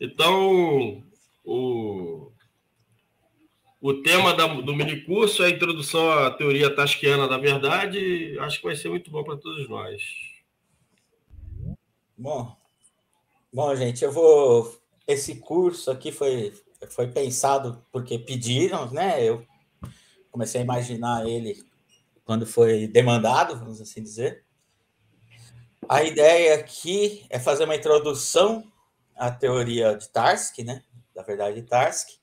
Então, o, o tema da, do minicurso é a introdução à teoria tasquiana da verdade. Acho que vai ser muito bom para todos nós. Bom, bom, gente, eu vou. Esse curso aqui foi, foi pensado porque pediram, né? Eu comecei a imaginar ele quando foi demandado, vamos assim dizer. A ideia aqui é fazer uma introdução à teoria de Tarski, né? da verdade de Tarski,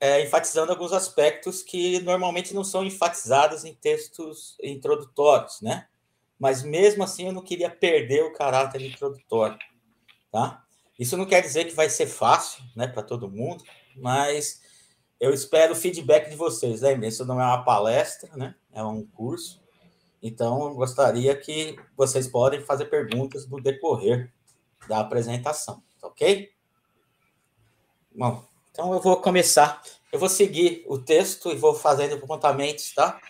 é, enfatizando alguns aspectos que normalmente não são enfatizados em textos introdutórios, né? Mas mesmo assim eu não queria perder o caráter introdutório, tá? Isso não quer dizer que vai ser fácil, né, para todo mundo, mas eu espero o feedback de vocês. Lembrem, né? isso não é uma palestra, né? É um curso. Então, eu gostaria que vocês podem fazer perguntas no decorrer da apresentação, ok? Bom, então eu vou começar. Eu vou seguir o texto e vou fazendo apontamentos, tá?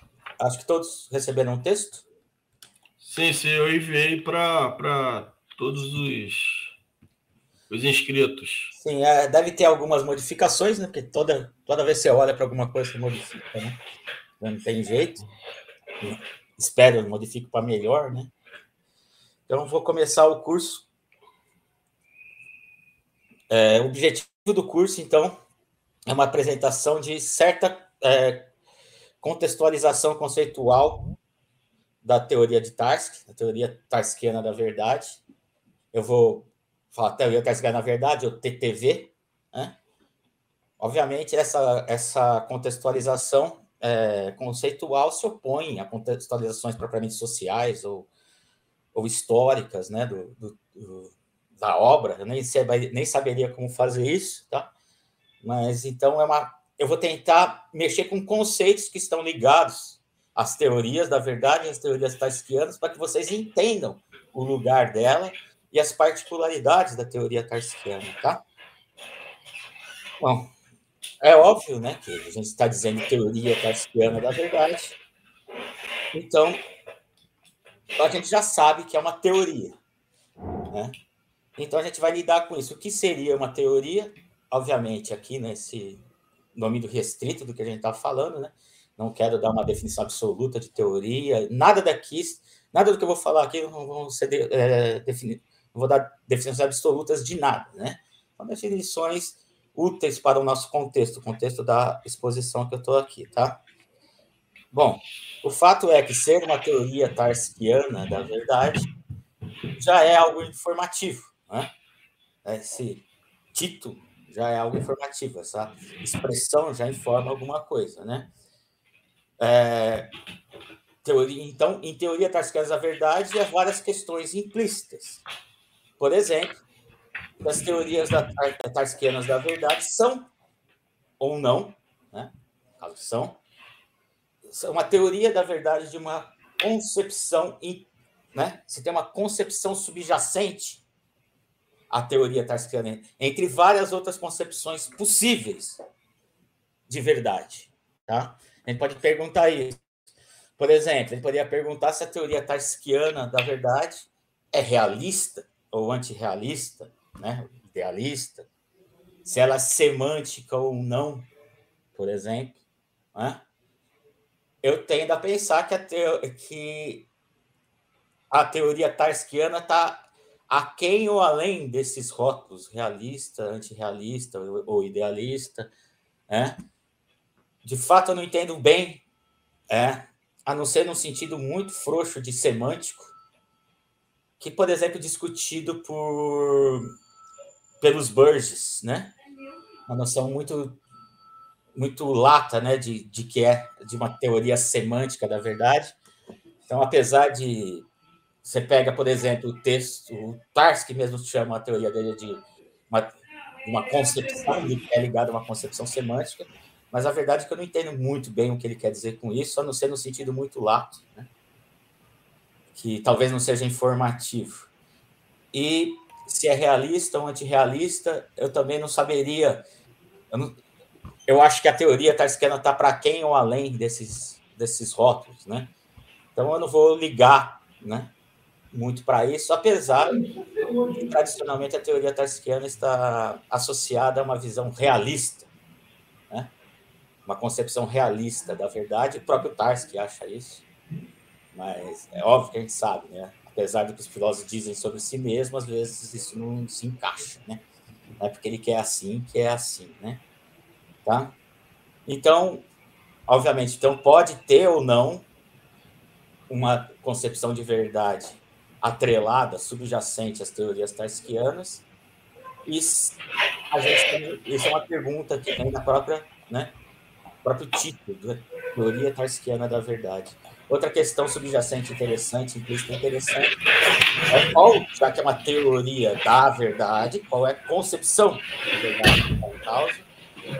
Acho que todos receberam o texto. Sim, sim, eu enviei para todos os, os inscritos. Sim, é, deve ter algumas modificações, né? Porque toda, toda vez que você olha para alguma coisa, você modifica, né? Não tem jeito espero, modifico para melhor, né? Então, vou começar o curso. É, o objetivo do curso, então, é uma apresentação de certa é, contextualização conceitual da teoria de Tarsk, da teoria tarskiana da verdade. Eu vou falar teoria tarskiana é da verdade, ou TTV, né? Obviamente, essa, essa contextualização é, conceitual se opõe a contextualizações propriamente sociais ou, ou históricas né, do, do, do da obra. Eu nem, nem saberia como fazer isso, tá? Mas então é uma, eu vou tentar mexer com conceitos que estão ligados às teorias da verdade, às teorias tarskianas, para que vocês entendam o lugar dela e as particularidades da teoria tarskiana, tá? Bom, é óbvio, né, que a gente está dizendo teoria cartesiana da verdade. Então, a gente já sabe que é uma teoria. Né? Então, a gente vai lidar com isso. O que seria uma teoria? Obviamente, aqui nesse domínio restrito do que a gente está falando, né? não quero dar uma definição absoluta de teoria, nada daqui, nada do que eu vou falar aqui não vão ser é, eh, não vou dar definições absolutas de nada, né? São definições úteis para o nosso contexto, o contexto da exposição que eu estou aqui, tá? Bom, o fato é que ser uma teoria tarskiana da verdade já é algo informativo, né? Esse título já é algo informativo, essa expressão já informa alguma coisa, né? É, teoria, então, em teoria tarskiana da verdade, há várias questões implícitas. Por exemplo, das teorias da, tarskianas da verdade são, ou não, né? Caso são, são uma teoria da verdade de uma concepção, né? Você tem uma concepção subjacente à teoria tarskiana, entre várias outras concepções possíveis de verdade, tá? A gente pode perguntar isso. Por exemplo, ele poderia perguntar se a teoria tarskiana da verdade é realista ou antirrealista, né, idealista, se ela é semântica ou não, por exemplo, né, eu tendo a pensar que a, teo, que a teoria tarskiana está aquém ou além desses rótulos, realista, antirrealista ou idealista. Né? De fato, eu não entendo bem, é, a não ser num sentido muito frouxo de semântico, que, por exemplo, discutido por pelos Burgess, né? Uma noção muito muito lata, né, de, de que é de uma teoria semântica da verdade. Então, apesar de você pega, por exemplo, o texto, o Tarski mesmo chama a teoria dele de uma, uma concepção, ele é ligado a uma concepção semântica, mas a verdade é que eu não entendo muito bem o que ele quer dizer com isso, a não ser no sentido muito lato, né? que talvez não seja informativo. E se é realista ou antirrealista, eu também não saberia. Eu, não, eu acho que a teoria tarsquiana tá está para quem ou além desses, desses rótulos, né? Então eu não vou ligar, né? Muito para isso, apesar de tradicionalmente a teoria tarsquiana tá está associada a uma visão realista, né? uma concepção realista da verdade. O próprio Tarski acha isso, mas é óbvio que a gente sabe, né? apesar do que os filósofos dizem sobre si mesmos, às vezes isso não se encaixa, né? é porque ele quer assim, que é assim, né? Tá? Então, obviamente, então pode ter ou não uma concepção de verdade atrelada, subjacente às teorias tarskianas. Isso, isso é uma pergunta que tem na própria, né, próprio título, né? Teoria Tarskiana da Verdade. Outra questão subjacente interessante, implícita interessante, é qual, já que é uma teoria da verdade, qual é a concepção da verdade como causa,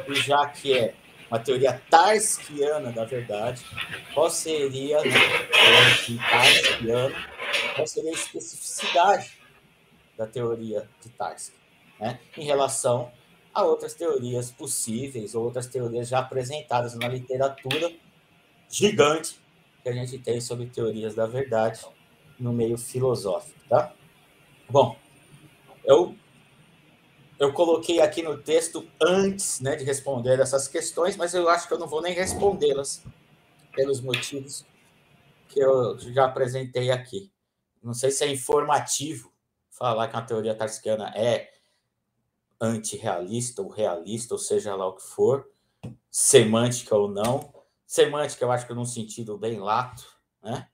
e já que é uma teoria tarskiana da verdade, qual seria, de tarskiano, qual seria a especificidade da teoria de Tarski, né, em relação a outras teorias possíveis, outras teorias já apresentadas na literatura gigante que a gente tem sobre teorias da verdade no meio filosófico, tá? Bom, eu eu coloquei aqui no texto antes né, de responder essas questões, mas eu acho que eu não vou nem respondê-las pelos motivos que eu já apresentei aqui. Não sei se é informativo falar que a teoria tarskiana é antirrealista ou realista, ou seja lá o que for, semântica ou não, semântica, eu acho que num sentido bem lato, né?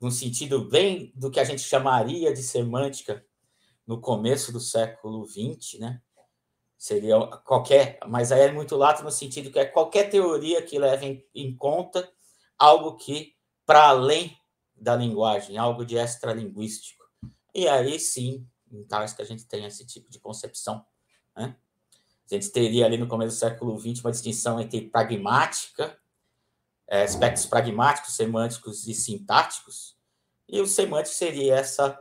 num sentido bem do que a gente chamaria de semântica no começo do século XX, né? seria qualquer, mas aí é muito lato no sentido que é qualquer teoria que leve em, conta algo que para além da linguagem, algo de extralinguístico. E aí sim, então é que a gente tem esse tipo de concepção, né? A gente teria ali no começo do século XX uma distinção entre pragmática é, aspectos pragmáticos, semânticos e sintáticos. E o semântico seria essa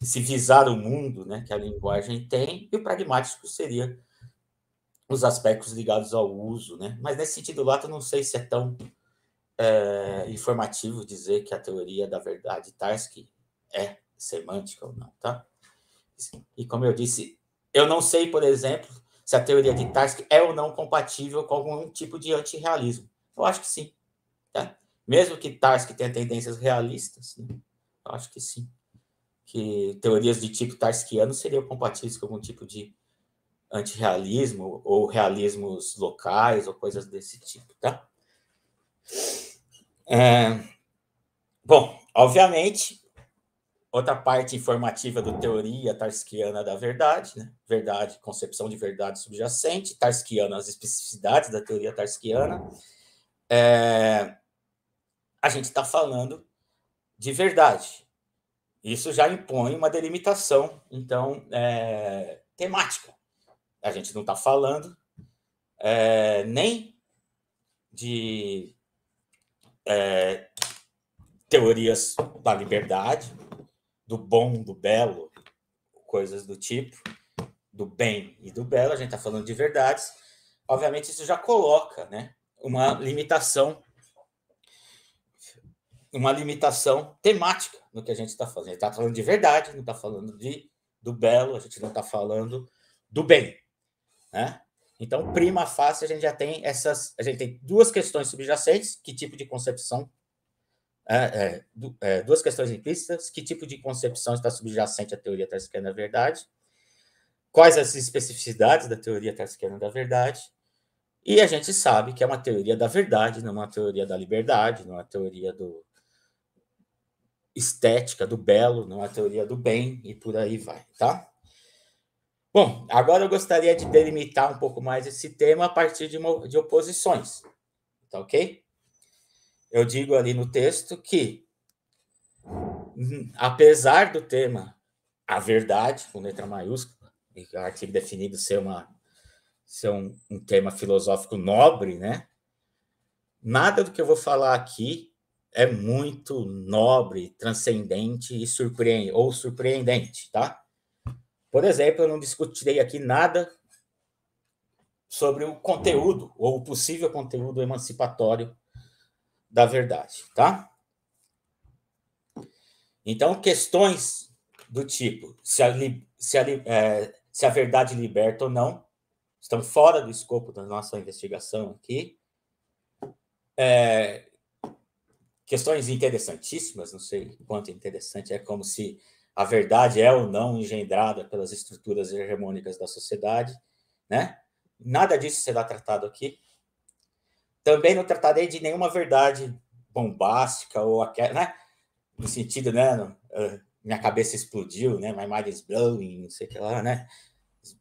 se visar o mundo, né, que a linguagem tem, e o pragmático seria os aspectos ligados ao uso, né? Mas nesse sentido lá, eu não sei se é tão é, informativo dizer que a teoria da verdade Tarski é semântica ou não, tá? E como eu disse, eu não sei, por exemplo, se a teoria de Tarski é ou não compatível com algum tipo de antirrealismo. Eu acho que sim. Né? Mesmo que Tarski tenha tendências realistas, né? acho que sim. Que teorias de tipo tarskiano seriam compatíveis com algum tipo de antirrealismo ou realismos locais ou coisas desse tipo, tá? É... Bom, obviamente, outra parte informativa do teoria tarskiana da verdade, né? Verdade, concepção de verdade subjacente, tarskiana, as especificidades da teoria tarskiana. É, a gente está falando de verdade. Isso já impõe uma delimitação, então, é, temática. A gente não está falando é, nem de é, teorias da liberdade, do bom, do belo, coisas do tipo, do bem e do belo, a gente está falando de verdades. Obviamente, isso já coloca né, uma limitação uma limitação temática no que a gente está fazendo. A gente está falando de verdade, não está falando de, do belo, a gente não está falando do bem. Né? Então, prima face a gente já tem essas. A gente tem duas questões subjacentes, que tipo de concepção. É, é, é duas questões implícitas, que tipo de concepção está subjacente à teoria tarsiana da verdade, quais as especificidades da teoria tarsiana da verdade, e a gente sabe que é uma teoria da verdade, não é uma teoria da liberdade, não é uma teoria do, estética do belo, não a teoria do bem e por aí vai, tá? Bom, agora eu gostaria de delimitar um pouco mais esse tema a partir de, de oposições, tá ok? Eu digo ali no texto que, hum, apesar do tema a verdade, com letra maiúscula, e o artigo definido ser, uma, ser um, um tema filosófico nobre, né? Nada do que eu vou falar aqui é muito nobre, transcendente e surpreendente, ou surpreendente, tá? Por exemplo, eu não discutirei aqui nada sobre o conteúdo ou o possível conteúdo emancipatório da verdade, tá? Então, questões do tipo se a, se a, é, se a verdade liberta ou não estão fora do escopo da nossa investigação aqui. É, questões interessantíssimas, não sei quanto é interessante, é como se a verdade é ou não engendrada pelas estruturas hegemônicas da sociedade, né? Nada disso será tratado aqui. Também não tratarei de nenhuma verdade bombástica ou aquela, né? No sentido, né? Ah, minha cabeça explodiu, né? My mind is blowing, não sei o que lá, né?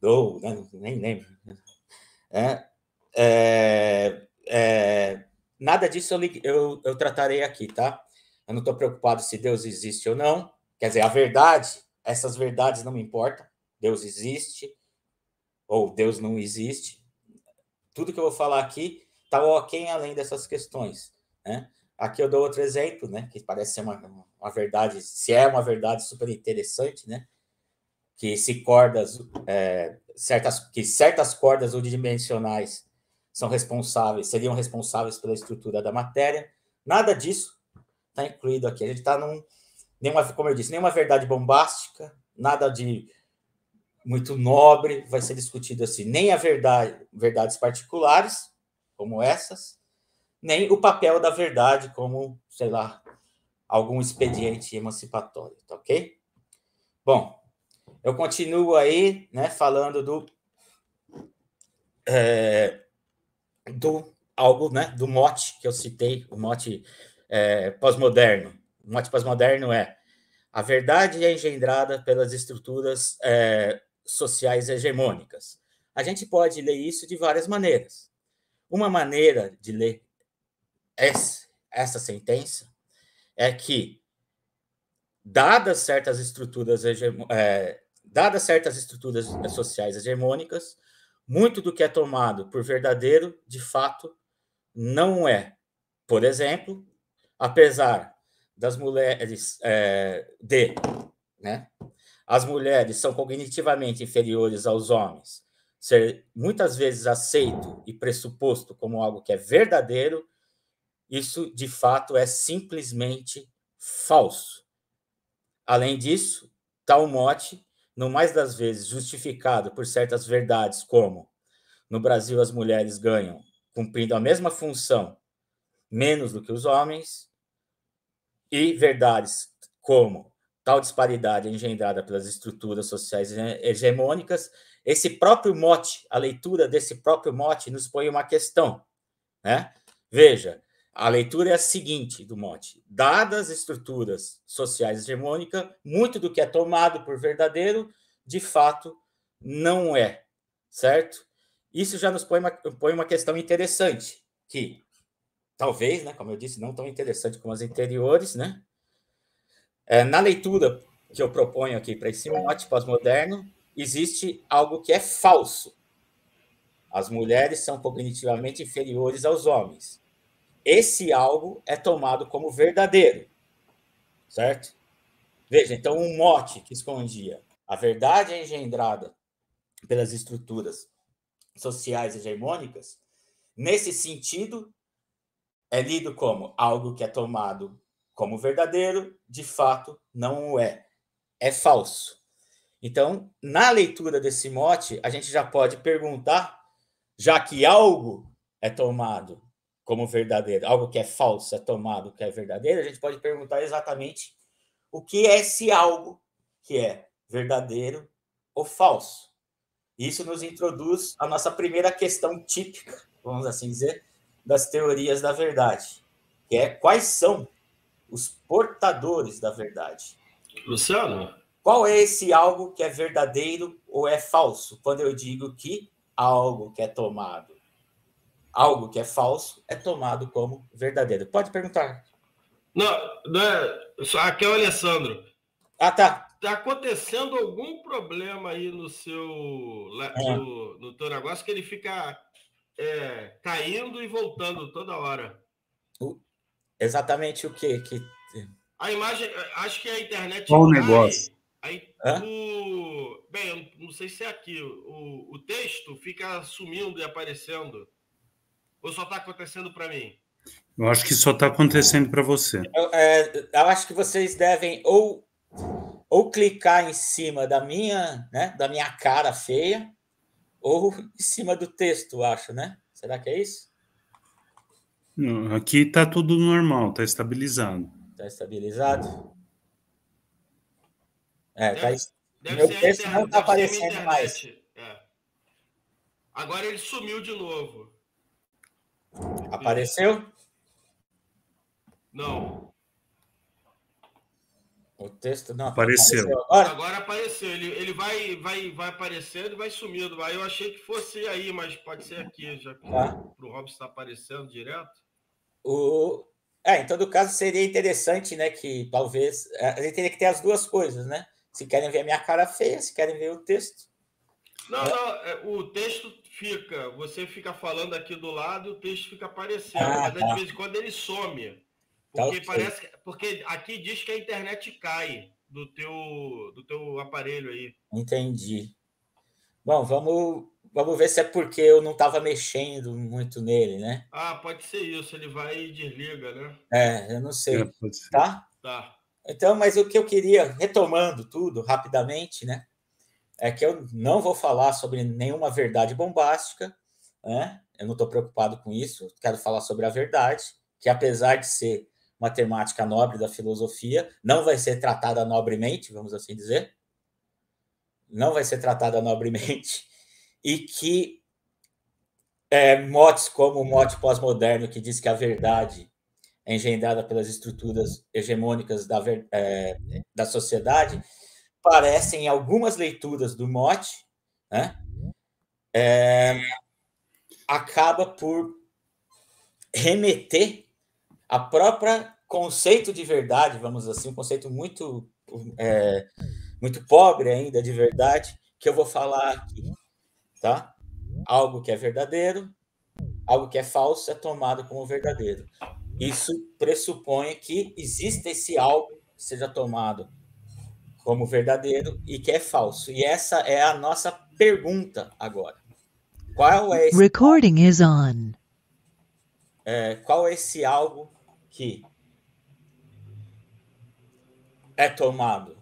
Blow, né? Nem lembro. É, é, é Nada disso eu, eu, eu tratarei aqui, tá? Eu não estou preocupado se Deus existe ou não. Quer dizer, a verdade, essas verdades não me importam. Deus existe ou Deus não existe. Tudo que eu vou falar aqui está ok além dessas questões, né? Aqui eu dou outro exemplo, né? Que parece ser uma, uma verdade, se é uma verdade super interessante, né? Que se cordas, é, certas, que certas cordas unidimensionais são responsáveis, seriam responsáveis pela estrutura da matéria. Nada disso está incluído aqui. A gente está num. Nenhuma, como eu disse, nenhuma verdade bombástica, nada de muito nobre vai ser discutido assim. Nem a verdade, verdades particulares, como essas, nem o papel da verdade como, sei lá, algum expediente emancipatório, tá ok? Bom, eu continuo aí, né, falando do é, do algo, né, do mote que eu citei, o mote é, pós-moderno. O mote pós-moderno é a verdade é engendrada pelas estruturas é, sociais hegemônicas. A gente pode ler isso de várias maneiras. Uma maneira de ler essa sentença é que, dadas certas estruturas, é, dadas certas estruturas sociais hegemônicas, muito do que é tomado por verdadeiro, de fato, não é. Por exemplo, apesar das mulheres é, de, né? As mulheres são cognitivamente inferiores aos homens, ser muitas vezes aceito e pressuposto como algo que é verdadeiro, isso de fato é simplesmente falso. Além disso, tal mote no mais das vezes justificado por certas verdades, como no Brasil as mulheres ganham cumprindo a mesma função menos do que os homens, e verdades como tal disparidade é engendrada pelas estruturas sociais hegemônicas, esse próprio mote, a leitura desse próprio mote nos põe uma questão, né? Veja, a leitura é a seguinte do mote: dadas as estruturas sociais hegemônicas, muito do que é tomado por verdadeiro, de fato, não é, certo? Isso já nos põe uma, põe uma questão interessante, que talvez, né, como eu disse, não tão interessante como as anteriores, né? É, na leitura que eu proponho aqui para esse mote pós-moderno, existe algo que é falso. As mulheres são cognitivamente inferiores aos homens esse algo é tomado como verdadeiro. Certo? Veja, então, um mote que escondia a verdade é engendrada pelas estruturas sociais hegemônicas, nesse sentido, é lido como algo que é tomado como verdadeiro, de fato, não o é. É falso. Então, na leitura desse mote, a gente já pode perguntar, já que algo é tomado como verdadeiro, algo que é falso é tomado que é verdadeiro, a gente pode perguntar exatamente o que é esse algo que é verdadeiro ou falso. Isso nos introduz a nossa primeira questão típica, vamos assim dizer, das teorias da verdade, que é quais são os portadores da verdade. Luciano, qual é esse algo que é verdadeiro ou é falso quando eu digo que algo que é tomado algo que é falso é tomado como verdadeiro. Pode perguntar. Não, não é, aqui é o Alessandro. Ah, tá. Está acontecendo algum problema aí no seu é. no, no teu negócio que ele fica é, caindo e voltando toda hora. O, exatamente o que que a imagem, acho que a internet. Qual o negócio? Aí, o, bem, não sei se é aqui. O, o texto fica sumindo e aparecendo. Ou só está acontecendo para mim? Eu acho que só está acontecendo para você. Eu, é, eu, acho que vocês devem ou, ou clicar em cima da minha, né, da minha cara feia, ou em cima do texto, acho, né? Será que é isso? aqui está tudo normal, está estabilizado. Está estabilizado? É, deve, tá, deve meu texto não está aparecendo mais. É. Agora ele sumiu de novo. Apareceu? Não. O texto não apareceu. apareceu. Agora. Agora apareceu. Ele, ele vai, vai, vai aparecendo e vai sumindo. Aí eu achei que fosse aí, mas pode ser aqui, já que tá. o Robson está aparecendo direto. O... É, em todo caso, seria interessante, né? Que talvez. É, a gente teria que ter as duas coisas, né? Se querem ver a minha cara feia, se querem ver o texto. Não, é. não, é, o texto fica, você fica falando aqui do lado e o texto fica aparecendo. Ah, mas tá. de vez em quando ele some. Tá porque tá parece, porque aqui diz que a internet cai do teu do teu aparelho aí. Entendi. Bom, vamos vamos ver se é porque eu não estava mexendo muito nele, né? Ah, pode ser isso, ele vai e desliga, né? É, eu não sei. É, tá? Tá. Então, mas o que eu queria, retomando tudo rapidamente, né? é que eu não vou falar sobre nenhuma verdade bombástica, né? Eu não estou preocupado com isso. Quero falar sobre a verdade, que apesar de ser uma temática nobre da filosofia, não vai ser tratada nobremente, vamos assim dizer. Não vai ser tratada nobremente. E que é, motes como o mote pós-moderno, que diz que a verdade é engendrada pelas estruturas hegemônicas da, é, da sociedade, parecem algumas leituras do mote, né? É, acaba por remeter a própria conceito de verdade, vamos assim, um conceito muito é, muito pobre ainda de verdade que eu vou falar aqui, tá? Algo que é verdadeiro, algo que é falso é tomado como verdadeiro. Isso pressupõe que existe esse algo que seja tomado como verdadeiro e que é falso. E essa é a nossa pergunta agora. Qual é esse, Recording is on. É, qual é esse algo que é tomado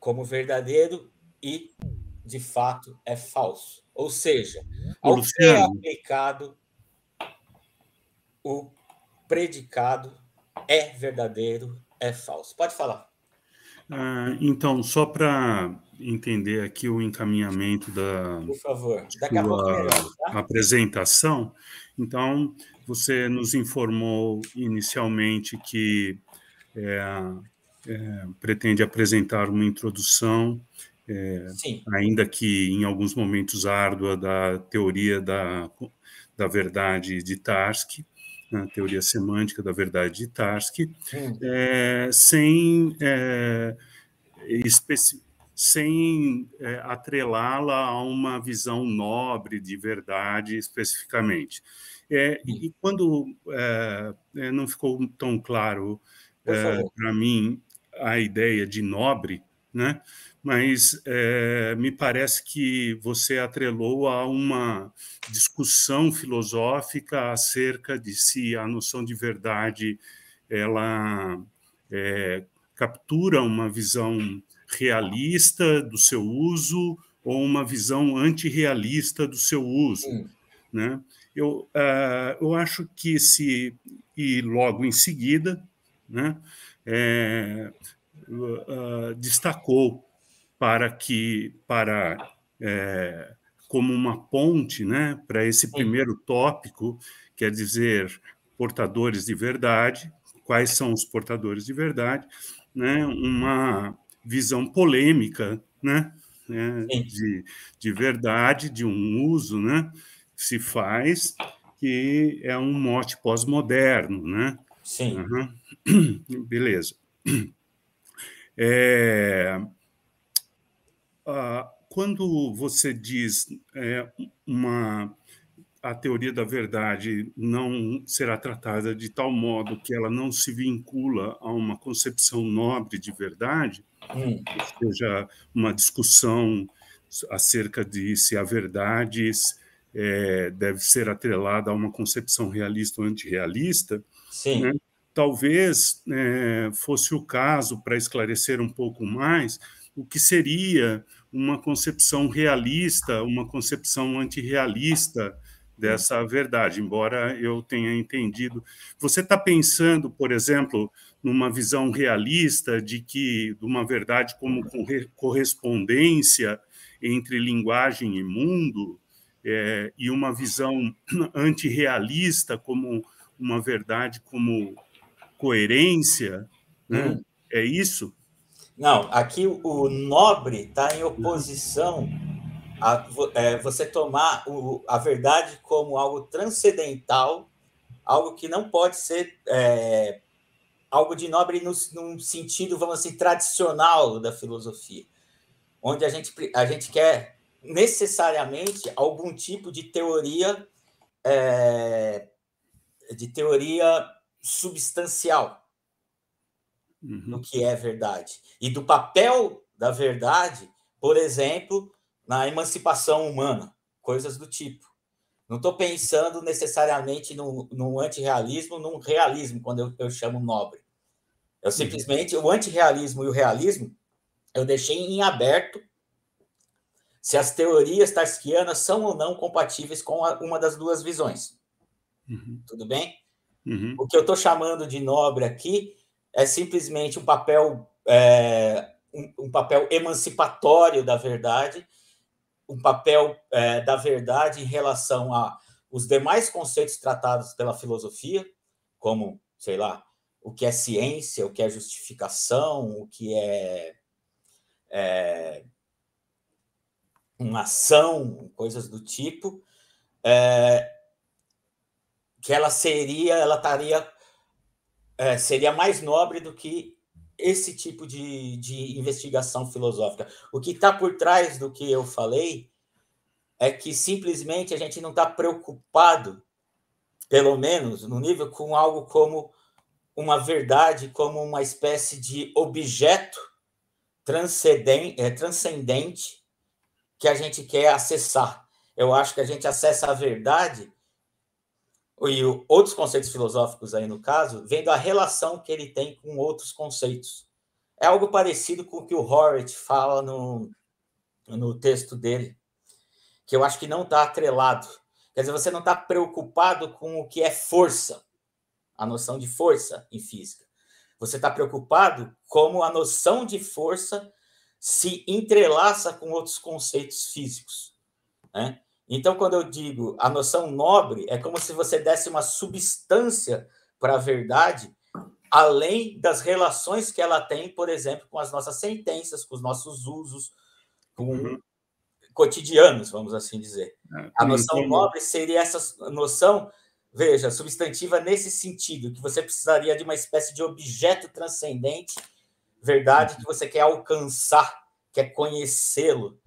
como verdadeiro e de fato é falso? Ou seja, ao ser é aplicado o predicado é verdadeiro, é falso. Pode falar. Ah, então, só para entender aqui o encaminhamento da, favor, tipo, tá? apresentação, então você nos informou inicialmente que é, é, pretende apresentar uma introdução, é, ainda que em alguns momentos árdua, da teoria da, da verdade de Tarski na teoria semântica da verdade de Tarski, é, sem, é, sem é, atrelá-la a uma visão nobre de verdade especificamente. É, e quando é, é, não ficou tão claro para é, mim a ideia de nobre, né? mas é, me parece que você atrelou a uma discussão filosófica acerca de se a noção de verdade ela é, captura uma visão realista do seu uso ou uma visão antirrealista do seu uso. Né? Eu, uh, eu acho que se, e logo em seguida, né, é, uh, destacou para que para é, como uma ponte, né, para esse primeiro tópico, quer dizer portadores de verdade, quais são os portadores de verdade, né, uma visão polêmica, né, né de, de verdade, de um uso, né, se faz que é um mote pós-moderno, né? Sim. Uhum. Beleza. É, ah, quando você diz é, uma a teoria da verdade não será tratada de tal modo que ela não se vincula a uma concepção nobre de verdade, hum. ou seja, uma discussão acerca de se a verdade é, deve ser atrelada a uma concepção realista ou antirrealista, Sim. Né? talvez é, fosse o caso, para esclarecer um pouco mais, o que seria uma concepção realista, uma concepção antirrealista dessa verdade, embora eu tenha entendido. Você está pensando, por exemplo, numa visão realista de que de uma verdade como correspondência entre linguagem e mundo, é, e uma visão antirrealista como uma verdade como coerência, né? Hum. é isso? Não, aqui o nobre está em oposição a é, você tomar o, a verdade como algo transcendental, algo que não pode ser é, algo de nobre no, num sentido, vamos dizer, assim, tradicional da filosofia, onde a gente, a gente quer necessariamente algum tipo de teoria é, de teoria substancial uhum. do que é verdade e do papel da verdade, por exemplo, na emancipação humana, coisas do tipo. Não estou pensando necessariamente no, no antirrealismo, num realismo, quando eu, eu chamo nobre. Eu uhum. simplesmente, uhum. o antirrealismo e o realismo, eu deixei em aberto se as teorias tarskianas são ou não compatíveis com a, uma das duas visões. Uhum. Tudo bem? Uhum. O que eu estou chamando de nobre aqui é simplesmente um papel, é, um, papel emancipatório da verdade, um papel é, da verdade em relação a os demais conceitos tratados pela filosofia, como, sei lá, o que é ciência, o que é justificação, o que é, é uma ação, coisas do tipo, é, que ela seria, ela estaria é, seria mais nobre do que esse tipo de, de investigação filosófica. O que está por trás do que eu falei é que simplesmente a gente não está preocupado, pelo menos no nível, com algo como uma verdade, como uma espécie de objeto transcendente, é, transcendente que a gente quer acessar. Eu acho que a gente acessa a verdade e outros conceitos filosóficos aí no caso, vendo a relação que ele tem com outros conceitos. É algo parecido com o que o Horrit fala no, no texto dele, que eu acho que não está atrelado. Quer dizer, você não está preocupado com o que é força, a noção de força em física. Você está preocupado como a noção de força se entrelaça com outros conceitos físicos. Né? Então, quando eu digo a noção nobre, é como se você desse uma substância para a verdade, além das relações que ela tem, por exemplo, com as nossas sentenças, com os nossos usos, com uhum. cotidianos, vamos assim dizer. É, a noção nobre seria essa noção, veja, substantiva nesse sentido, que você precisaria de uma espécie de objeto transcendente, verdade, uhum. que você quer alcançar, quer conhecê-lo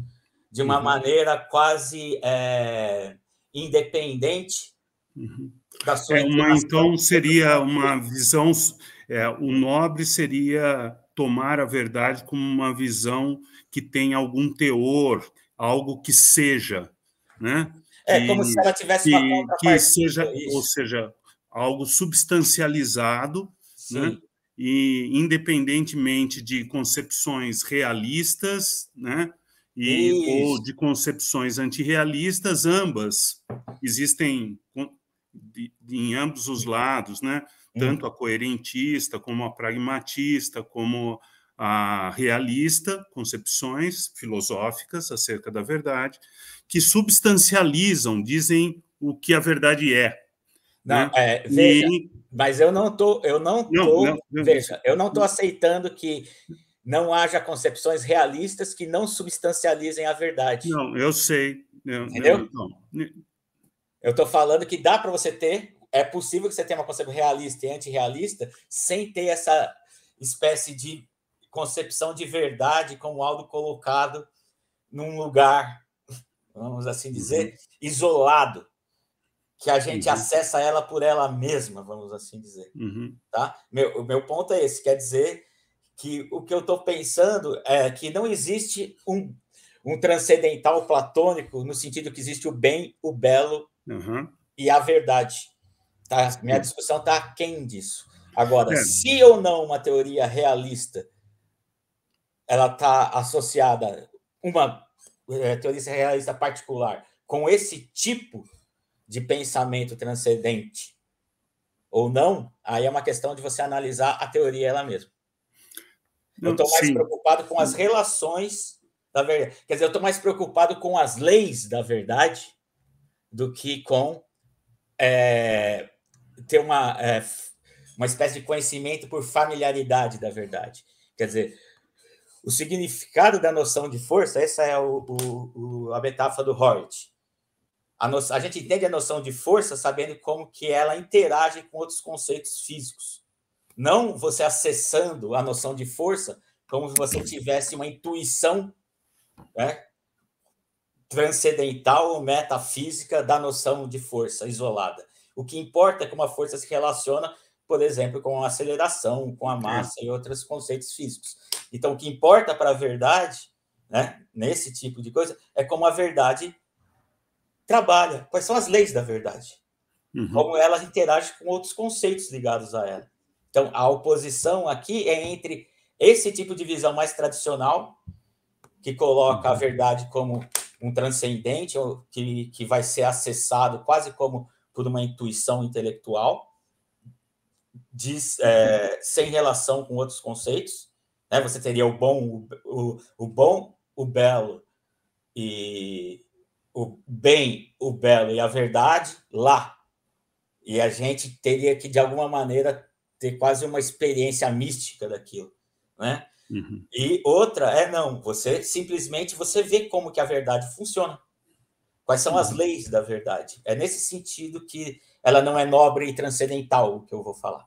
de uma uhum. maneira quase é, independente uhum. da sua é uma, Então, seria uma visão... É, o nobre seria tomar a verdade como uma visão que tem algum teor, algo que seja, né? É, que, como se ela tivesse que, uma que seja, é ou seja, algo substancializado, Sim. né? E independentemente de concepções realistas, né? e Isso. ou de concepções antirrealistas, ambas existem em ambos os lados, né? Tanto uhum. a coerentista como a pragmatista, como a realista, concepções filosóficas acerca da verdade, que substancializam, dizem o que a verdade é. Não, né? é veja, e... mas eu não tô, eu não, não tô, não, é veja, eu não tô aceitando que não haja concepções realistas que não substancializem a verdade. Não, eu sei. Eu, Entendeu? Então, né? Eu estou falando que dá para você ter, é possível que você tenha uma concepção realista e antirrealista sem ter essa espécie de concepção de verdade como algo colocado num lugar, vamos assim dizer, uhum. isolado, que a gente uhum. acessa ela por ela mesma, vamos assim dizer. Uhum. Tá? Meu, o meu ponto é esse, quer dizer que o que eu estou pensando é que não existe um, um transcendental platônico no sentido que existe o bem, o belo uhum. e a verdade. Tá? Minha discussão está aquém disso. Agora, é. se ou não uma teoria realista ela está associada uma é, teoria realista particular com esse tipo de pensamento transcendente ou não, aí é uma questão de você analisar a teoria ela mesma. Eu estou mais Sim. preocupado com as relações da verdade. Quer dizer, eu estou mais preocupado com as leis da verdade do que com é, ter uma, é, uma espécie de conhecimento por familiaridade da verdade. Quer dizer, o significado da noção de força, essa é o, o, o, a metáfora do Hort. A, no, a gente entende a noção de força sabendo como que ela interage com outros conceitos físicos. Não você acessando a noção de força como se você tivesse uma intuição né, transcendental ou metafísica da noção de força isolada. O que importa é como a força se relaciona, por exemplo, com a aceleração, com a massa e outros conceitos físicos. Então, o que importa para a verdade, né, nesse tipo de coisa, é como a verdade trabalha, quais são as leis da verdade, uhum. como ela interage com outros conceitos ligados a ela. Então, a oposição aqui é entre esse tipo de visão mais tradicional, que coloca a uhum. verdade como um transcendente, que, que vai ser acessado quase como por uma intuição intelectual, diz, é, sem relação com outros conceitos. Né? Você teria o bom, o, o bom, o belo e o bem, o belo e a verdade lá. E a gente teria que, de alguma maneira, ter quase uma experiência mística daquilo, né? Uhum. E outra é não, você simplesmente você vê como que a verdade funciona. Quais são uhum. as leis da verdade? É nesse sentido que ela não é nobre e transcendental o que eu vou falar.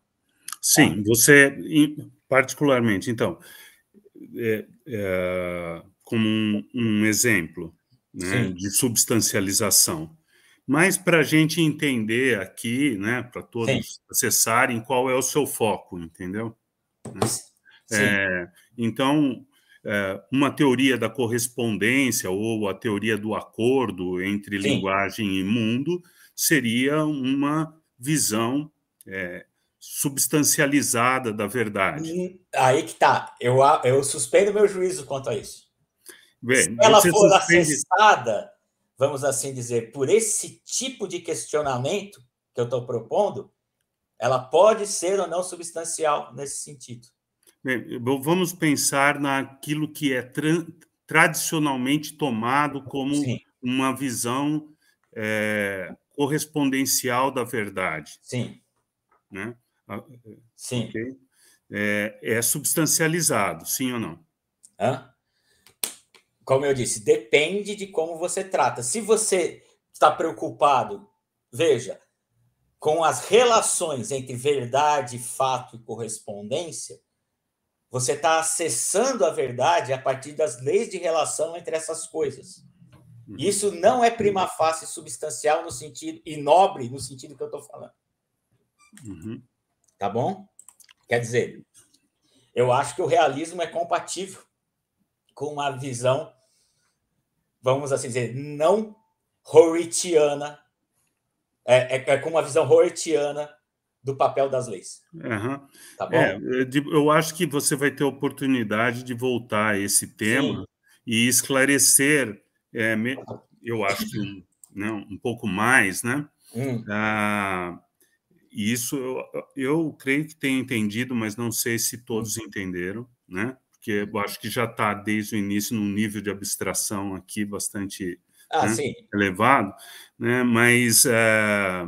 Sim, tá? você particularmente, então, é, é, como um, um exemplo né, de substancialização mas para a gente entender aqui, né, para todos Sim. acessarem qual é o seu foco, entendeu? Né? É, então, é, uma teoria da correspondência ou a teoria do acordo entre Sim. linguagem e mundo seria uma visão é, substancializada da verdade. Aí que tá. Eu, eu suspendo meu juízo quanto a isso. Bem, Se ela for suspende... acessada vamos assim dizer, por esse tipo de questionamento que eu estou propondo, ela pode ser ou não substancial nesse sentido. Bem, vamos pensar naquilo que é tra tradicionalmente tomado como Sim. uma visão é, correspondencial da verdade. Sim. Né? Ah, sim. Okay. É, é substancializado, sim ou não? Hã? como eu disse, depende de como você trata. Se você está preocupado, veja, com as relações entre verdade, fato e correspondência, você está acessando a verdade a partir das leis de relação entre essas coisas. Uhum. Isso não é prima facie substancial no sentido e nobre no sentido que eu estou falando. Uhum. Tá bom? Quer dizer, eu acho que o realismo é compatível com uma visão vamos assim dizer, não Horitiana, é, é, é com uma visão Horitiana do papel das leis. Uhum. Tá é, bom? É, eu acho que você vai ter oportunidade de voltar a esse tema Sim. e esclarecer, é, eu acho que né, um pouco mais, né? Hum. Ah, isso eu, eu creio que tenho entendido, mas não sei se todos hum. entenderam, né? porque eu acho que já está desde o início num nível de abstração aqui bastante ah, né, elevado, né? Mas eh,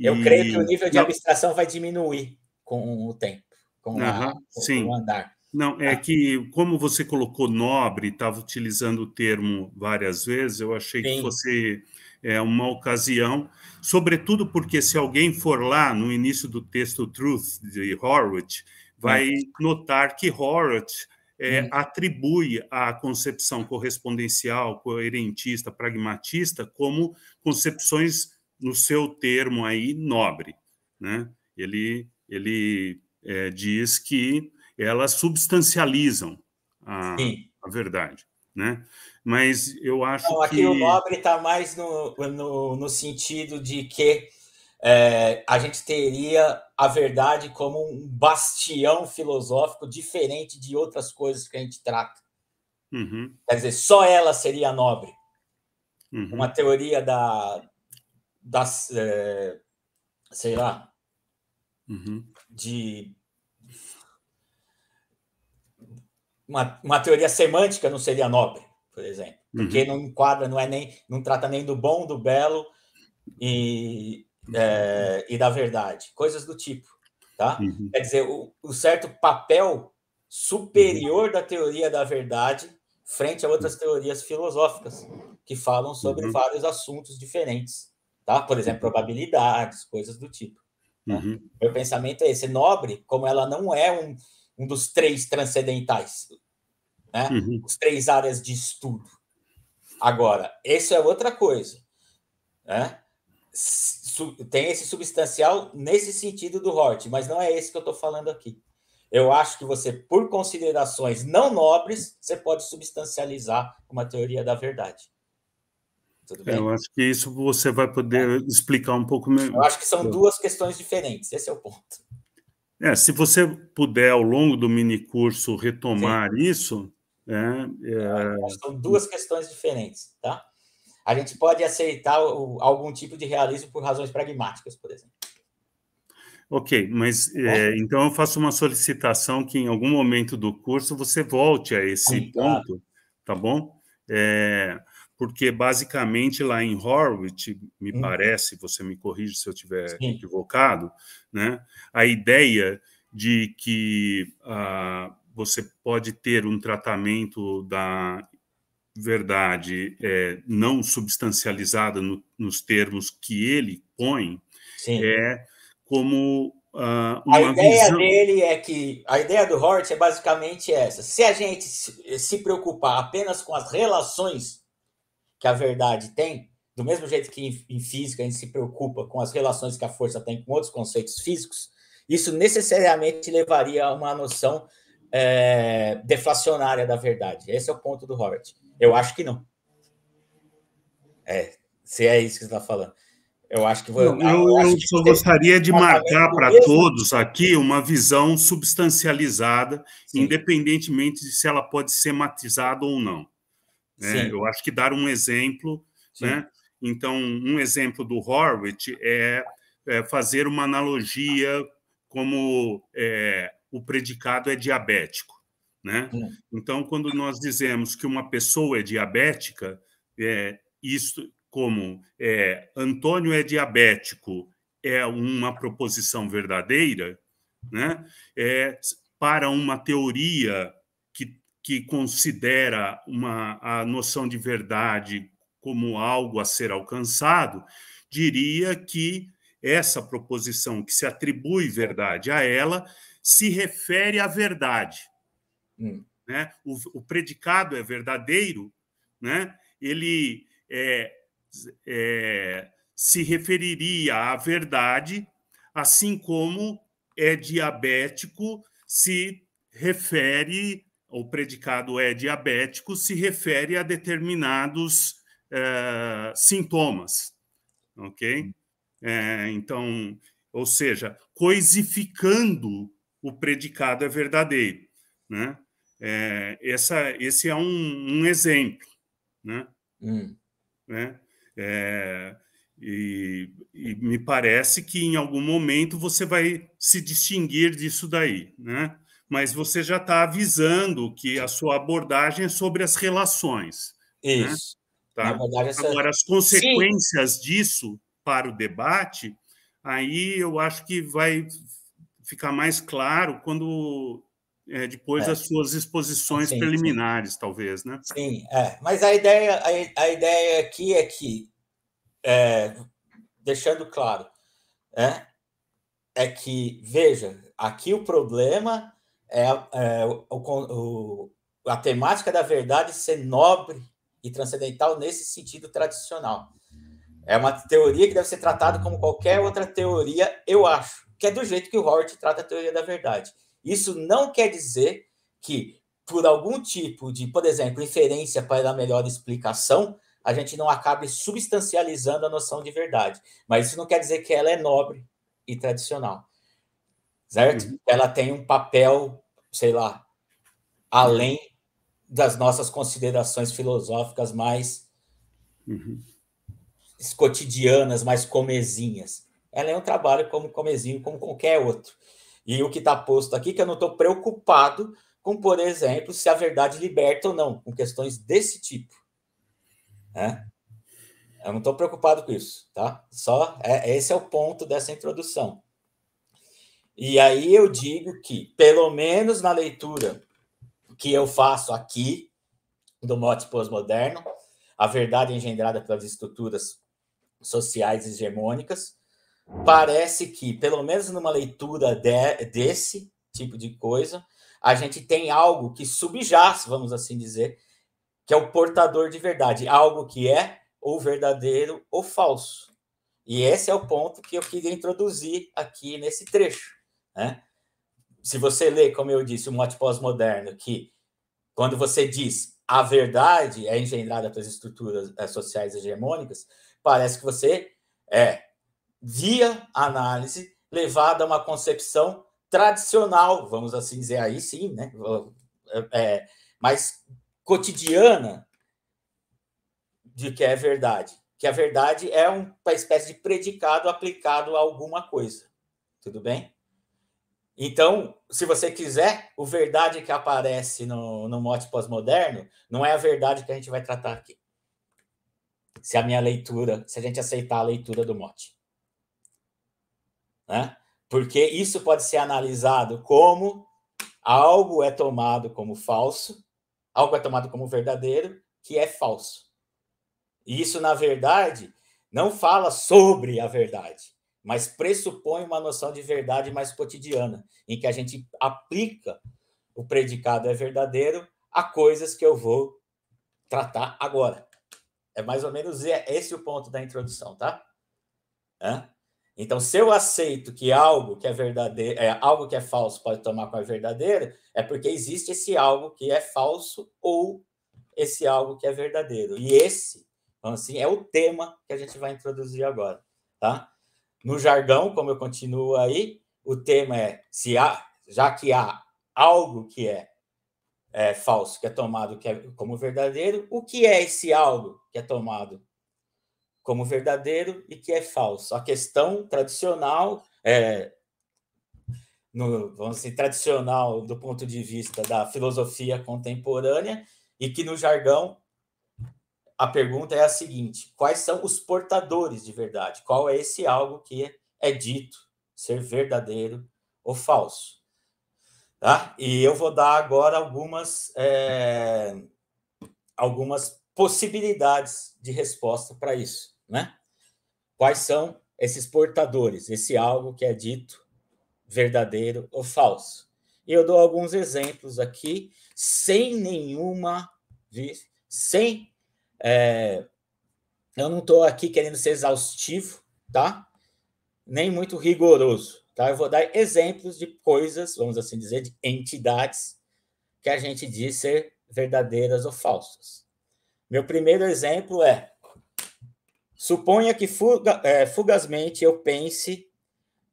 eu e... creio que o nível de abstração vai diminuir com o tempo, com, a, com, o andar. Não, é ah. que como você colocou nobre, estava utilizando o termo várias vezes, eu achei sim. que fosse é, uma ocasião, sobretudo porque se alguém for lá no início do texto Truth de Horwich, hum. vai sim. notar que Horwich é, uhum. atribui a concepção correspondencial, coerentista, pragmatista como concepções no seu termo aí nobre, né? Ele ele é, diz que elas substancializam a, a verdade, né? Mas eu acho Não, aqui que aqui o nobre está mais no, no, no sentido de que é, a gente teria a verdade como um bastião filosófico diferente de outras coisas que a gente trata. Uhum. Quer dizer, só ela seria nobre. Uhum. Uma teoria da. das é, sei lá. Uhum. De. Uma, uma teoria semântica não seria nobre, por exemplo, porque uhum. não enquadra, não é nem, não trata nem do bom, do belo e, é, e da verdade, coisas do tipo. Tá? Uhum. Quer dizer, o, o, certo papel superior uhum. da teoria da verdade frente a outras uhum. teorias filosóficas que falam sobre uhum. vários assuntos diferentes, tá? Por exemplo, uhum. probabilidades, coisas do tipo. Né? Uhum. Meu pensamento é esse nobre, como ela não é um, um dos três transcendentais, né? Uhum. Os três áreas de estudo. Agora, isso é outra coisa, né? tem esse substancial nesse sentido do Hort, mas não é esse que eu estou falando aqui. Eu acho que você, por considerações não nobres, você pode substancializar uma teoria da verdade. É, eu acho que isso você vai poder é. explicar um pouco melhor. Eu acho que são duas questões diferentes, esse é o ponto. É, se você puder, ao longo do minicurso, retomar Sim. isso. Né, é, é... São duas questões diferentes, tá? A gente pode aceitar o, algum tipo de realismo por razões pragmáticas, por exemplo. Ok, mas tá é. então eu faço uma solicitação que em algum momento do curso você volte a esse Sim, ponto, tá bom? É, porque basicamente lá em Horwich, me hum. parece, você me corrige se eu estiver equivocado, né? A ideia de que ah, você pode ter um tratamento da verdade é, não substancializada no, nos termos que ele põe Sim. é como uh, uma a ideia visão... dele é que a ideia do Hort é basicamente essa: se a gente se preocupar apenas com as relações que a verdade tem, do mesmo jeito que em física a gente se preocupa com as relações que a força tem com outros conceitos físicos, isso necessariamente levaria a uma noção é, deflacionária da verdade. Esse é o ponto do Hort. Eu acho que não. É, se é isso que você está falando. Eu acho que vou. Eu, eu, eu só gostaria de marcar para todos aqui uma visão substancializada, Sim. independentemente de se ela pode ser matizada ou não. Né? Eu acho que dar um exemplo, Sim. né? Então, um exemplo do Horwitz é, é fazer uma analogia como é, o predicado é diabético. Né? Hum. Então, quando nós dizemos que uma pessoa é diabética, é, isso como é, Antônio é diabético é uma proposição verdadeira, né? é, para uma teoria que, que considera uma, a noção de verdade como algo a ser alcançado, diria que essa proposição que se atribui verdade a ela se refere à verdade hum. né? O, o, predicado é verdadeiro, né? ele é, é, se referiria à verdade, assim como é diabético se refere, o predicado é diabético, se refere a determinados é, sintomas. Ok? Hum. É, então, ou seja, coisificando o predicado é verdadeiro. Né? É, essa, esse é um, um exemplo. Né? Hum. né? É, e, e, me parece que em algum momento você vai se distinguir disso daí, né? mas você já está avisando que a sua abordagem é sobre as relações. Né? Isso. Né? Tá? Essa... Agora, as consequências Sim. disso para o debate, aí eu acho que vai ficar mais claro quando é, depois é. das suas exposições sim, preliminares, sim. talvez, né? Sim, é. mas a ideia, a, a ideia aqui é que, é, deixando claro, é, é que, veja, aqui o problema é, é o, o, a temática da verdade ser nobre e transcendental nesse sentido tradicional. É uma teoria que deve ser tratada como qualquer outra teoria, eu acho, que é do jeito que o Hort trata a teoria da verdade. Isso não quer dizer que, por algum tipo de, por exemplo, inferência para melhor explicação, a gente não acabe substancializando a noção de verdade. Mas isso não quer dizer que ela é nobre e tradicional. Certo? Uhum. Ela tem um papel, sei lá, além das nossas considerações filosóficas mais uhum. cotidianas, mais comezinhas. Ela é um trabalho como comezinho, como qualquer outro. E o que está posto aqui, que eu não estou preocupado com, por exemplo, se a verdade liberta ou não, com questões desse tipo. Né? Eu não estou preocupado com isso, tá? Só é, esse é o ponto dessa introdução. E aí eu digo que, pelo menos na leitura que eu faço aqui do mote pós-moderno, a verdade engendrada pelas estruturas sociais hegemônicas, parece que, pelo menos numa leitura de, desse tipo de coisa, a gente tem algo que subjaz, vamos assim dizer, que é o portador de verdade, algo que é ou verdadeiro ou falso. E esse é o ponto que eu queria introduzir aqui nesse trecho. Né? Se você lê, como eu disse, o mote pós-moderno, que quando você diz a verdade é engendrada pelas estruturas eh, sociais hegemônicas, parece que você é via análise, levada a uma concepção tradicional, vamos assim dizer, aí sim, né? É, é, mas cotidiana de que é verdade. Que a verdade é uma espécie de predicado aplicado a alguma coisa. Tudo bem? Então, se você quiser, o verdade que aparece no, no mote pós-moderno não é a verdade que a gente vai tratar aqui. Se a minha leitura, se a gente aceitar a leitura do mote né? Porque isso pode ser analisado como algo é tomado como falso, algo é tomado como verdadeiro, que é falso. E isso, na verdade, não fala sobre a verdade, mas pressupõe uma noção de verdade mais cotidiana, em que a gente aplica o predicado é verdadeiro a coisas que eu vou tratar agora. É mais ou menos é esse o ponto da introdução, tá? É? Então, se eu aceito que algo que é verdadeiro, é, algo que é falso pode tomar como é verdadeiro, é porque existe esse algo que é falso ou esse algo que é verdadeiro. E esse, assim, é o tema que a gente vai introduzir agora, tá? No jargão, como eu continuo aí, o tema é se há, já que há algo que é, é falso, que é tomado que é, como verdadeiro, o que é esse algo que é tomado como verdadeiro e que é falso. A questão tradicional, é, no, vamos dizer, tradicional do ponto de vista da filosofia contemporânea, e que no jargão a pergunta é a seguinte: quais são os portadores de verdade? Qual é esse algo que é dito ser verdadeiro ou falso? Tá? E eu vou dar agora algumas, é, algumas possibilidades de resposta para isso né? Quais são esses portadores, esse algo que é dito verdadeiro ou falso? E eu dou alguns exemplos aqui, sem nenhuma, sem, é, eu não estou aqui querendo ser exaustivo, tá? Nem muito rigoroso, tá? Eu vou dar exemplos de coisas, vamos assim dizer, de entidades que a gente diz ser verdadeiras ou falsas. Meu primeiro exemplo é Suponha que fuga, é, fugazmente eu pense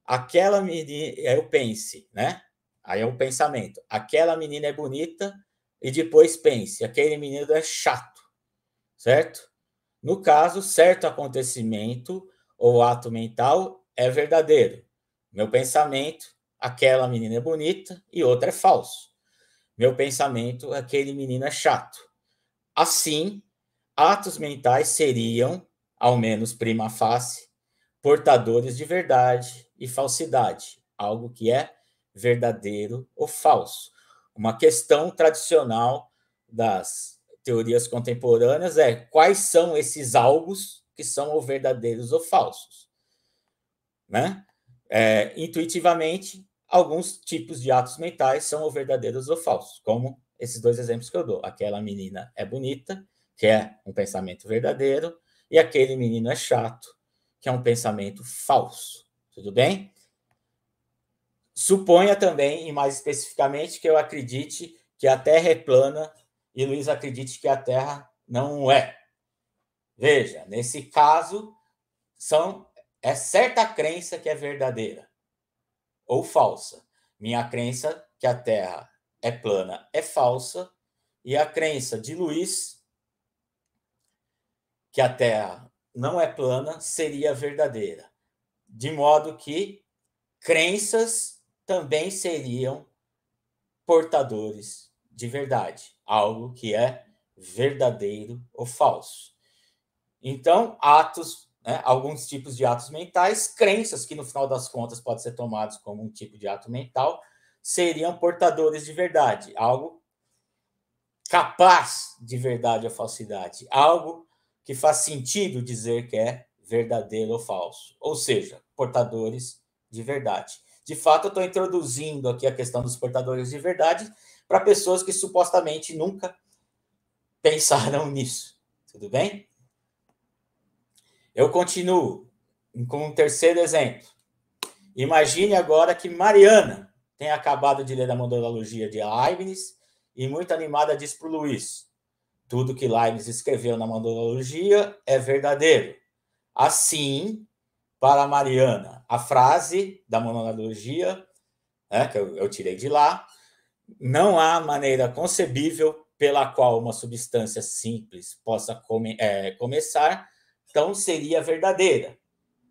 aquela menina, é, eu pense, né? Aí é um pensamento. Aquela menina é bonita e depois pense, aquele menino é chato, certo? No caso, certo acontecimento ou ato mental é verdadeiro. Meu pensamento, aquela menina é bonita e outra é falso. Meu pensamento, aquele menino é chato. Assim, atos mentais seriam ao menos prima facie, portadores de verdade e falsidade, algo que é verdadeiro ou falso. Uma questão tradicional das teorias contemporâneas é quais são esses algos que são ou verdadeiros ou falsos. Né? É, intuitivamente, alguns tipos de atos mentais são ou verdadeiros ou falsos, como esses dois exemplos que eu dou. Aquela menina é bonita, que é um pensamento verdadeiro, e aquele menino é chato, que é um pensamento falso. Tudo bem? Suponha também, e mais especificamente, que eu acredite que a Terra é plana e Luiz acredite que a Terra não é. Veja, nesse caso, são é certa crença que é verdadeira ou falsa. Minha crença que a Terra é plana é falsa e a crença de Luiz que a Terra não é plana seria verdadeira, de modo que crenças também seriam portadores de verdade, algo que é verdadeiro ou falso. Então, atos, né, alguns tipos de atos mentais, crenças que no final das contas podem ser tomados como um tipo de ato mental, seriam portadores de verdade, algo capaz de verdade ou falsidade, algo que faz sentido dizer que é verdadeiro ou falso, ou seja, portadores de verdade. De fato, eu estou introduzindo aqui a questão dos portadores de verdade para pessoas que supostamente nunca pensaram nisso. Tudo bem? Eu continuo com um terceiro exemplo. Imagine agora que Mariana tem acabado de ler a metodologia de Leibniz e muito animada diz para o Luiz: tudo que Leibniz escreveu na Mandologia é verdadeiro. Assim, para Mariana, a frase da Mandologia, né, que eu, eu tirei de lá, não há maneira concebível pela qual uma substância simples possa come, é, começar, então seria verdadeira.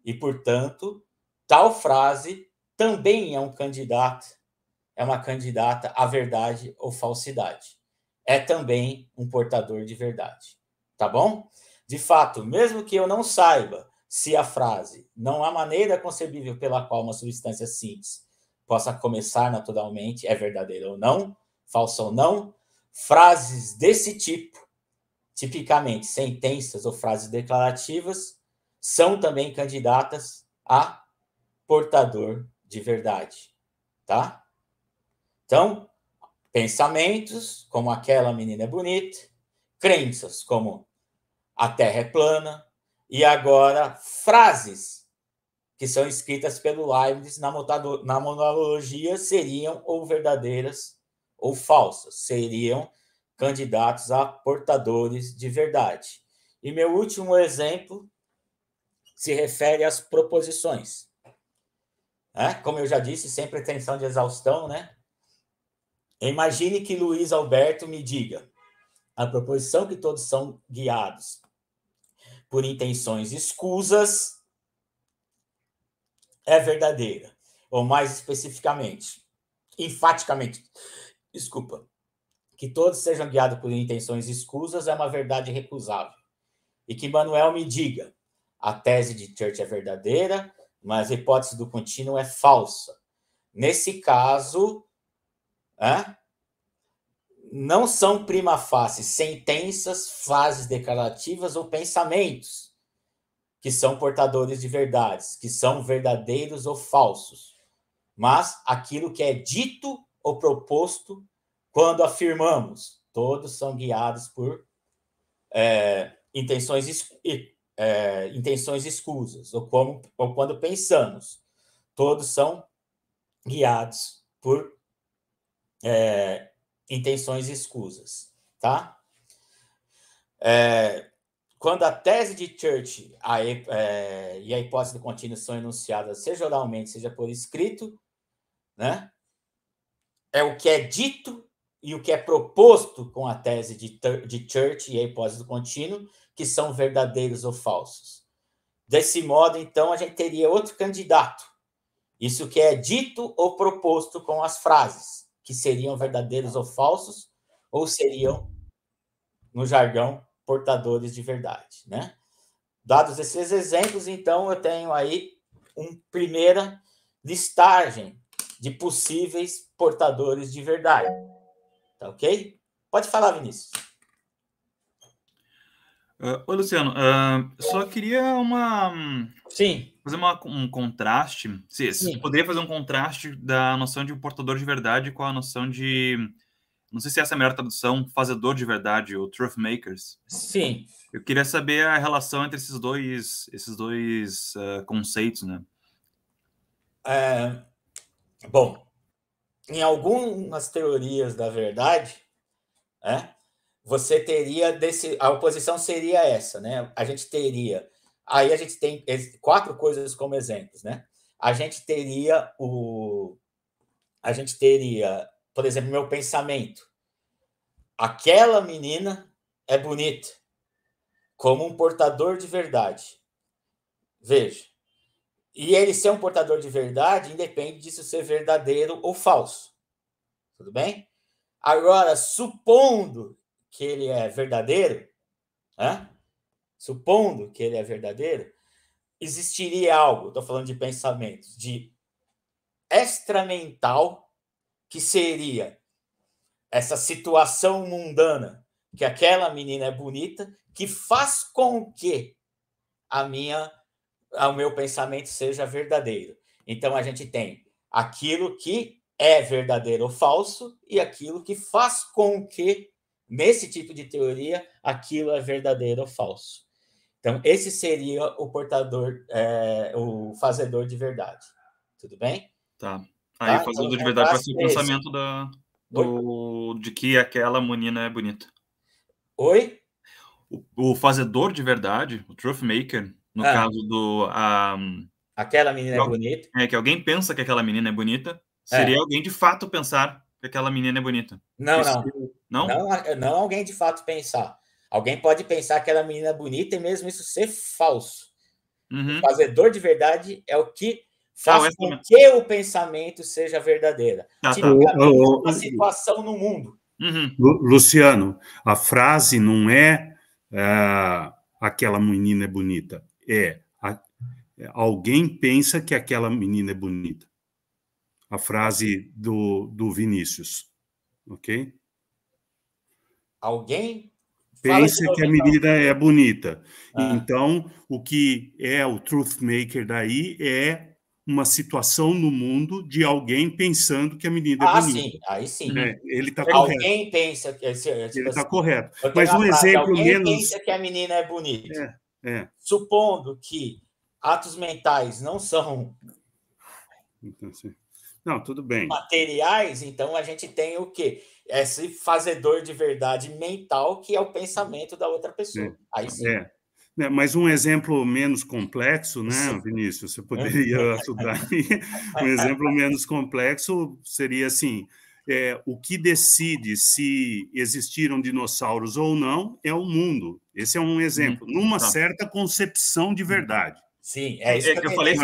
E, portanto, tal frase também é um candidato, é uma candidata à verdade ou falsidade é também um portador de verdade. Tá bom? De fato, mesmo que eu não saiba se a frase não há maneira concebível pela qual uma substância simples possa começar naturalmente, é verdadeira ou não, falsa ou não, frases desse tipo, tipicamente sentenças ou frases declarativas, são também candidatas a portador de verdade, tá? Então, Pensamentos, como aquela menina é bonita, crenças, como a terra é plana, e agora frases que são escritas pelo Leibniz na, na monologia seriam ou verdadeiras ou falsas, seriam candidatos a portadores de verdade. E meu último exemplo se refere às proposições. É, como eu já disse, sempre pretensão tensão de exaustão, né? Imagine que Luiz Alberto me diga, a proposição que todos são guiados por intenções escusas é verdadeira, ou mais especificamente, enfaticamente, desculpa, que todos sejam guiados por intenções escusas é uma verdade recusável. E que Manuel me diga, a tese de Church é verdadeira, mas a hipótese do contínuo é falsa. Nesse caso, Hã? Não são prima facie sentenças, frases declarativas ou pensamentos que são portadores de verdades, que são verdadeiros ou falsos, mas aquilo que é dito ou proposto quando afirmamos, todos são guiados por é, intenções, é, intenções escusas, ou, como, ou quando pensamos, todos são guiados por é, intenções escusas, tá? É, quando a tese de Church a, é, e a hipótese contínua são enunciadas, seja oralmente, seja por escrito, né? É o que é dito e o que é proposto com a tese de, de Church e a hipótese contínua que são verdadeiros ou falsos. Desse modo, então, a gente teria outro candidato. Isso que é dito ou proposto com as frases que seriam verdadeiros ou falsos, ou seriam, no jargão, portadores de verdade, né? Dados esses exemplos, então, eu tenho aí uma primeira listagem de possíveis portadores de verdade. Tá ok? Pode falar, Vinícius. Uh, Luciano, uh, só queria uma. Sim. Fazer uma, um contraste. Sim. Você poderia fazer um contraste da noção de portador de verdade com a noção de. Não sei se essa é a melhor tradução, fazedor de verdade, ou truth makers. Sim. Eu queria saber a relação entre esses dois, esses dois uh, conceitos, né? É, bom, em algumas teorias da verdade, é, você teria desse, a oposição seria essa, né? A gente teria, aí a gente tem quatro coisas como exemplos, né? A gente teria o, a gente teria, por exemplo, meu pensamento. Aquela menina é bonita, como um portador de verdade. Veja, e ele ser um portador de verdade independe disso ser verdadeiro ou falso. Tudo bem? Agora, supondo que ele é verdadeiro, né? supondo que ele é verdadeiro, existiria algo, estou falando de pensamentos, de extramental, que seria essa situação mundana, que aquela menina é bonita, que faz com que a minha, o meu pensamento seja verdadeiro. Então a gente tem aquilo que é verdadeiro ou falso e aquilo que faz com que nesse tipo de teoria, aquilo é verdadeiro ou falso. Então, esse seria o portador, é, o fazedor de verdade. Tudo bem? Tá. tá? Aí tá? o fazedor então, de verdade vai ser o é pensamento da, do, de que aquela menina é bonita. Oi? O, o, fazedor de verdade, o truth maker, no ah. caso do. Um, aquela menina é bonita. É, que alguém pensa que aquela menina é bonita, é. seria é. alguém de fato pensar que aquela menina é bonita. Não, não. não. Não? Não alguém de fato pensar. Alguém pode pensar que aquela menina é bonita e mesmo isso ser falso. Uhum. O fazedor de verdade é o que tá, faz não, com que o pensamento seja verdadeiro. Ah, tá. tá. Tipo, a situação no mundo. Uhum. Luciano, a frase não é, é aquela menina é bonita, é a, é, alguém pensa que aquela menina é bonita a frase do, do Vinícius. Ok? Alguém pensa que a menina é bonita. Ah. Então, o que é o truth maker daí é uma situação no mundo de alguém pensando que a menina é ah, é bonita. Ah, sim, aí sim. É, ele está correto. Alguém pensa que ele está correto. Mas um exemplo alguém menos. Alguém pensa que a menina é bonita. É, é. Supondo que atos mentais não são então, não, tudo bem. Materiais, então a gente tem o quê? Esse fazedor de verdade mental que é o pensamento da outra pessoa. É. Aí sim. É. É, mas um exemplo menos complexo, né, Vinícius? Você hum. poderia ajudar aí. Um exemplo menos complexo seria assim: é, o que decide se existiram dinossauros ou não é o mundo. Esse é um exemplo, hum, numa tá. certa concepção de verdade. Sim, é, é isso é que, que eu falei.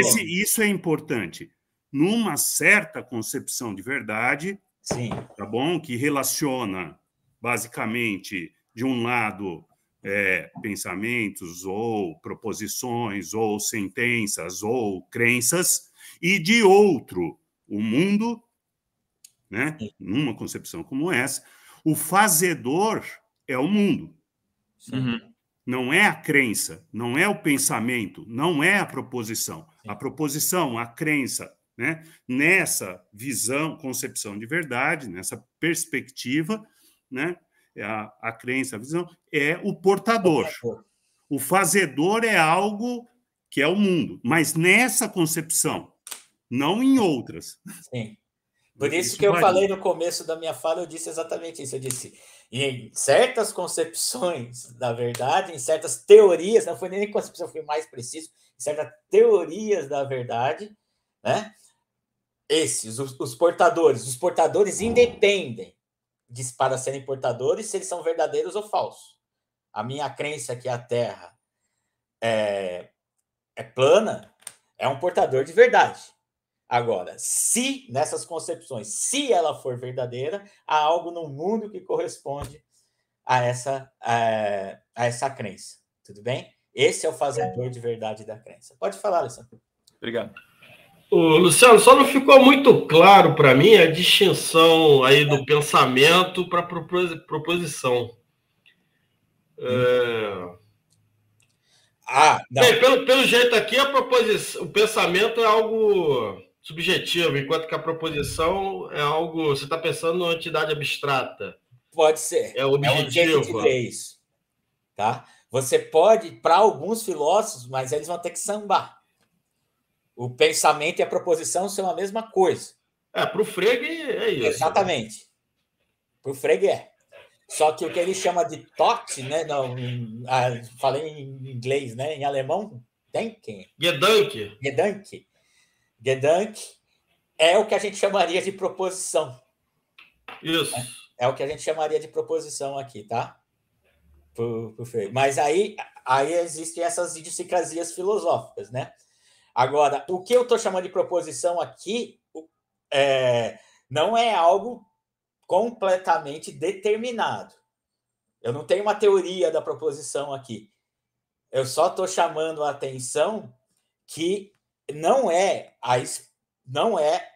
Esse, isso é importante numa certa concepção de verdade, Sim. tá bom? Que relaciona basicamente de um lado é, pensamentos ou proposições ou sentenças ou crenças e de outro o mundo, né? Sim. Numa concepção como essa, o fazedor é o mundo. Uhum. Não é a crença, não é o pensamento, não é a proposição. A proposição, a crença, né? Nessa visão, concepção de verdade, nessa perspectiva, né? a, a crença, a visão, é o portador. O fazedor é algo que é o mundo, mas nessa concepção, não em outras. Sim. Por isso, isso que eu varia. falei no começo da minha fala, eu disse exatamente isso. Eu disse, em certas concepções da verdade, em certas teorias, não foi nem concepção, foi mais preciso, em certas teorias da verdade, né? Esses, os, os portadores. Os portadores independem de para serem portadores se eles são verdadeiros ou falsos. A minha crença é que a Terra é, é plana é um portador de verdade. Agora, se nessas concepções, se ela for verdadeira, há algo no mundo que corresponde a essa, a, é, a essa crença. Tudo bem? Esse é o fazedor de verdade da crença. Pode falar, Alessandro. Obrigado. Luciano, só não ficou muito claro para mim a distinção aí do pensamento para proposição. É... Ah, Bem, pelo, pelo jeito aqui, a proposição, o pensamento é algo subjetivo, enquanto que a proposição é algo. Você está pensando numa entidade abstrata. Pode ser. É objetivo. É um de tá? Você pode, para alguns filósofos, mas eles vão ter que sambar. O pensamento e a proposição são a mesma coisa. É, para o Frege é isso. Né? Exatamente. Para o Frege é. Só que o que ele chama de TOT, né? Não, falei em inglês, né? Em alemão, Denken. Gedanke. Gedanke. Gedanke é o que a gente chamaria de proposição. Isso. É, é o que a gente chamaria de proposição aqui, tá? Pro, pro Frege. Mas aí, aí existem essas idiosincrasias filosóficas, né? Agora, o que eu estou chamando de proposição aqui é, não é algo completamente determinado. Eu não tenho uma teoria da proposição aqui. Eu só estou chamando a atenção que não é a não é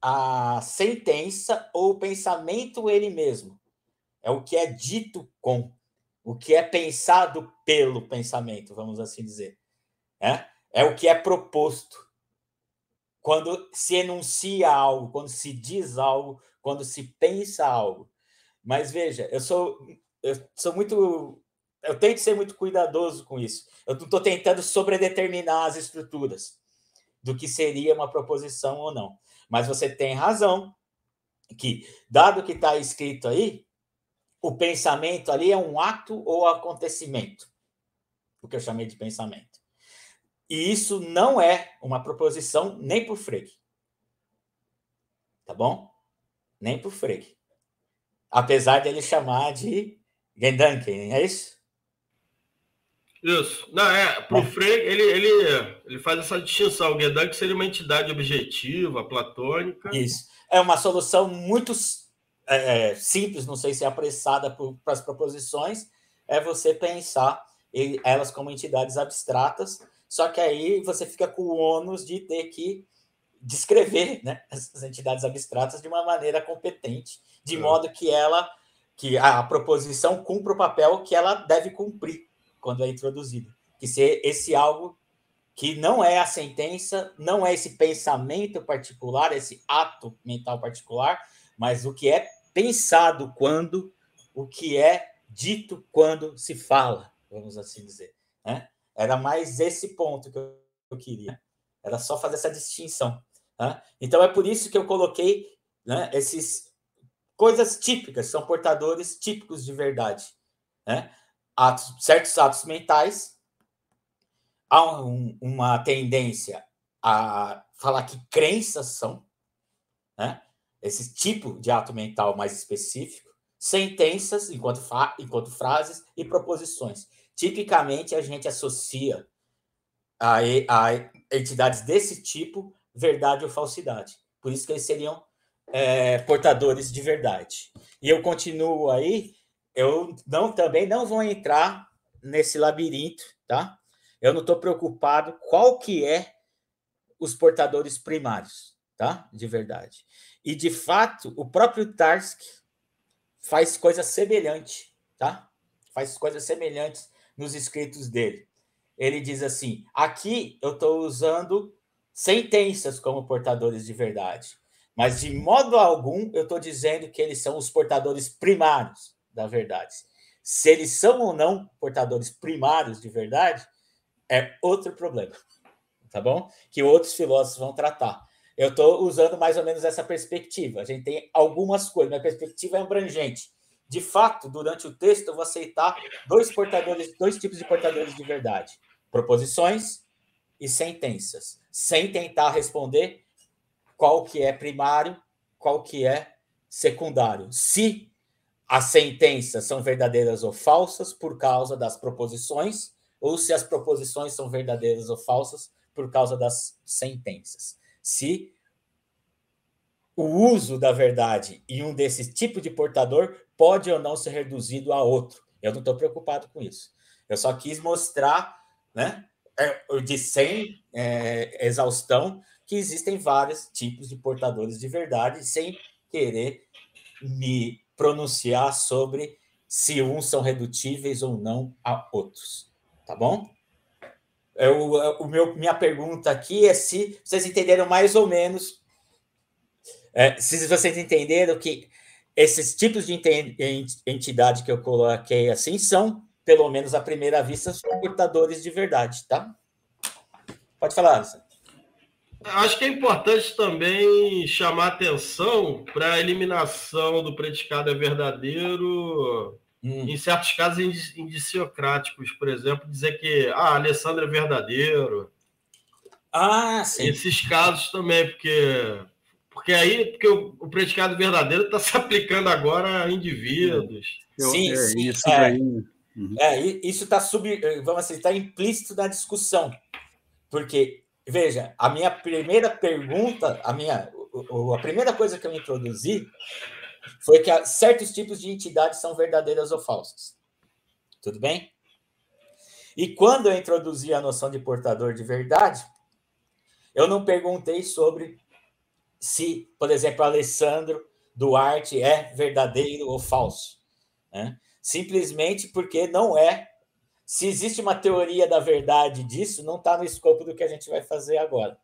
a sentença ou o pensamento ele mesmo. É o que é dito com, o que é pensado pelo pensamento, vamos assim dizer. É? é o que é proposto. Quando se enuncia algo, quando se diz algo, quando se pensa algo. Mas veja, eu sou, eu sou muito. Eu tento ser muito cuidadoso com isso. Eu não estou tentando sobredeterminar as estruturas do que seria uma proposição ou não. Mas você tem razão que, dado que está escrito aí, o pensamento ali é um ato ou acontecimento. O que eu chamei de pensamento. E isso não é uma proposição nem por Frege. Tá bom? Nem por Frege. Apesar de ele chamar de Gendanken, é isso? Isso. Não, é, para o Frege, ele, ele, ele faz essa distinção. O Gendanken seria uma entidade objetiva, platônica. Isso. É uma solução muito é, é, simples, não sei se é apressada para as proposições, é você pensar elas como entidades abstratas só que aí você fica com o ônus de ter que descrever né, essas entidades abstratas de uma maneira competente, de é. modo que ela, que a proposição cumpra o papel que ela deve cumprir quando é introduzida, que ser esse algo que não é a sentença, não é esse pensamento particular, esse ato mental particular, mas o que é pensado quando, o que é dito quando se fala, vamos assim dizer. Né? Era mais esse ponto que eu queria. Era só fazer essa distinção. Né? Então é por isso que eu coloquei né, esses coisas típicas, são portadores típicos de verdade. Né? Atos, certos atos mentais, há um, uma tendência a falar que crenças são, né? esse tipo de ato mental mais específico, sentenças enquanto, enquanto frases e proposições. Tipicamente, a gente associa a, a entidades desse tipo verdade ou falsidade. Por isso que eles seriam é, portadores de verdade. E eu continuo aí, eu não também não vou entrar nesse labirinto, tá? Eu não estou preocupado qual que é os portadores primários, tá? De verdade. E de fato, o próprio Tarsk faz coisa semelhante, tá? Faz coisas semelhantes nos escritos dele. Ele diz assim: aqui eu estou usando sentenças como portadores de verdade, mas de modo algum eu estou dizendo que eles são os portadores primários da verdade. Se eles são ou não portadores primários de verdade, é outro problema, tá bom? Que outros filósofos vão tratar. Eu estou usando mais ou menos essa perspectiva. A gente tem algumas coisas, minha perspectiva é abrangente de fato, durante o texto, eu vou aceitar dois portadores, dois tipos de portadores de verdade: proposições e sentenças, sem tentar responder qual que é primário, qual que é secundário. Se as sentenças são verdadeiras ou falsas por causa das proposições, ou se as proposições são verdadeiras ou falsas por causa das sentenças. Se o uso da verdade em um desse tipo de portador pode ou não ser reduzido a outro. Eu não estou preocupado com isso. Eu só quis mostrar, né, é, de sem é, exaustão, que existem vários tipos de portadores de verdade, sem querer me pronunciar sobre se uns são redutíveis ou não a outros. Tá bom? Eu, o meu, minha pergunta aqui é se vocês entenderam mais ou menos. É, se vocês entenderam que esses tipos de entidade que eu coloquei assim são, pelo menos à primeira vista, computadores portadores de verdade, tá? Pode falar, Alisson. Acho que é importante também chamar atenção para a eliminação do predicado é verdadeiro hum. em certos casos indiciocráticos, por exemplo, dizer que ah, Alessandro é verdadeiro. Ah, sim. Esses casos também, porque porque aí, porque o, o predicado verdadeiro está se aplicando agora a indivíduos. Sim, é, sim. Isso é, Uhum. é isso está sub, eh, vamos assim, tá implícito na discussão. Porque, veja, a minha primeira pergunta, a minha, a primeira coisa que eu introduzi foi que certos tipos de entidades são verdadeiras ou falsas. Tudo bem? E quando eu introduzi a noção de portador de verdade, eu não perguntei sobre se, por exemplo, Alessandro Duarte é verdadeiro ou falso. Né? Simplesmente porque não é. Se existe uma teoria da verdade disso, não está no escopo do que a gente vai fazer agora.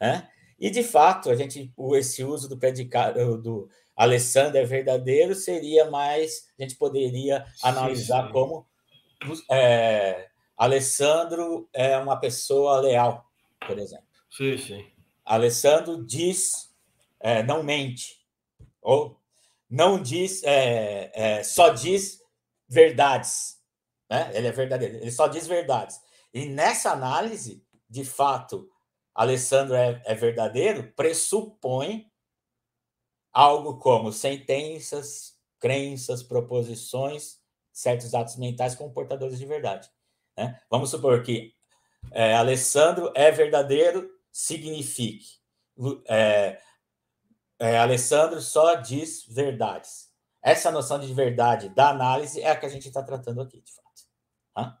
Né? E, de fato, a gente, esse uso do predicado do Alessandro é verdadeiro seria mais. A gente poderia analisar Sim. como é, Alessandro é uma pessoa leal, por exemplo. Sim, sim. Alessandro diz, é, não mente, ou não diz, é, é, só diz verdades. Né? Ele é verdadeiro, ele só diz verdades. E nessa análise, de fato, Alessandro é, é verdadeiro, pressupõe algo como sentenças, crenças, proposições, certos atos mentais comportadores de verdade. Né? Vamos supor que é, Alessandro é verdadeiro signifique. É, é, Alessandro só diz verdades. Essa noção de verdade da análise é a que a gente está tratando aqui, de fato. Hã?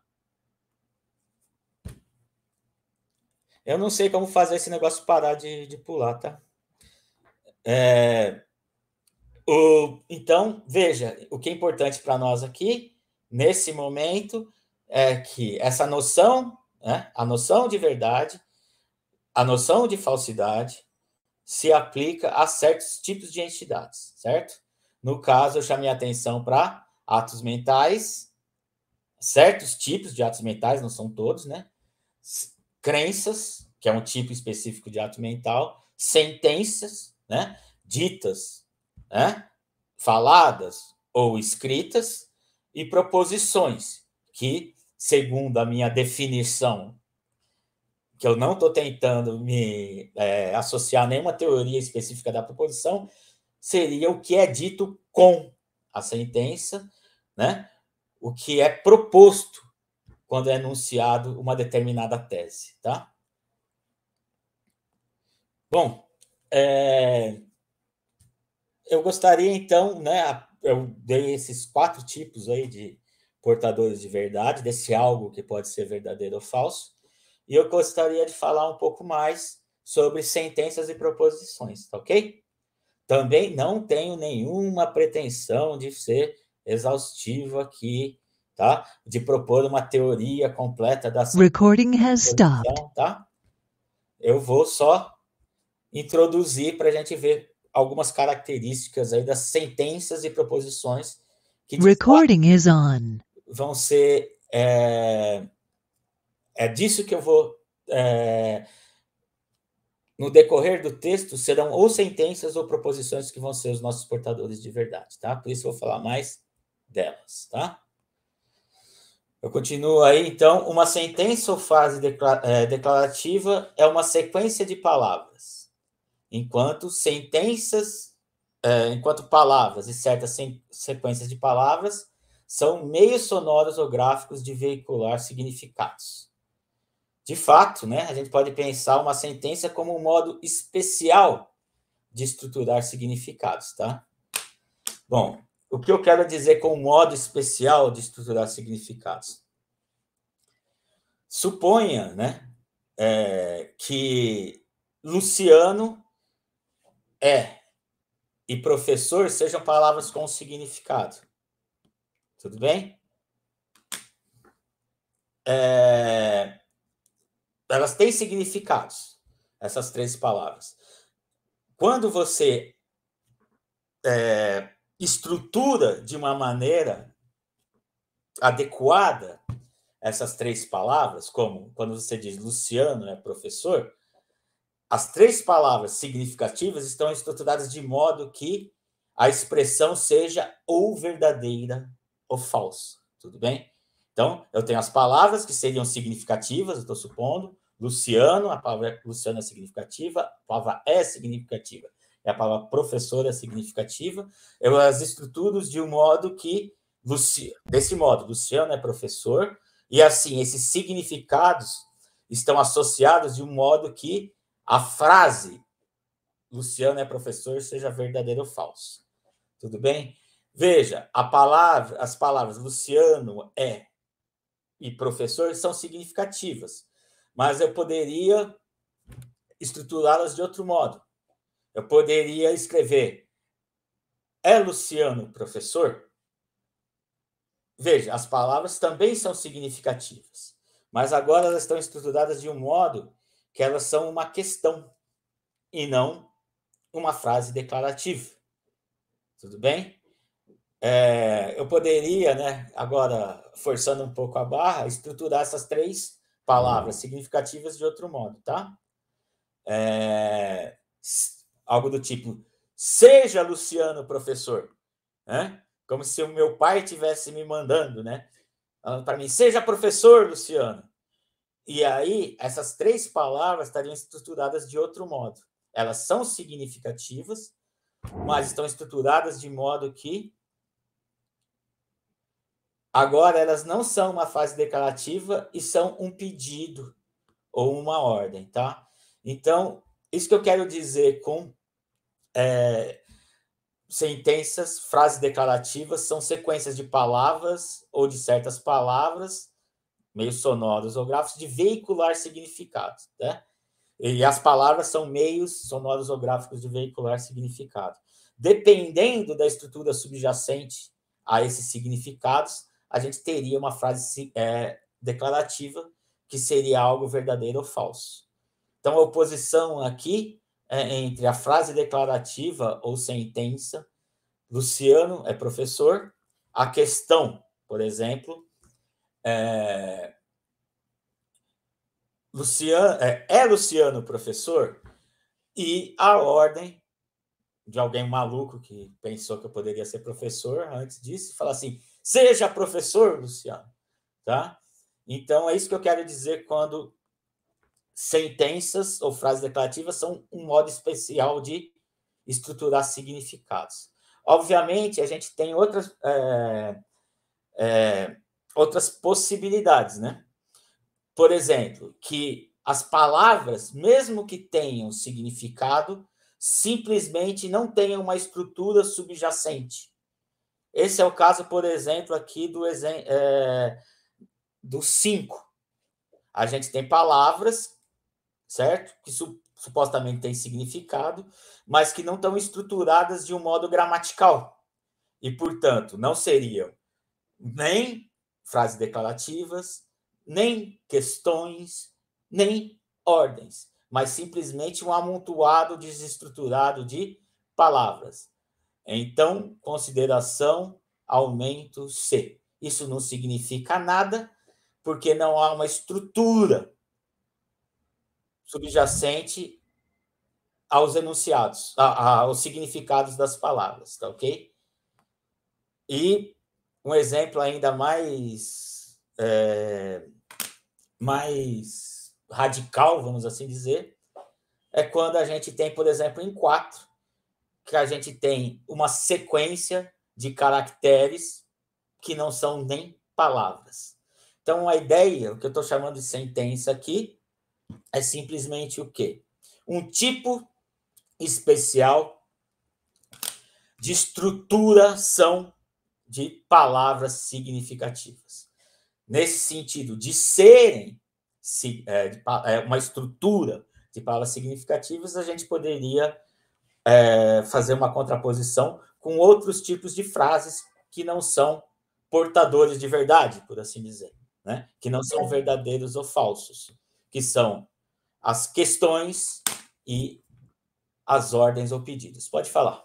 Eu não sei como fazer esse negócio parar de, de pular, tá? É, o, então, veja, o que é importante para nós aqui, nesse momento, é que essa noção, né, a noção de verdade, a noção de falsidade se aplica a certos tipos de entidades, certo? No caso, eu chamei a atenção para atos mentais, certos tipos de atos mentais, não são todos, né? Crenças, que é um tipo específico de ato mental, sentenças, né? Ditas, né? Faladas ou escritas e proposições, que, segundo a minha definição que eu não estou tentando me é, associar a nenhuma teoria específica da proposição, seria o que é dito com a sentença, né? o que é proposto quando é enunciado uma determinada tese. Tá? Bom, é... eu gostaria então, né, eu dei esses quatro tipos aí de portadores de verdade, desse algo que pode ser verdadeiro ou falso. E eu gostaria de falar um pouco mais sobre sentenças e proposições, tá ok? Também não tenho nenhuma pretensão de ser exaustivo aqui, tá? De propor uma teoria completa da Recording has stopped. tá? Eu vou só introduzir para a gente ver algumas características aí das sentenças e proposições que Recording is on. vão ser é, é disso que eu vou. É, no decorrer do texto, serão ou sentenças ou proposições que vão ser os nossos portadores de verdade, tá? Por isso eu vou falar mais delas, tá? Eu continuo aí, então. Uma sentença ou frase é, declarativa é uma sequência de palavras, enquanto sentenças, é, enquanto palavras e certas sequências de palavras são meios sonoros ou gráficos de veicular significados. De fato, né, a gente pode pensar uma sentença como um modo especial de estruturar significados, tá? Bom, o que eu quero dizer com um modo especial de estruturar significados? Suponha, né, é, que Luciano é e professor sejam palavras com significado. Tudo bem? É, elas têm significados, essas três palavras. Quando você é, estrutura de uma maneira adequada essas três palavras, como quando você diz Luciano é professor, as três palavras significativas estão estruturadas de modo que a expressão seja ou verdadeira ou falsa, tudo bem? Então, eu tenho as palavras que seriam significativas, eu estou supondo, Luciano, a palavra é, Luciano é significativa, a palavra é significativa, é a palavra professora é significativa, elas estruturam de um modo que, Luci... desse modo, Luciano é professor, e assim, esses significados estão associados de um modo que a frase Luciano é professor seja verdadeira ou falsa. Tudo bem? Veja, a palavra, as palavras Luciano é e professor são significativas mas eu poderia estruturá-las de outro modo. Eu poderia escrever: É Luciano professor? Veja, as palavras também são significativas, mas agora elas estão estruturadas de um modo que elas são uma questão e não uma frase declarativa. Tudo bem? É, eu poderia, né, agora forçando um pouco a barra, estruturar essas três palavras significativas de outro modo, tá? É, algo do tipo, seja Luciano professor, né? Como se o meu pai tivesse me mandando, né? Falando para mim, seja professor, Luciano. E aí, essas três palavras estariam estruturadas de outro modo. Elas são significativas, mas estão estruturadas de modo que Agora, elas não são uma fase declarativa e são um pedido ou uma ordem, tá? Então, isso que eu quero dizer com é, sentenças, frases declarativas, são sequências de palavras ou de certas palavras, meios sonoros ou gráficos, de veicular significados, né? E as palavras são meios sonoros ou gráficos de veicular significado. Dependendo da estrutura subjacente a esses significados, a gente teria uma frase é, declarativa que seria algo verdadeiro ou falso. Então, a oposição aqui é entre a frase declarativa ou sentença, Luciano é professor, a questão, por exemplo, é, Luciano, é, é Luciano professor, e a ordem de alguém maluco que pensou que eu poderia ser professor antes disso, falar assim: Seja professor, Luciano, tá? Então é isso que eu quero dizer quando sentenças ou frases declarativas são um modo especial de estruturar significados. Obviamente, a gente tem outras, é, é, outras possibilidades, né? Por exemplo, que as palavras, mesmo que tenham significado, simplesmente não tenham uma estrutura subjacente. Esse é o caso, por exemplo, aqui do, é, do 5. A gente tem palavras, certo? Que su supostamente têm significado, mas que não estão estruturadas de um modo gramatical. E, portanto, não seriam nem frases declarativas, nem questões, nem ordens, mas simplesmente um amontoado desestruturado de palavras. Então, consideração, aumento C. Isso não significa nada, porque não há uma estrutura subjacente aos enunciados, aos significados das palavras, tá ok? E um exemplo ainda mais, é, mais radical, vamos assim dizer, é quando a gente tem, por exemplo, em quatro, que a gente tem uma sequência de caracteres que não são nem palavras. Então, a ideia, o que eu estou chamando de sentença aqui, é simplesmente o quê? Um tipo especial de estruturação de palavras significativas. Nesse sentido, de serem é, é, uma estrutura de palavras significativas, a gente poderia é, fazer uma contraposição com outros tipos de frases que não são portadores de verdade, por assim dizer, né? que não são verdadeiros ou falsos, que são as questões e as ordens ou pedidos. Pode falar.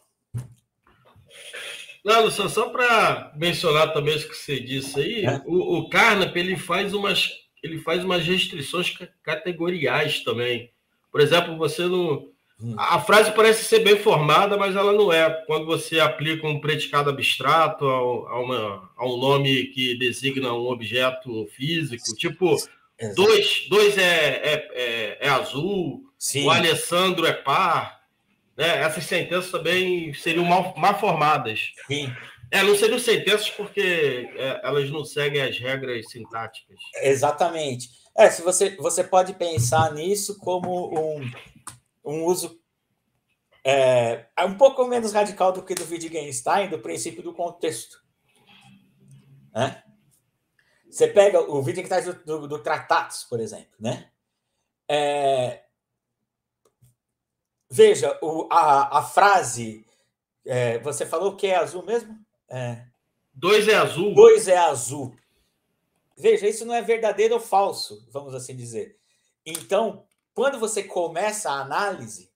Não, Luciano, só para mencionar também o que você disse aí, é. o, o Carnap ele faz umas ele faz umas restrições categoriais também. Por exemplo, você não Hum. A frase parece ser bem formada, mas ela não é. Quando você aplica um predicado abstrato ao, a, uma, a um nome que designa um objeto físico, tipo, dois, dois é, é, é, é azul, Sim. o Alessandro é par, né? essas sentenças também seriam mal, mal formadas. Sim. É, não seriam sentenças porque é, elas não seguem as regras sintáticas. Exatamente. É, se você, você pode pensar nisso como um um uso é, é, um pouco menos radical do que do Wittgenstein, do princípio do contexto. Né? Você pega o Wittgenstein do, do, do Tratatus, por exemplo. Né? É, veja, o, a, a frase. É, você falou que é azul mesmo? É, dois é azul. Dois é azul. Veja, isso não é verdadeiro ou falso, vamos assim dizer. Então, quando você começa a análise,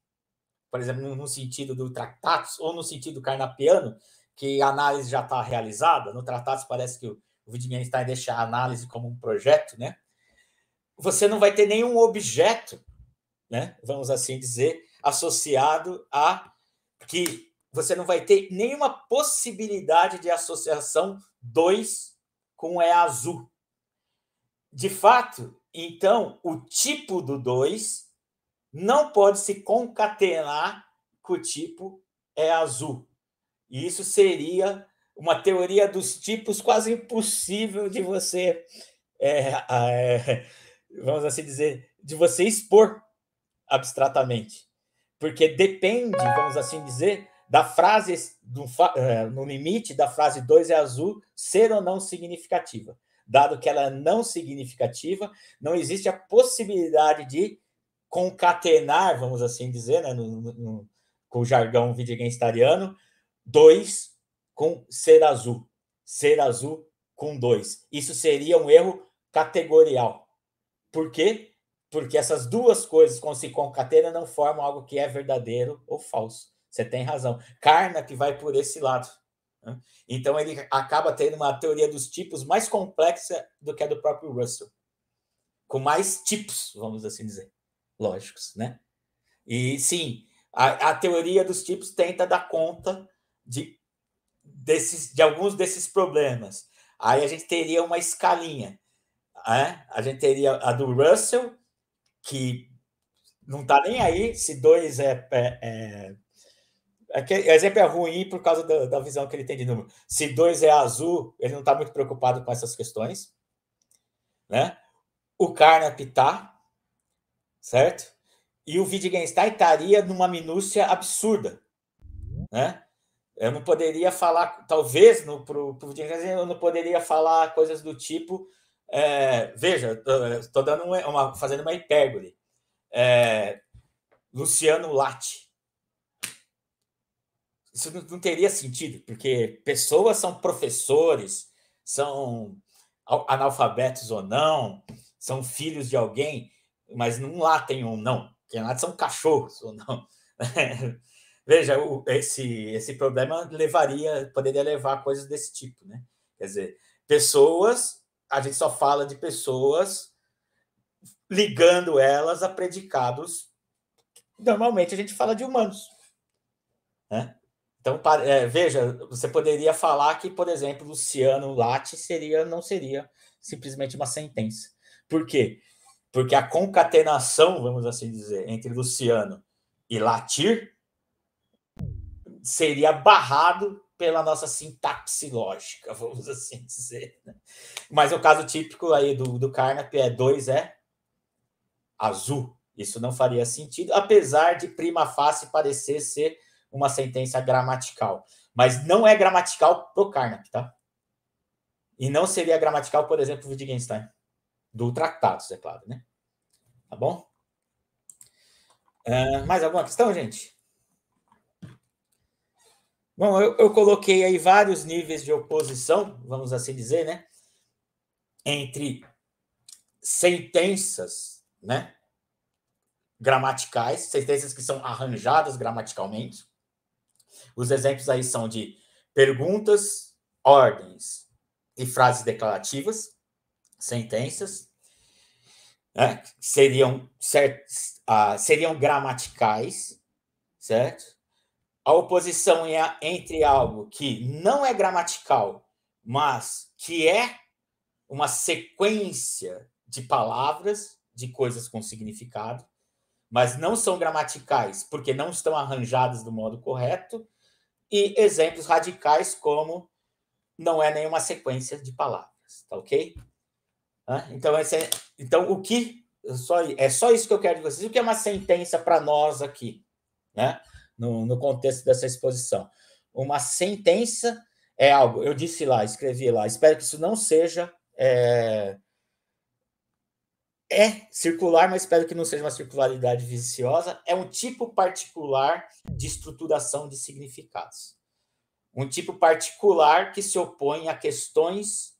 por exemplo, no sentido do Tractatus ou no sentido carnapiano, que a análise já está realizada, no Tractatus parece que o, Wittgenstein deixa a análise como um projeto, né? Você não vai ter nenhum objeto, né? Vamos assim dizer, associado a que você não vai ter nenhuma possibilidade de associação dois com é azul. De fato, então, o tipo do 2 não pode se concatenar com o tipo é azul. E isso seria uma teoria dos tipos quase impossível de você, é, é, vamos assim dizer, de você expor abstratamente. Porque depende, vamos assim dizer, da frase, do, é, no limite da frase 2 é azul, ser ou não significativa dado que ela é não significativa, não existe a possibilidade de concatenar, vamos assim dizer, né, no, no, com o jargão videogamestariano, dois com ser azul. Ser azul com dois. Isso seria um erro categorial. Por quê? Porque essas duas coisas, quando se concatenam, não formam algo que é verdadeiro ou falso. Você tem razão. Karna que vai por esse lado. Né? Então ele acaba tendo uma teoria dos tipos mais complexa do que a do próprio Russell, com mais tipos, vamos assim dizer, lógicos, né? E sim, a, a teoria dos tipos tenta dar conta de, desses, de alguns desses problemas. Aí a gente teria uma escalinha. Né? A gente teria a do Russell, que não está nem aí se dois é, é, é é que o exemplo é ruim por causa da, da, visão que ele tem de número. Se 2 é azul, ele não está muito preocupado com essas questões. Né? O Carnap está, certo? E o Wittgenstein estaria numa minúcia absurda. Né? Eu não poderia falar, talvez, no, o Wittgenstein, eu não poderia falar coisas do tipo. É, veja, estou dando uma, fazendo uma hipérbole. É, Luciano Latte. Isso não teria sentido, porque pessoas são professores, são analfabetos ou não, são filhos de alguém, mas não latem ou não. Quem late são cachorros ou não. Veja, esse, esse problema levaria, poderia levar a coisas desse tipo, né? Quer dizer, pessoas, a gente só fala de pessoas ligando elas a predicados. Normalmente a gente fala de humanos. Né? Então, é, veja, você poderia falar que, por exemplo, Luciano Late seria, não seria simplesmente uma sentença. Por quê? Porque a concatenação, vamos assim dizer, entre Luciano e Latir seria barrado pela nossa sintaxe lógica, vamos assim dizer. Né? Mas o caso típico aí do, do Carnap é dois é azul. Isso não faria sentido, apesar de prima face parecer ser uma sentença gramatical. Mas não é gramatical o Carnap, tá? E não seria gramatical, por exemplo, o Wittgenstein. Do Tratado, é claro, né? Tá bom? Uh, mais alguma questão, gente? Bom, eu, eu coloquei aí vários níveis de oposição, vamos assim dizer, né? Entre sentenças, né? gramaticais, sentenças que são arranjadas gramaticalmente, os exemplos aí são de perguntas, ordens e frases declarativas, sentenças, né? seriam, certos, ah, seriam gramaticais, certo? A oposição é entre algo que não é gramatical, mas que é uma sequência de palavras, de coisas com significado, mas não são gramaticais porque não estão arranjadas do modo correto, e exemplos radicais como não é nenhuma sequência de palavras, tá ok? Então, é, então o que só, é só isso que eu quero de vocês. O que é uma sentença para nós aqui, né? No, no contexto dessa exposição, uma sentença é algo. Eu disse lá, escrevi lá. Espero que isso não seja é, é circular, mas espero que não seja uma circularidade viciosa. É um tipo particular de estruturação de significados. Um tipo particular que se opõe a questões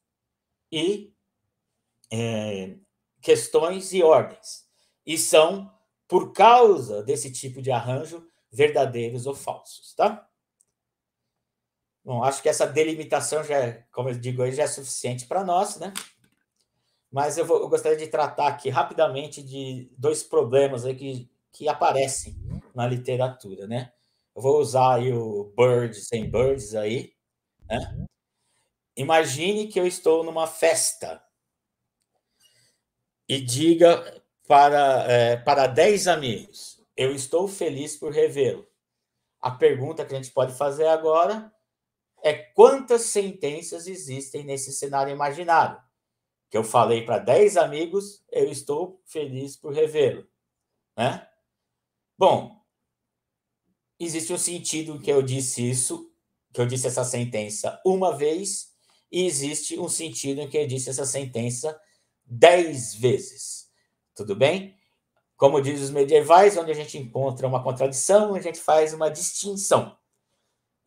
e é, questões e ordens. E são, por causa desse tipo de arranjo, verdadeiros ou falsos, tá? Bom, acho que essa delimitação já, é, como eu digo, já é suficiente para nós, né? mas eu, vou, eu gostaria de tratar aqui rapidamente de dois problemas aí que, que aparecem na literatura, né? Eu vou usar aí o birds and birds aí, né? Imagine que eu estou numa festa e diga para, é, para 10 amigos, eu estou feliz por revê-lo. A pergunta que a gente pode fazer agora é quantas sentenças existem nesse cenário imaginário? que eu falei para 10 amigos, eu estou feliz por revê-lo. Né? Bom, existe um sentido que eu disse isso, que eu disse essa sentença uma vez, e existe um sentido em que eu disse essa sentença dez vezes. Tudo bem? Como diz os medievais, onde a gente encontra uma contradição, a gente faz uma distinção.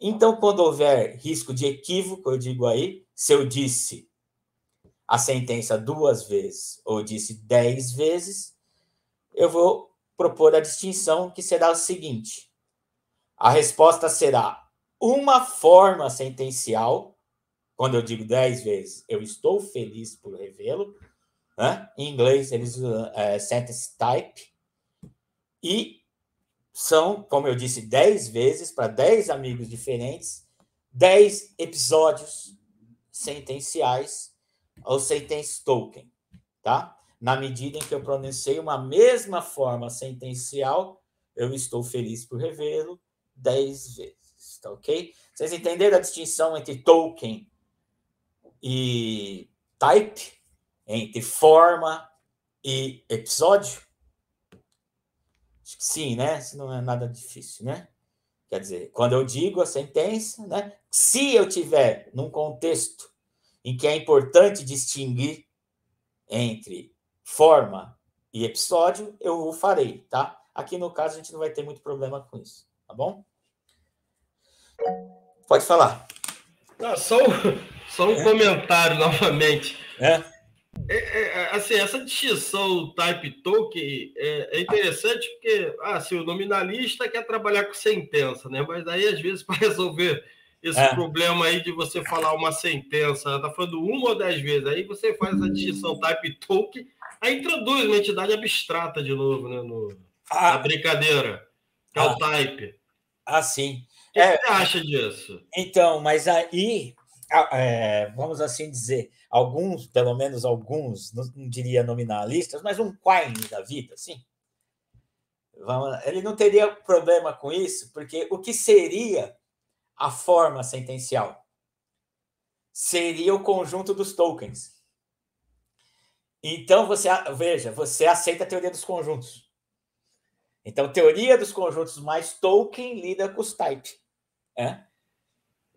Então, quando houver risco de equívoco, eu digo aí, se eu disse a sentença duas vezes ou disse dez vezes, eu vou propor a distinção que será a seguinte: a resposta será uma forma sentencial. Quando eu digo dez vezes, eu estou feliz por revê-lo. Né? Em inglês, eles é, sentence type. E são, como eu disse, dez vezes para dez amigos diferentes, dez episódios sentenciais ou sentence token, tá? Na medida em que eu pronunciei uma mesma forma sentencial, eu estou feliz por revê-lo dez vezes, tá ok? Vocês entenderam a distinção entre token e type, entre forma e episódio? Acho que sim, né? Isso não é nada difícil, né? Quer dizer, quando eu digo a sentença, né? Se eu tiver num contexto em que é importante distinguir entre forma e episódio, eu o farei, tá? Aqui no caso a gente não vai ter muito problema com isso, tá bom? Pode falar. Ah, só, só um é. comentário novamente. É. É, é assim, essa distinção type token é, é, interessante porque ah, assim, o nominalista quer trabalhar com sentença, né? mas aí às vezes para resolver esse é. problema aí de você falar uma sentença, tá falando uma ou dez vezes, aí você faz a distinção type talk aí introduz uma entidade abstrata de novo, né, no, ah. na brincadeira, que é o ah. type. Ah, sim. O que é, você acha disso? Então, mas aí, é, vamos assim dizer, alguns, pelo menos alguns, não, não diria nominalistas, mas um Quine da vida, sim. Vamos, ele não teria problema com isso, porque o que seria a forma sentencial. Seria o conjunto dos tokens. Então, você veja, você aceita a teoria dos conjuntos. Então, teoria dos conjuntos mais token lida com os types. Né?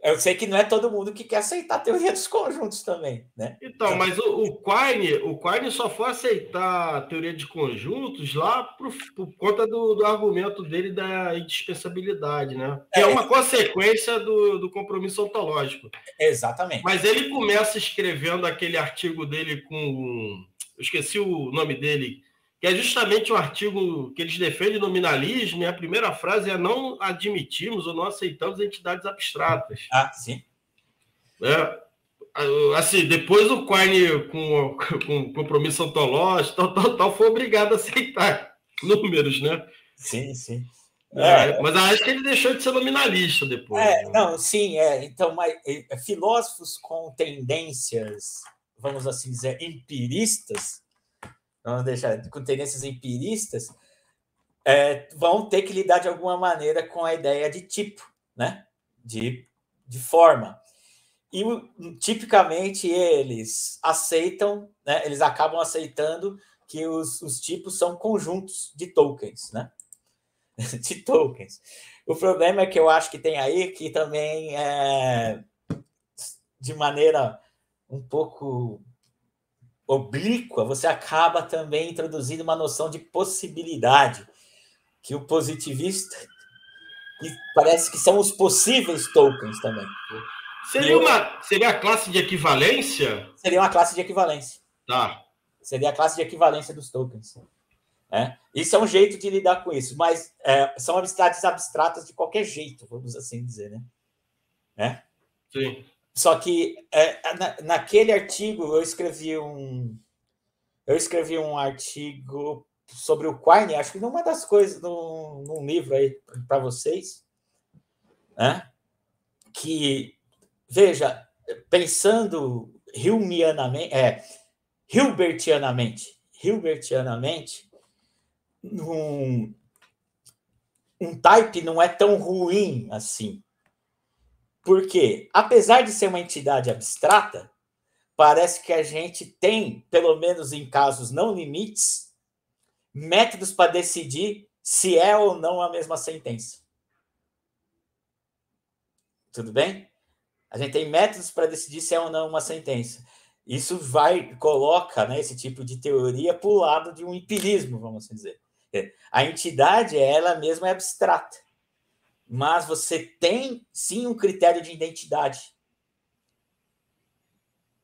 eu sei que não é todo mundo que quer aceitar a teoria dos conjuntos também, né? Então, é. mas o, o Quine, o Quine só foi aceitar a teoria de conjuntos lá por, por conta do, do, argumento dele da indispensabilidade, né? Que é, é uma é. consequência do, do, compromisso ontológico. Exatamente. Mas ele começa escrevendo aquele artigo dele com. Eu esqueci o nome dele, que é justamente o um artigo que eles defendem o nominalismo e a primeira frase é não admitimos ou não aceitamos entidades abstratas. Ah, sim. É, assim, depois o Quine, com, com compromisso ontológico, tal, tal, tal, foi obrigado a aceitar números, né? Sim, sim. É, é, mas acho que ele deixou de ser nominalista depois. É, né? Não, sim, é. Então, mas, é, é, filósofos com tendências, vamos assim dizer, empiristas, vamos deixar, com tendências empiristas, é, vão ter que lidar de alguma maneira com a ideia de tipo, né? De, de forma. E tipicamente eles aceitam, né? eles acabam aceitando que os, os tipos são conjuntos de tokens, né? de tokens. O problema é que eu acho que tem aí que também é de maneira um pouco oblíqua, você acaba também introduzindo uma noção de possibilidade, que o positivista e parece que são os possíveis tokens também. Seria, eu, uma, seria a classe de equivalência? Seria uma classe de equivalência. Tá. Seria a classe de equivalência dos tokens. É. Isso é um jeito de lidar com isso, mas é, são amistades abstratas de qualquer jeito, vamos assim dizer, né? É? Sim. Só que é, é, na, naquele artigo eu escrevi um eu escrevi um artigo sobre o Quine, acho que numa das coisas num, livro aí para vocês, né? Que veja, pensando Hilmianamente, é, Hilbertianamente, Hilbertianamente, um, um type não é tão ruim assim, porque, apesar de ser uma entidade abstrata, parece que a gente tem, pelo menos em casos não limites, métodos para decidir se é ou não a mesma sentença. Tudo bem? A gente tem métodos para decidir se é ou não uma sentença. Isso vai coloca né, esse tipo de teoria para o lado de um empirismo, vamos dizer. A entidade, ela mesma é abstrata mas você tem sim um critério de identidade.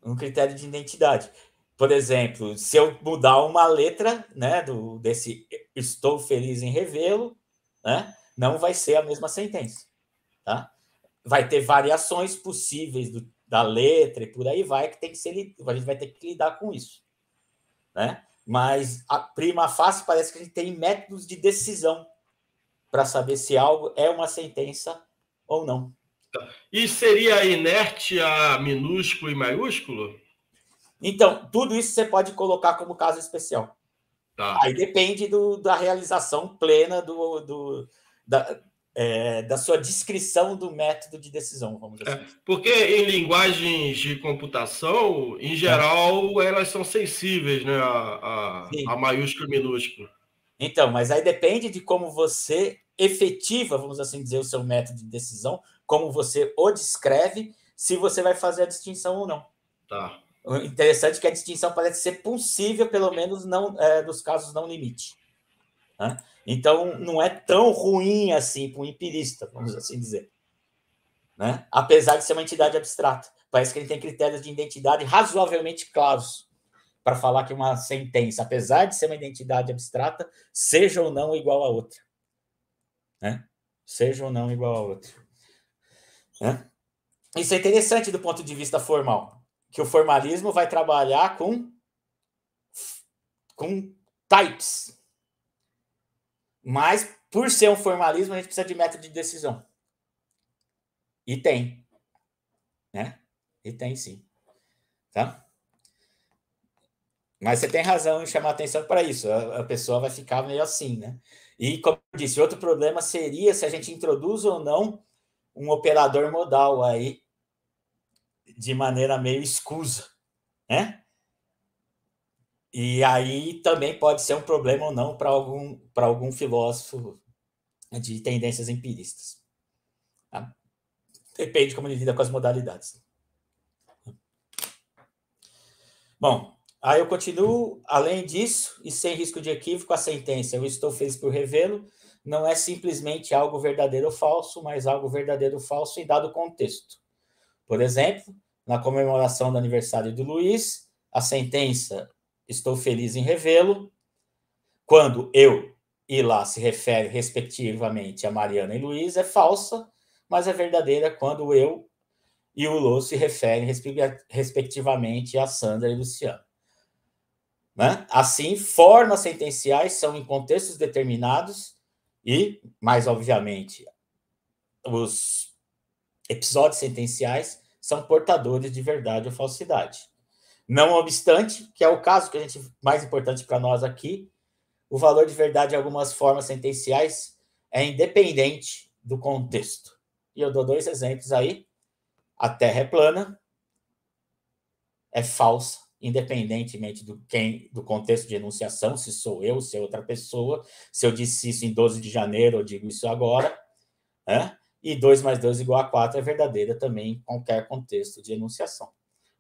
Um critério de identidade. Por exemplo, se eu mudar uma letra, né, do desse estou feliz em revê-lo, né, não vai ser a mesma sentença, tá? Vai ter variações possíveis do, da letra e por aí vai que tem que ser a gente vai ter que lidar com isso, né? Mas a prima facie parece que a gente tem métodos de decisão para saber se algo é uma sentença ou não. E seria inerte a minúsculo e maiúsculo? Então, tudo isso você pode colocar como caso especial. Tá. Aí depende do, da realização plena do, do da, é, da sua descrição do método de decisão, vamos dizer É, assim. porque em linguagens de computação, em geral, elas são sensíveis né, a, a, a maiúsculo e minúsculo. Então, mas aí depende de como você efetiva, vamos assim dizer, o seu método de decisão, como você o descreve, se você vai fazer a distinção ou não. Tá. O interessante é que a distinção parece ser possível, pelo menos não é, dos casos não limite. Né? Então, não é tão ruim assim para um empirista, vamos assim dizer. Né? Apesar de ser uma entidade abstrata. Parece que ele tem critérios de identidade razoavelmente claros para falar que uma sentença, apesar de ser uma identidade abstrata, seja ou não igual a outra. Né? Seja ou não igual a outra. Né? Isso é interessante do ponto de vista formal, que o formalismo vai trabalhar com, com types. Mas, por ser um formalismo, a gente precisa de método de decisão. E tem. Né? E tem sim. Tá? Mas você tem razão em chamar atenção para isso. A, pessoa vai ficar meio assim, né? E, como eu disse, outro problema seria se a gente introduz ou não um operador modal aí de maneira meio escusa, né? E aí também pode ser um problema ou não para algum, algum filósofo de tendências empiristas. Tá? Depende como ele lida com as modalidades. Bom, Aí eu continuo, além disso, e sem risco de equívoco, a sentença, eu estou feliz por revê-lo, não é simplesmente algo verdadeiro ou falso, mas algo verdadeiro ou falso em dado contexto. Por exemplo, na comemoração do aniversário do Luiz, a sentença estou feliz em revê-lo, quando eu e lá se refere respectivamente a Mariana e Luiz, é falsa, mas é verdadeira quando eu e o Lô se referem respectivamente a Sandra e Luciano. Né? Assim, formas sentenciais são em contextos determinados e, mais obviamente, os episódios sentenciais são portadores de verdade ou falsidade. Não obstante, que é o caso que a gente mais importante para nós aqui, o valor de verdade em algumas formas sentenciais é independente do contexto. E eu dou dois exemplos aí. A Terra é plana, é falsa independentemente do quem do contexto de enunciação, se sou eu, se é outra pessoa, se eu disse isso em 12 de janeiro, eu digo isso agora, né? e 2 mais 2 igual a 4 é verdadeira também em qualquer contexto de enunciação.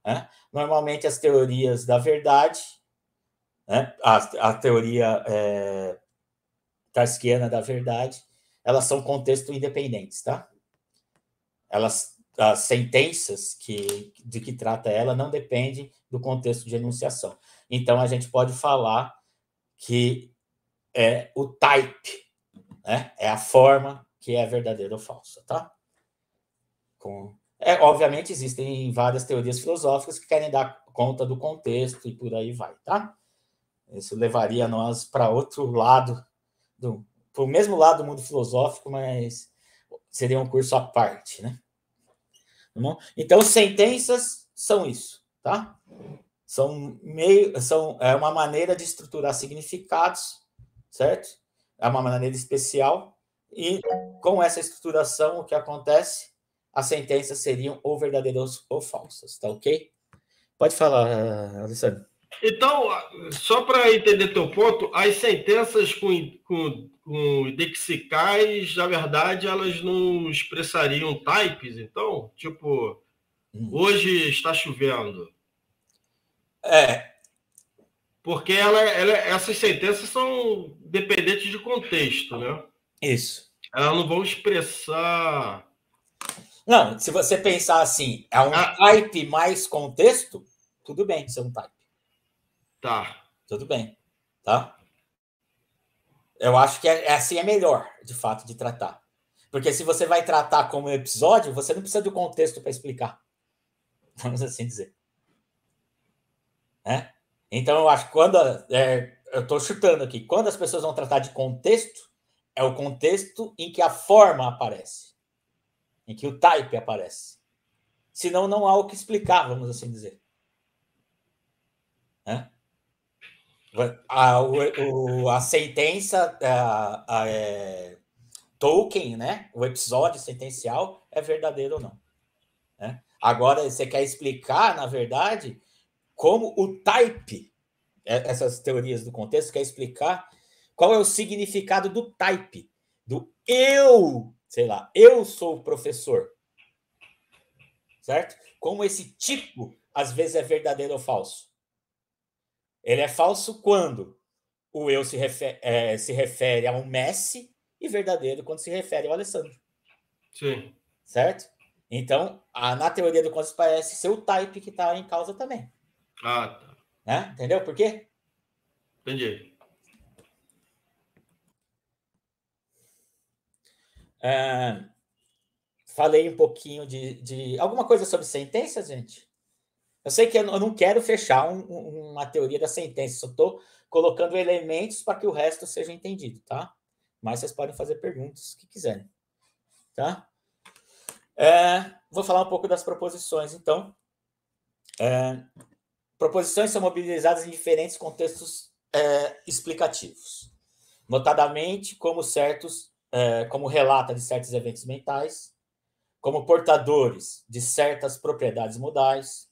Né? Normalmente, as teorias da verdade, né? a, a, teoria é, da verdade, elas são contexto independentes, tá? Elas as sentenças que, de que trata ela não dependem do contexto de enunciação. Então, a gente pode falar que é o type, né? é a forma que é verdadeira ou falsa. Tá? Com... É, obviamente, existem várias teorias filosóficas que querem dar conta do contexto e por aí vai. Tá? Isso levaria nós para outro lado, para o mesmo lado do mundo filosófico, mas seria um curso à parte, né? Tá bom? Então, sentenças são isso, tá? São meio, são é uma maneira de estruturar significados, certo? É uma maneira especial e com essa estruturação o que acontece? As sentenças seriam ou verdadeiras ou falsas, tá ok? Pode falar, Alessandro. Então, só para entender teu ponto, as sentenças com, com com idexicais, na verdade, elas não expressariam types, então? Tipo, hum. hoje está chovendo. É. Porque ela, ela, essas sentenças são dependentes de contexto, né? Isso. Elas não vão expressar. Não, se você pensar assim, é um ah. type mais contexto, tudo bem ser um type. Tá. Tudo bem, tá? Eu acho que é, é, assim é melhor, de fato, de tratar. Porque se você vai tratar como episódio, você não precisa do contexto para explicar. Vamos assim dizer. Né? Então, eu acho que quando. É, eu estou chutando aqui. Quando as pessoas vão tratar de contexto, é o contexto em que a forma aparece, em que o type aparece. Senão, não há o que explicar, vamos assim dizer. Né? A, o, a sentença, é, a, a, é, Tolkien, né? O episódio sentencial é verdadeiro ou não. Né? Agora, você quer explicar, na verdade, como o type, é, essas teorias do contexto, quer explicar qual é o significado do type, do eu, sei lá, eu sou o professor. Certo? Como esse tipo, às vezes, é verdadeiro ou falso. Ele é falso quando o eu se refere, é, se refere a um Messi e verdadeiro quando se refere ao Alessandro. Sim. Certo? Então, a, na teoria do quantos parece ser o type que está em causa também. Ah, tá. Né? Entendeu por quê? Entendi. Ah, falei um pouquinho de, de. Alguma coisa sobre sentenças, gente? Eu sei que eu não quero fechar um, uma teoria da sentença, só estou colocando elementos para que o resto seja entendido, tá? Mas vocês podem fazer perguntas que quiserem, tá? É, vou falar um pouco das proposições, então. É, proposições são mobilizadas em diferentes contextos é, explicativos, notadamente como certos, é, como relata de certos eventos mentais, como portadores de certas propriedades modais,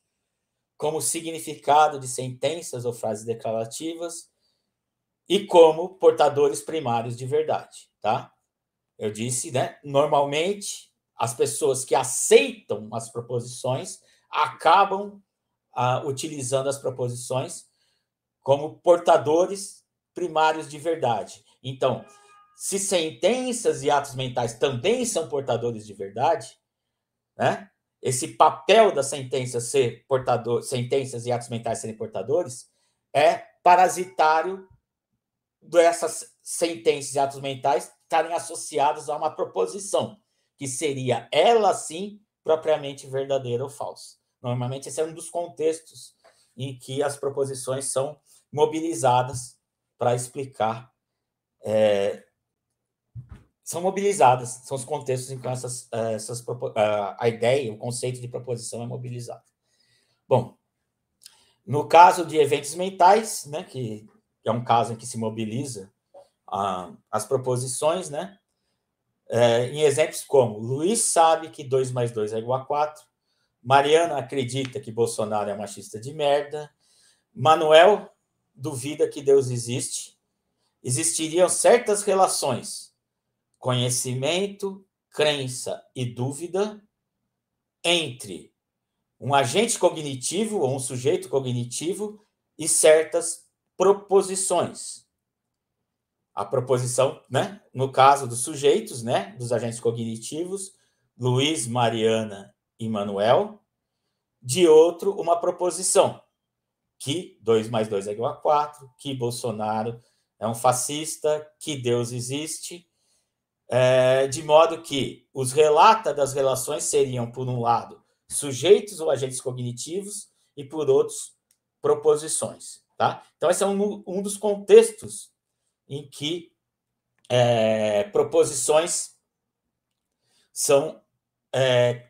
como significado de sentenças ou frases declarativas e como portadores primários de verdade, tá? Eu disse, né? Normalmente, as pessoas que aceitam as proposições acabam ah, utilizando as proposições como portadores primários de verdade. Então, se sentenças e atos mentais também são portadores de verdade, né? esse papel das sentenças ser portador, sentenças e atos mentais serem portadores é parasitário dessas sentenças e atos mentais estarem associados a uma proposição, que seria ela sim propriamente verdadeira ou falsa. Normalmente esse é um dos contextos em que as proposições são mobilizadas para explicar é, são mobilizadas, são os contextos em que essas, eh, essas, eh, a ideia, o conceito de proposição é mobilizado. Bom, no caso de eventos mentais, né, que é um caso em que se mobiliza ah, as proposições, né, é, em exemplos como Luiz sabe que 2 mais 2 é igual a 4, Mariana acredita que Bolsonaro é machista de merda, Manuel duvida que Deus existe, existiriam certas relações conhecimento, crença e dúvida entre um agente cognitivo ou um sujeito cognitivo e certas proposições. A proposição, né, no caso dos sujeitos, né, dos agentes cognitivos, Luiz, Mariana e Manuel, de outro, uma proposição, que 2 mais 2 é igual a 4, que Bolsonaro é um fascista, que Deus existe, é, de modo que os relata das relações seriam, por um lado, sujeitos ou agentes cognitivos, e por outros, proposições. Tá? Então, esse é um, um dos contextos em que é, proposições são é,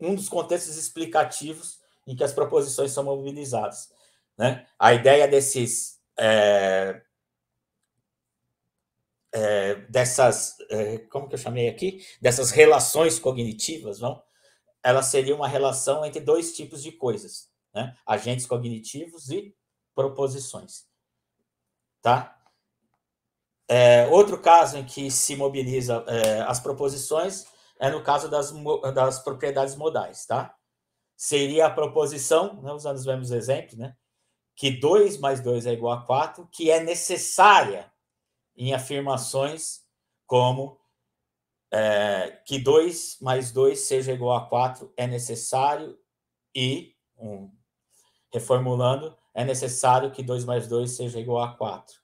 um dos contextos explicativos em que as proposições são mobilizadas. Né? A ideia desses é, é, dessas, é, como que eu chamei aqui? Dessas relações cognitivas, não? Ela seria uma relação entre dois tipos de coisas, né? Agentes cognitivos e proposições, tá? É, outro caso em que se mobiliza é, as proposições é no caso das, das propriedades modais, tá? Seria a proposição, né, usando os mesmos exemplos, né? Que 2 mais 2 é igual a 4, que é necessária em afirmações como é, que 2 mais 2 seja igual a 4 é necessário e, um, reformulando, é necessário que 2 mais 2 seja igual a 4.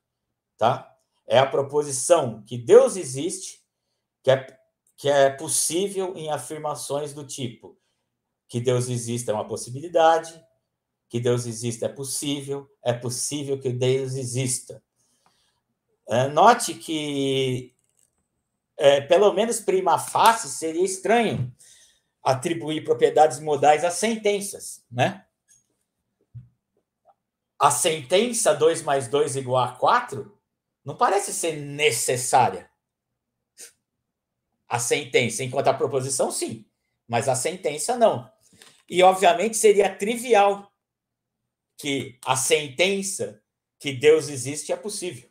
Tá? É a proposição que Deus existe, que é, que é possível em afirmações do tipo que Deus existe é uma possibilidade, que Deus existe é possível, é possível que Deus exista. É, note que, é, pelo menos prima facie, seria estranho atribuir propriedades modais a sentenças, né? A sentença 2 mais 2 igual a 4 não parece ser necessária. A sentença, enquanto a proposição, sim, mas a sentença não. E, obviamente, seria trivial que a sentença que Deus existe é possível.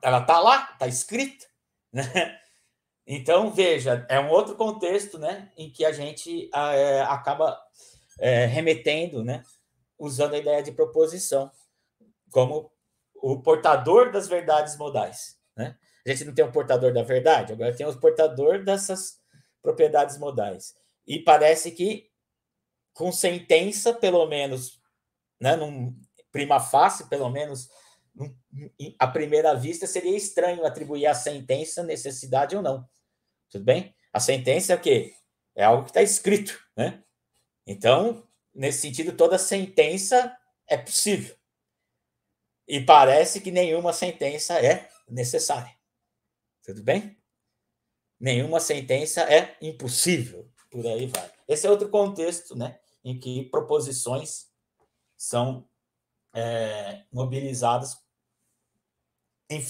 Ela está lá, está escrita. Né? Então, veja, é um outro contexto né, em que a gente ah, é, acaba é, remetendo, né, usando a ideia de proposição, como o portador das verdades modais. Né? A gente não tem o um portador da verdade, agora tem o um portador dessas propriedades modais. E parece que, com sentença, pelo menos, né, num prima facie, pelo menos, à primeira vista, seria estranho atribuir à sentença necessidade ou não. Tudo bem? A sentença é o quê? É algo que está escrito, né? Então, nesse sentido, toda sentença é possível. E parece que nenhuma sentença é necessária. Tudo bem? Nenhuma sentença é impossível. Por aí vai. Esse é outro contexto, né? Em que proposições são é, mobilizadas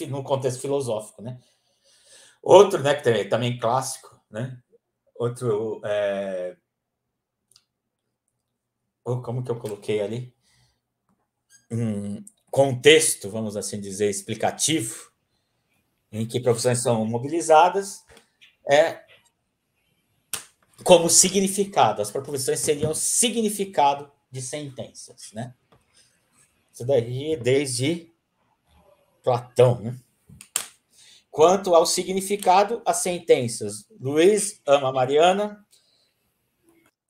no contexto filosófico, né? Outro, né, que também, também clássico, né? Outro, é... oh, como que eu coloquei ali? Um contexto, vamos assim dizer, explicativo, em que profissões são mobilizadas, é como significado. As proposições seriam significado de sentenças, né? Isso daí desde Platão, né? Quanto ao significado, as sentenças Luiz ama Mariana,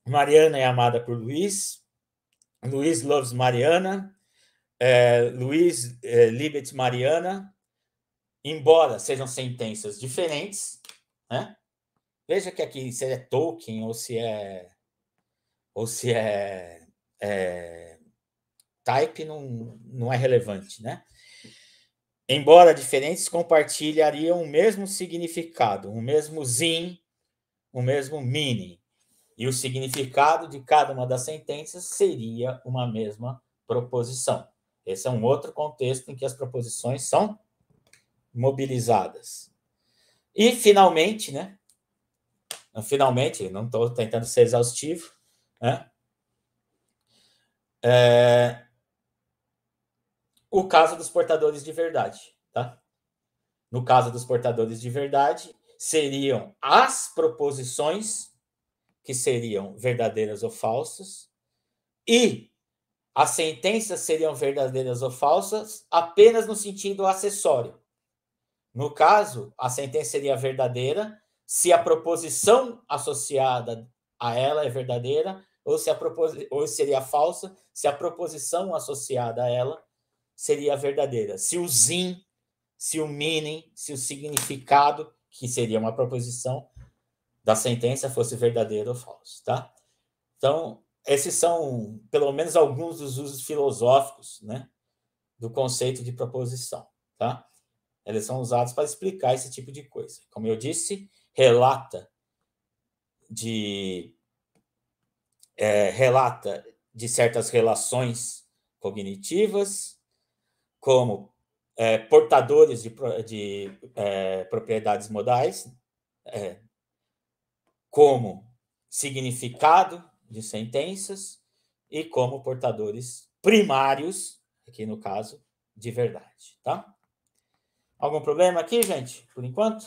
Mariana é amada por Luiz, Luiz loves Mariana, é, Luiz é, libet Mariana, embora sejam sentenças diferentes, né? Veja que aqui se é Tolkien ou se é ou se é, é type não, não é relevante, né? embora diferentes, compartilhariam o mesmo significado, o mesmo zin, o mesmo mini. E o significado de cada uma das sentenças seria uma mesma proposição. Esse é um outro contexto em que as proposições são mobilizadas. E, finalmente, né? Finalmente, não estou tentando ser exaustivo, né? É, o caso dos portadores de verdade, tá? No caso dos portadores de verdade, seriam as proposições que seriam verdadeiras ou falsas e as sentenças seriam verdadeiras ou falsas apenas no sentido acessório. No caso, a sentença seria verdadeira se a proposição associada a ela é verdadeira ou se a ou seria falsa se a proposição associada a ela seria a verdadeira. Se o sim, se o meaning, se o significado, que seria uma proposição da sentença, fosse verdadeiro ou falso, tá? Então, esses são, pelo menos, alguns dos usos filosóficos, né? Do conceito de proposição, tá? Eles são usados para explicar esse tipo de coisa. Como eu disse, relata de é, relata de certas relações cognitivas, como é, portadores de, de é, propriedades modais, é, como significado de sentenças e como portadores primários, aqui no caso, de verdade, tá? Algum problema aqui, gente, por enquanto?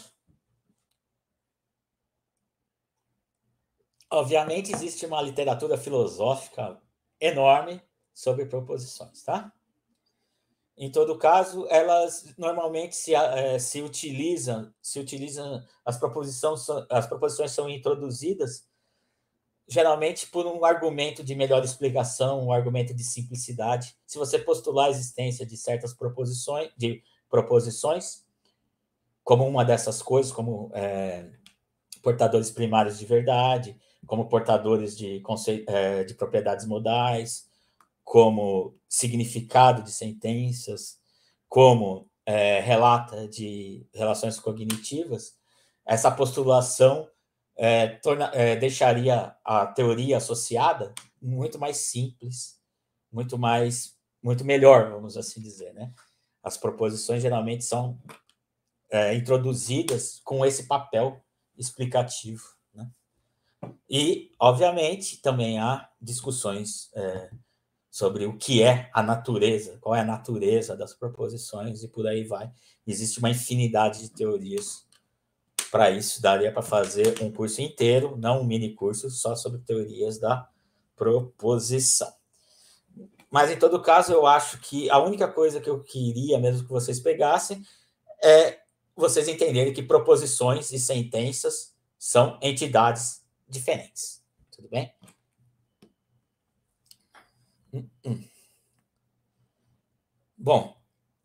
Obviamente existe uma literatura filosófica enorme sobre proposições, tá? Em todo caso, elas normalmente se, é, se utilizam, se utilizam as proposições, as proposições são introduzidas geralmente por um argumento de melhor explicação, um argumento de simplicidade. Se você postular a existência de certas proposições, de proposições, como uma dessas coisas, como é, portadores primários de verdade, como portadores de, é, de propriedades modais, como significado de sentenças, como é, relata de relações cognitivas, essa postulação é, torna, é, deixaria a teoria associada muito mais simples, muito mais, muito melhor, vamos assim dizer, né? As proposições geralmente são é, introduzidas com esse papel explicativo, né? E, obviamente, também há discussões é, sobre o que é a natureza, qual é a natureza das proposições e por aí vai. Existe uma infinidade de teorias para isso, daria para fazer um curso inteiro, não um mini curso, só sobre teorias da proposição. Mas em todo caso, eu acho que a única coisa que eu queria mesmo que vocês pegassem é vocês entenderem que proposições e sentenças são entidades diferentes. Tudo bem? Bom,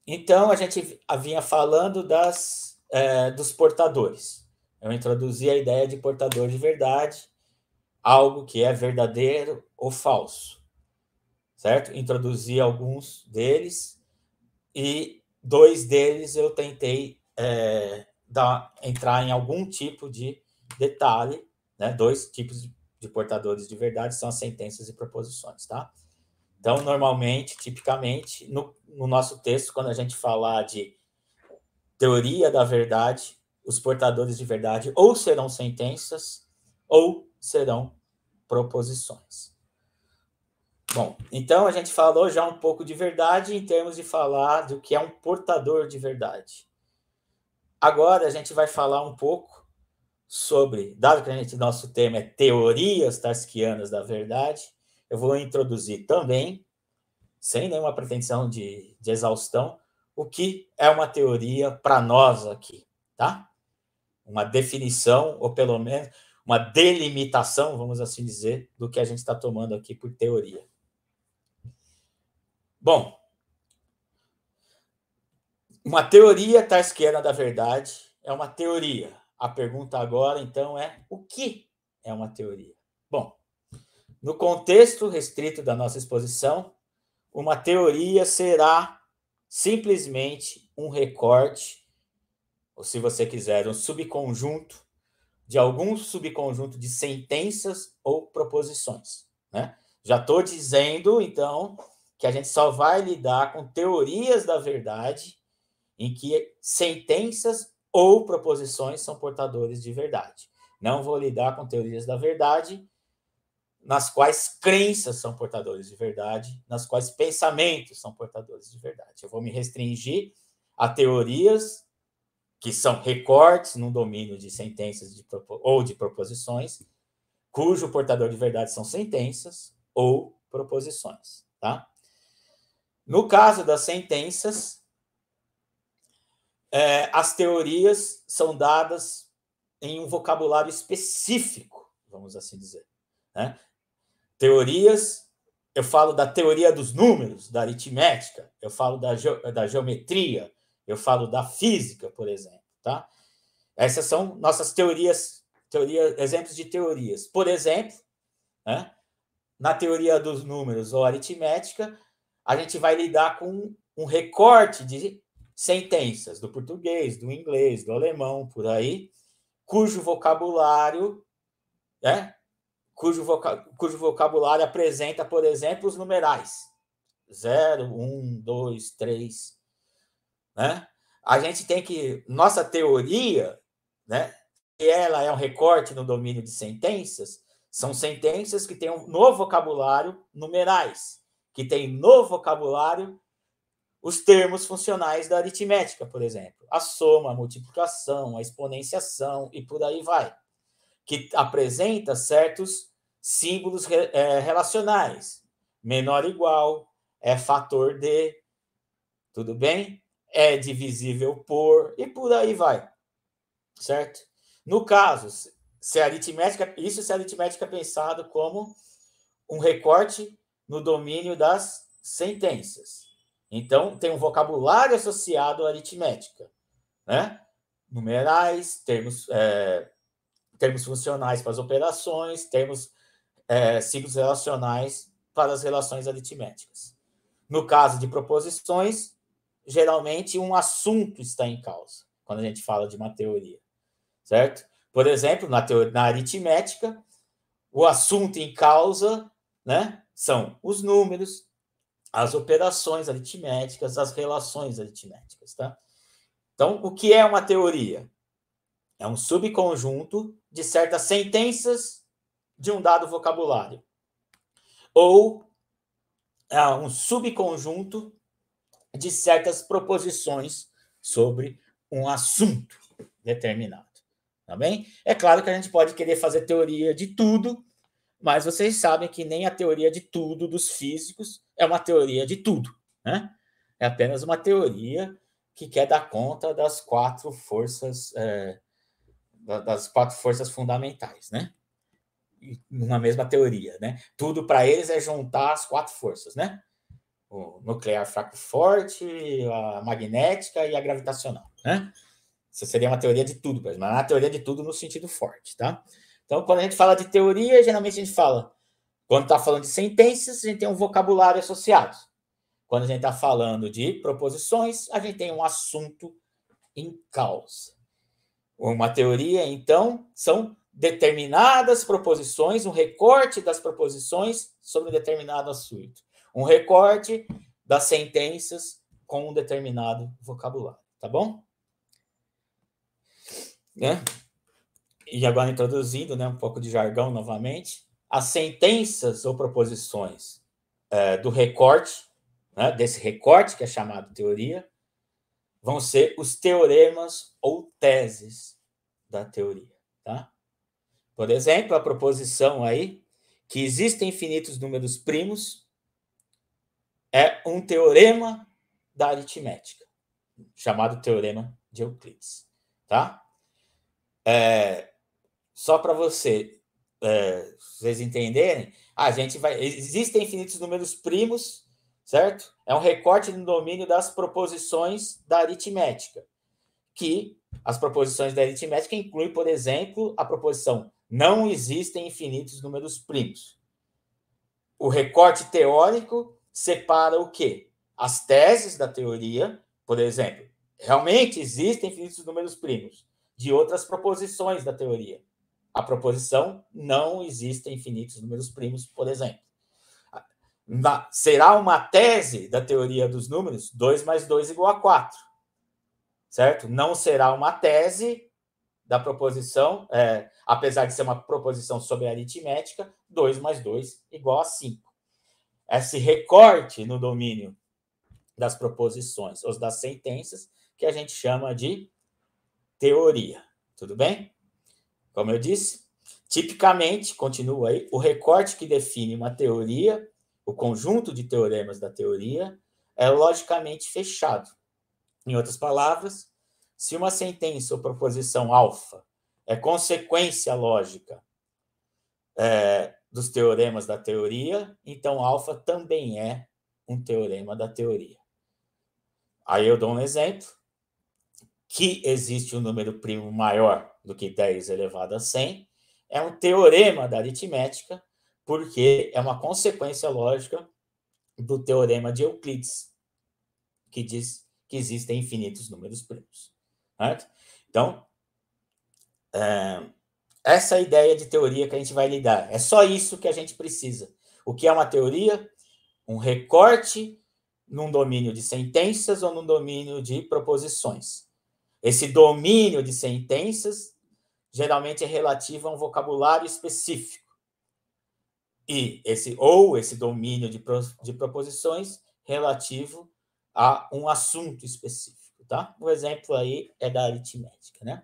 então a gente vinha falando das, é, dos portadores. Eu introduzi a ideia de portador de verdade, algo que é verdadeiro ou falso, certo? Introduzi alguns deles e dois deles eu tentei é, dar, entrar em algum tipo de detalhe, né? Dois tipos de, de portadores de verdade são as sentenças e proposições, tá? Então, normalmente, tipicamente, no, no, nosso texto, quando a gente falar de teoria da verdade, os portadores de verdade ou serão sentenças ou serão proposições. Bom, então a gente falou já um pouco de verdade em termos de falar do que é um portador de verdade. Agora a gente vai falar um pouco sobre, dado que a gente, nosso tema é teorias tarskianas da verdade, eu vou introduzir também, sem nenhuma pretensão de, de exaustão, o que é uma teoria para nós aqui, tá? Uma definição, ou pelo menos uma delimitação, vamos assim dizer, do que a gente está tomando aqui por teoria. Bom, uma teoria tá esquerda da verdade é uma teoria. A pergunta agora, então, é o que é uma teoria? Bom, no contexto restrito da nossa exposição, uma teoria será simplesmente um recorte, ou se você quiser, um subconjunto de algum subconjunto de sentenças ou proposições. Né? Já estou dizendo, então, que a gente só vai lidar com teorias da verdade em que sentenças ou proposições são portadores de verdade. Não vou lidar com teorias da verdade nas quais crenças são portadores de verdade, nas quais pensamentos são portadores de verdade. Eu vou me restringir a teorias que são recortes no domínio de sentenças de, ou de proposições, cujo portador de verdade são sentenças ou proposições, tá? No caso das sentenças, é, as teorias são dadas em um vocabulário específico, vamos assim dizer. Né? Teorias, eu falo da teoria dos números, da aritmética, eu falo da, ge da geometria, eu falo da física, por exemplo, tá? Essas são nossas teorias, teoria, exemplos de teorias. Por exemplo, né, na teoria dos números ou aritmética, a gente vai lidar com um recorte de sentenças do português, do inglês, do alemão, por aí, cujo vocabulário né, cujo, voca... cujo vocabulário apresenta, por exemplo, os numerais. 0, 1, 2, 3. Né? A gente tem que. Nossa teoria, né, que ela é um recorte no domínio de sentenças, são sentenças que têm um novo vocabulário numerais, que têm no vocabulário os termos funcionais da aritmética, por exemplo. A soma, a multiplicação, a exponenciação e por aí vai que apresenta certos símbolos é, relacionais. Menor igual, é fator de, tudo bem? É divisível por, e por aí vai, certo? No caso, se aritmética, isso se a aritmética é pensado como um recorte no domínio das sentenças. Então, tem um vocabulário associado à aritmética, né? Numerais, termos, é, termos funcionais para as operações, termos é, signos relacionais para as relações aritméticas. No caso de proposições, geralmente um assunto está em causa, quando a gente fala de uma teoria, certo? Por exemplo, na, teoria, na aritmética, o assunto em causa né, são os números, as operações aritméticas, as relações aritméticas, tá? Então, o que é uma teoria? É um subconjunto de certas sentenças de um dado vocabulário. Ou é um subconjunto de certas proposições sobre um assunto determinado. Tá bem? É claro que a gente pode querer fazer teoria de tudo, mas vocês sabem que nem a teoria de tudo dos físicos é uma teoria de tudo, né? É apenas uma teoria que quer dar conta das quatro forças é, das quatro forças fundamentais, né? Numa mesma teoria, né? Tudo para eles é juntar as quatro forças, né? O nuclear fraco forte, a magnética e a gravitacional, né? Isso seria uma teoria de tudo, mas na teoria de tudo no sentido forte, tá? Então, quando a gente fala de teoria, geralmente a gente fala, quando está falando de sentenças, a gente tem um vocabulário associado. Quando a gente está falando de proposições, a gente tem um assunto em causa. Uma teoria, então, são determinadas proposições, um recorte das proposições sobre um determinado assunto, um recorte das sentenças com um determinado vocabulário, tá bom? Né? E agora introduzindo né, um pouco de jargão novamente, as sentenças ou proposições é, do recorte, né, desse recorte que é chamado teoria, vão ser os teoremas ou teses da teoria, tá? Por exemplo, a proposição aí que existem infinitos números primos é um teorema da aritmética, chamado teorema de Euclides, tá? É, só para você, é, vocês entenderem, a gente vai existem infinitos números primos certo? É um recorte no domínio das proposições da aritmética, que as proposições da aritmética incluem, por exemplo, a proposição não existem infinitos números primos. O recorte teórico separa o quê? As teses da teoria, por exemplo, realmente existem infinitos números primos, de outras proposições da teoria. A proposição não existem infinitos números primos, por exemplo na, será uma tese da teoria dos números 2 mais 2 igual a 4. Certo? Não será uma tese da proposição, é, apesar de ser uma proposição sobre aritmética, 2 mais 2 igual a 5. Esse recorte no domínio das proposições, ou das sentenças, que a gente chama de teoria. Tudo bem? Como eu disse, tipicamente, continua aí, o recorte que define uma teoria o conjunto de teoremas da teoria é logicamente fechado. Em outras palavras, se uma sentença ou proposição alfa é consequência lógica é, dos teoremas da teoria, então alfa também é um teorema da teoria. Aí eu dou um exemplo, que existe um número primo maior do que 10 elevado a 100, é um teorema da aritmética porque é uma consequência lógica do teorema de Euclides, que diz que existem infinitos números primos. Certo? Então, é, essa ideia de teoria que a gente vai lidar. É só isso que a gente precisa. O que é uma teoria? Um recorte num domínio de sentenças ou num domínio de proposições. Esse domínio de sentenças geralmente é relativo a um vocabulário específico e esse ou esse domínio de, de proposições relativo a um assunto específico, tá? Um exemplo aí é da aritmética, né?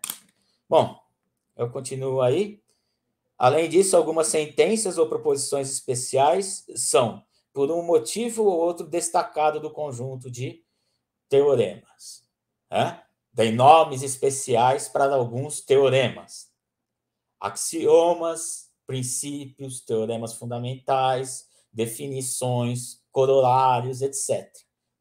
Bom, eu continuo aí. Além disso, algumas sentenças ou proposições especiais são, por um motivo ou outro, destacado do conjunto de teoremas. Né? Tem nomes especiais para alguns teoremas, axiomas, princípios, teoremas fundamentais, definições, corolários, etc.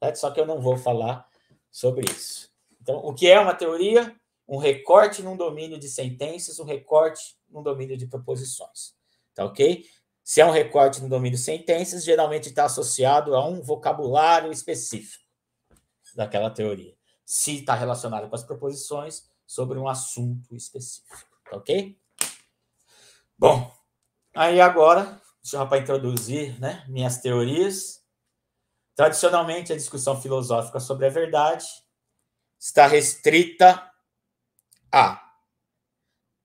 Certo? Só que eu não vou falar sobre isso. Então, o que é uma teoria? Um recorte num domínio de sentenças, um recorte num domínio de proposições. Tá ok? Se é um recorte no domínio de sentenças, geralmente está associado a um vocabulário específico daquela teoria. Se está relacionado com as proposições, sobre um assunto específico. Tá ok? Bom, Aí agora, só para introduzir né, minhas teorias, tradicionalmente a discussão filosófica sobre a verdade está restrita a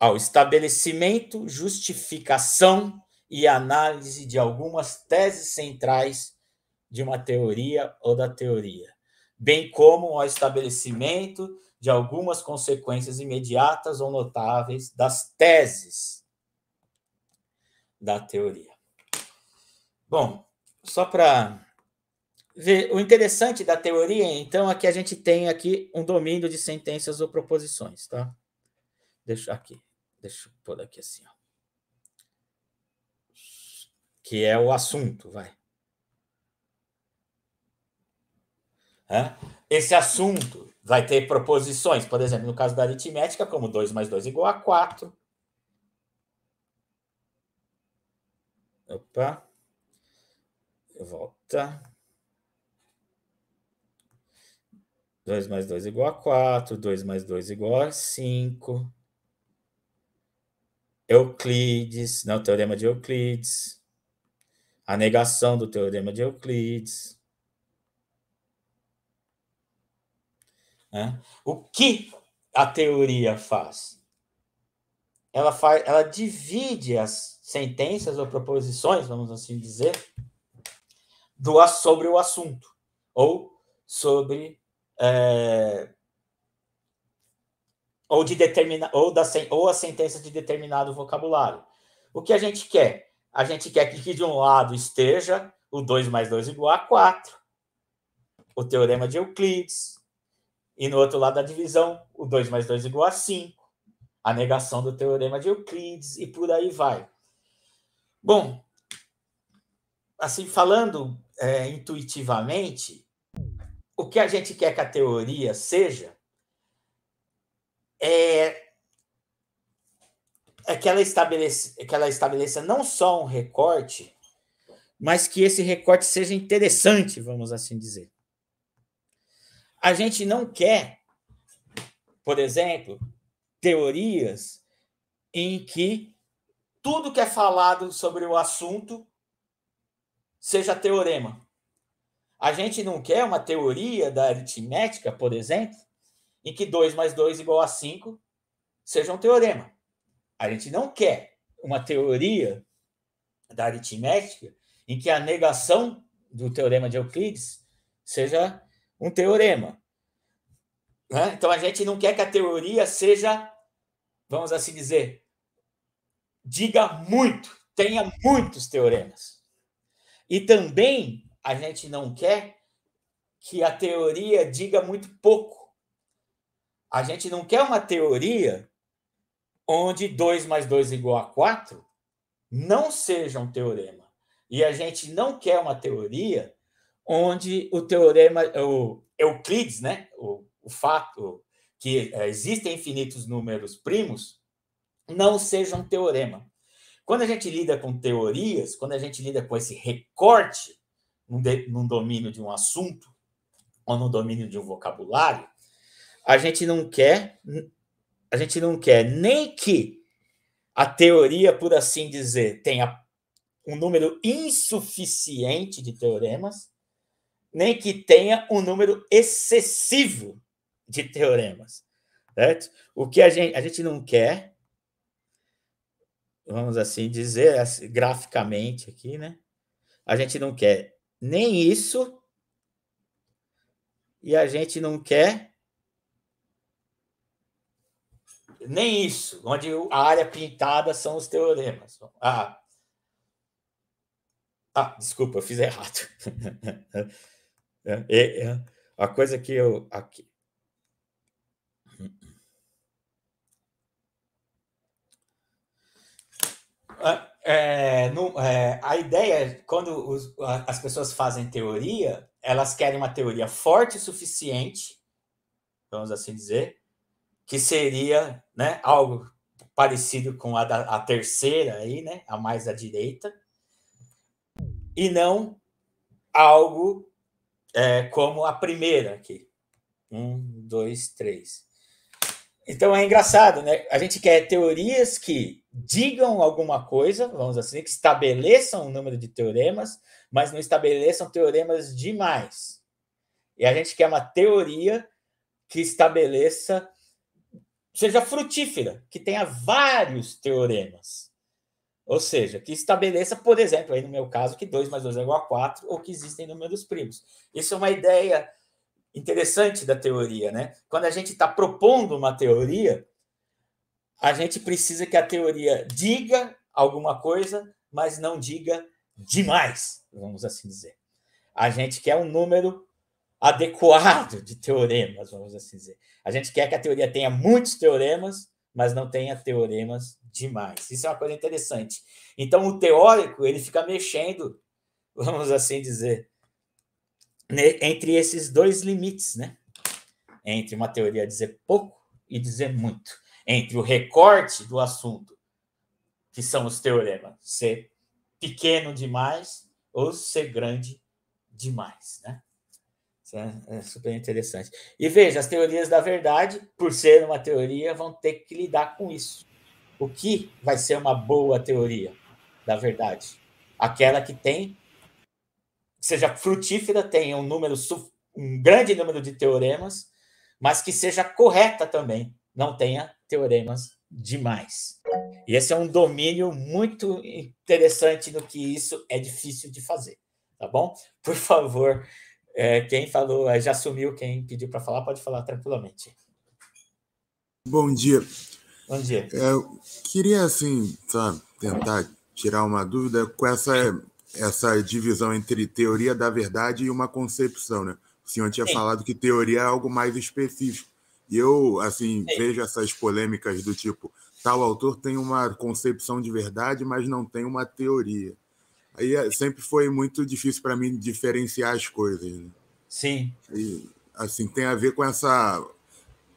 ao estabelecimento, justificação e análise de algumas teses centrais de uma teoria ou da teoria, bem como ao estabelecimento de algumas consequências imediatas ou notáveis das teses da teoria. Bom, só para ver, o interessante da teoria, então, é que a gente tem aqui um domínio de sentenças ou proposições, tá? Deixa aqui, deixa eu pôr aqui assim, ó. Que é o assunto, vai. É? Esse assunto vai ter proposições, por exemplo, no caso da aritmética, como 2 mais 2 é igual a 4, Opa. Volta. 2 mais 2 é igual a 4. 2 mais 2 é igual a 5. Euclides, não, teorema de Euclides. A negação do teorema de Euclides. É. O que a teoria faz? Ela, faz, ela divide as sentenças ou proposições, vamos assim dizer, do, sobre o assunto, ou sobre. É, ou, de determina, ou, da, ou a sentença de determinado vocabulário. O que a gente quer? A gente quer que, que de um lado esteja o 2 mais 2 igual a 4, o teorema de Euclides, e no outro lado da divisão, o 2 mais 2 igual a 5, a negação do teorema de Euclides, e por aí vai. Bom, assim, falando é, intuitivamente, o que a gente quer que a teoria seja é, é que, ela estabeleça, é que ela estabeleça não só um recorte, mas que esse recorte seja interessante, vamos assim dizer. A gente não quer, por exemplo, teorias em que tudo que é falado sobre o assunto seja teorema. A gente não quer uma teoria da aritmética, por exemplo, em que 2 mais 2 igual a 5 seja um teorema. A gente não quer uma teoria da aritmética em que a negação do teorema de Euclides seja um teorema. Né? Então, a gente não quer que a teoria seja, vamos assim dizer, diga muito, tenha muitos teoremas. E também a gente não quer que a teoria diga muito pouco. A gente não quer uma teoria onde 2 mais 2 é igual a 4 não seja um teorema. E a gente não quer uma teoria onde o teorema, o Euclides, né? o, o fato que eh, existem infinitos números primos, não seja um teorema. Quando a gente lida com teorias, quando a gente lida com esse recorte no domínio de um assunto ou no domínio de um vocabulário, a gente não quer a gente não quer nem que a teoria, por assim dizer, tenha um número insuficiente de teoremas, nem que tenha um número excessivo de teoremas. Certo? O que a gente, a gente não quer vamos assim dizer, graficamente aqui, né? A gente não quer nem isso e a gente não quer nem isso, onde a área pintada são os teoremas. Ah, ah desculpa, eu fiz errado. É, é, a coisa que eu. Aqui, é, é, a ideia, quando os, as pessoas fazem teoria, elas querem uma teoria forte o suficiente, vamos assim dizer, que seria né, algo parecido com a, da, a terceira aí, né, a mais à direita, e não algo é, como a primeira aqui. Um, dois, três. Então é engraçado, né? A gente quer teorias que digam alguma coisa, vamos assim, que estabeleçam um número de teoremas, mas não estabeleçam teoremas demais. E a gente quer uma teoria que estabeleça, seja frutífera, que tenha vários teoremas. Ou seja, que estabeleça, por exemplo, aí no meu caso, que 2 mais 2 é igual a 4, ou que existem números primos. Isso é uma ideia interessante da teoria, né? Quando a gente está propondo uma teoria, a gente precisa que a teoria diga alguma coisa, mas não diga demais, vamos assim dizer. A gente quer um número adequado de teoremas, vamos assim dizer. A gente quer que a teoria tenha muitos teoremas, mas não tenha teoremas demais. Isso é uma coisa interessante. Então, o teórico, ele fica mexendo, vamos assim dizer, entre esses dois limites, né? Entre uma teoria dizer pouco e dizer muito entre o recorte do assunto, que são os teoremas, ser pequeno demais ou ser grande demais, né? Isso é, é super interessante. E veja, as teorias da verdade, por ser uma teoria, vão ter que lidar com isso. O que vai ser uma boa teoria da verdade? Aquela que tem, seja frutífera, tenha um número, um grande número de teoremas, mas que seja correta também, não tenha teoremas demais. E esse é um domínio muito interessante no que isso é difícil de fazer, tá bom? Por favor, é, quem falou, é, já sumiu, quem pediu para falar, pode falar tranquilamente. Bom dia. Bom dia. É, eu queria, assim, só tá, tentar tirar uma dúvida com essa, essa divisão entre teoria da verdade e uma concepção, né? O senhor tinha Sim. falado que teoria é algo mais específico. E eu, assim, Sim. vejo essas polêmicas do tipo, tal autor tem uma concepção de verdade, mas não tem uma teoria. Aí é, sempre foi muito difícil para mim diferenciar as coisas. Né? Sim. E, assim, tem a ver com essa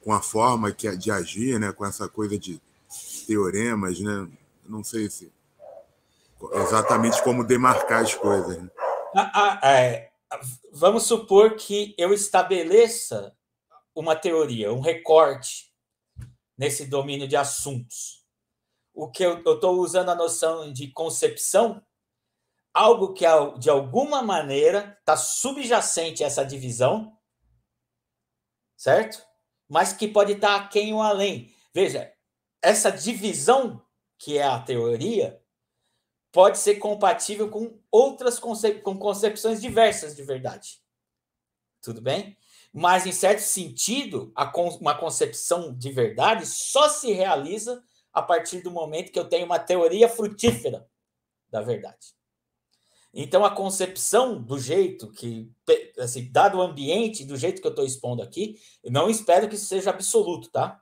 com a forma que de agir, né, com essa coisa de teoremas, né? Não sei se exatamente como demarcar as coisas. Né? Ah, ah, é. Vamos supor que eu estabeleça uma teoria, um recorte nesse domínio de assuntos. O que eu estou usando a noção de concepção, algo que de alguma maneira está subjacente a essa divisão, certo? Mas que pode estar tá aquém ou além. Veja, essa divisão que é a teoria pode ser compatível com outras concep com concepções diversas de verdade. Tudo bem? Mas, em certo sentido, uma concepção de verdade só se realiza a partir do momento que eu tenho uma teoria frutífera da verdade. Então, a concepção do jeito que, assim, dado o ambiente, do jeito que eu estou expondo aqui, não espero que isso seja absoluto, tá?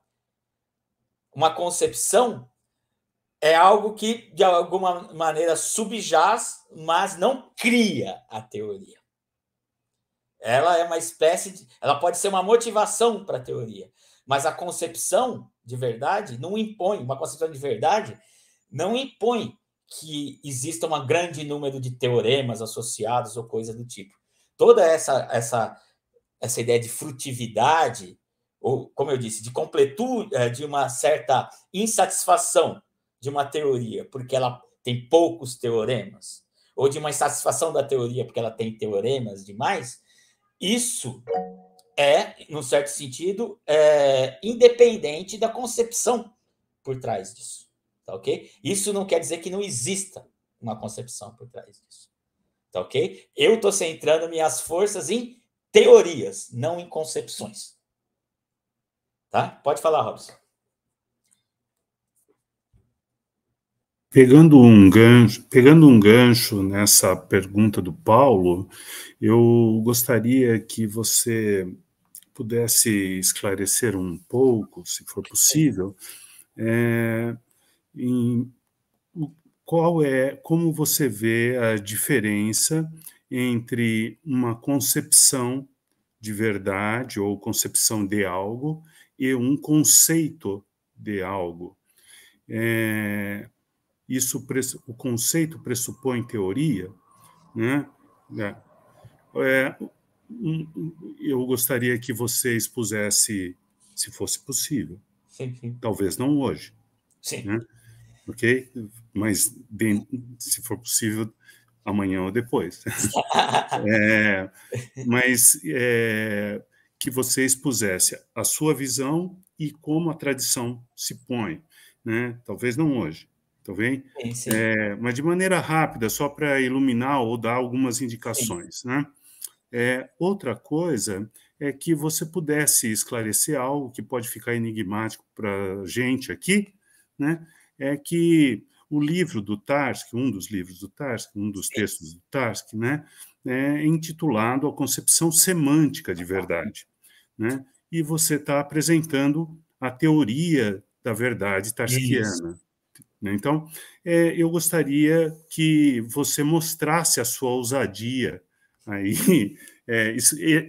Uma concepção é algo que, de alguma maneira, subjaz, mas não cria a teoria. Ela é uma espécie de. Ela pode ser uma motivação para a teoria, mas a concepção de verdade não impõe, uma concepção de verdade não impõe que exista um grande número de teoremas associados ou coisa do tipo. Toda essa, essa, essa ideia de frutividade, ou, como eu disse, de completude, é, de uma certa insatisfação de uma teoria, porque ela tem poucos teoremas, ou de uma insatisfação da teoria, porque ela tem teoremas demais, isso é, num certo sentido, é, independente da concepção por trás disso. Tá ok? Isso não quer dizer que não exista uma concepção por trás disso. Tá ok? Eu estou centrando minhas forças em teorias, não em concepções. Tá? Pode falar, Robson. Pegando um gancho, pegando um gancho nessa pergunta do Paulo, eu gostaria que você pudesse esclarecer um pouco, se for possível, é, em, qual é, como você vê a diferença entre uma concepção de verdade ou concepção de algo e um conceito de algo. É, isso o conceito pressupõe teoria, né? É, é eu gostaria que você expusesse, se fosse possível. Sim, sim. Talvez não hoje. Sim. Né? Ok? Mas, bem, se for possível, amanhã ou depois. é, mas é, que você expusesse a sua visão e como a tradição se põe. Né? Talvez não hoje, Tá bem? Sim, sim. É, mas de maneira rápida, só para iluminar ou dar algumas indicações. Sim. Né? É, outra coisa é que você pudesse esclarecer algo que pode ficar enigmático para a gente aqui, né? é que o livro do Tarsk, um dos livros do Tarsk, um dos textos do Tarsk, né? é intitulado A Concepção Semântica de Verdade. Né? E você está apresentando a teoria da verdade tarskiana. Isso. Né? Então, é, eu gostaria que você mostrasse a sua ousadia aí é,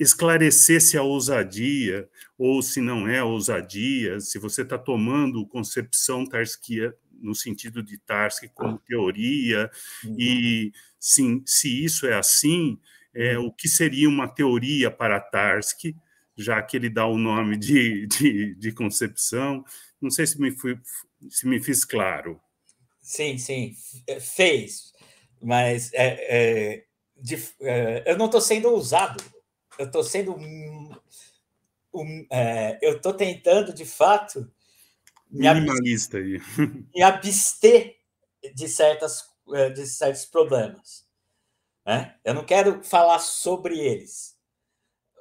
esclarecesse a ousadia, ou se não é ousadia, se você está tomando concepção tarsquia no sentido de Tarski como ah. teoria, e uhum. sim, se isso é assim, é, uhum. o que seria uma teoria para Tarski, já que ele dá o nome de, de, de concepção? Não sei se me, fui, se me fiz claro. Sim, sim, é, fez. Mas é, é, de, é, eu não estou sendo ousado. Eu estou sendo. Um, é, eu estou tentando, de fato. Me aí. Me abster de, certas, é, de certos problemas. Né? Eu não quero falar sobre eles,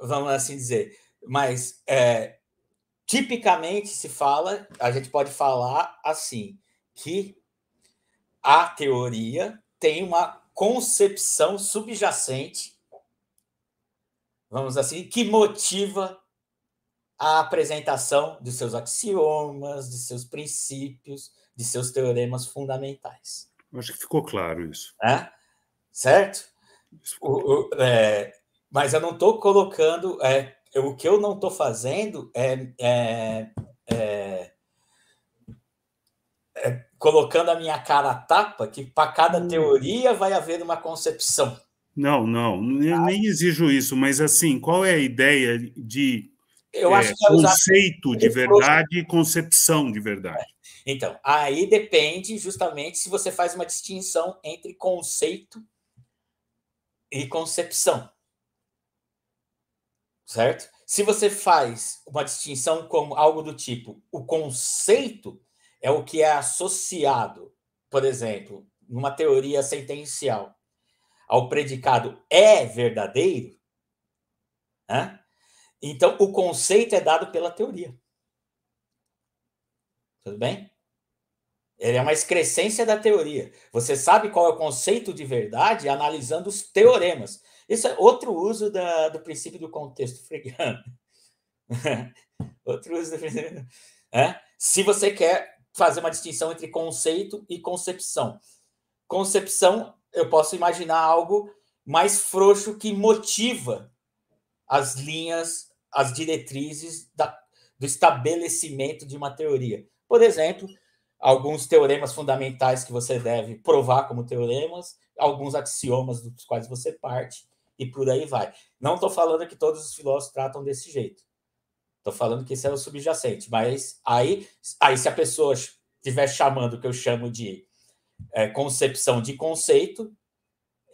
vamos assim dizer. Mas tipicamente se fala, a gente pode falar assim, que a teoria tem uma concepção subjacente, vamos assim, que motiva a apresentação de seus axiomas, de seus princípios, de seus teoremas fundamentais. Acho que ficou claro isso. É? Certo? o, o, é, mas eu não estou colocando. É, o que eu não estou fazendo é, é, é é, colocando a minha cara a tapa que para cada hum. teoria vai haver uma concepção. Não, não, eu tá? nem exijo isso, mas assim, qual é a ideia de é, é conceito de verdade e concepção de verdade? Então, aí depende justamente se você faz uma distinção entre conceito e concepção. Certo? Se você faz uma distinção como algo do tipo o conceito é o que é associado, por exemplo, numa teoria sentencial, ao predicado é verdadeiro, né? então o conceito é dado pela teoria. Tudo bem? Ele é uma excrescência da teoria. Você sabe qual é o conceito de verdade analisando os teoremas. Isso é outro uso da, do princípio do contexto fregiano. outro uso do princípio. É? Se você quer fazer uma distinção entre conceito e concepção. Concepção, eu posso imaginar algo mais frouxo que motiva as linhas, as diretrizes da, do estabelecimento de uma teoria. Por exemplo, alguns teoremas fundamentais que você deve provar como teoremas, alguns axiomas dos quais você parte, e por aí vai. Não estou falando que todos os filósofos tratam desse jeito. Estou falando que isso é o subjacente. Mas aí, aí se a pessoa estiver chamando o que eu chamo de é, concepção de conceito,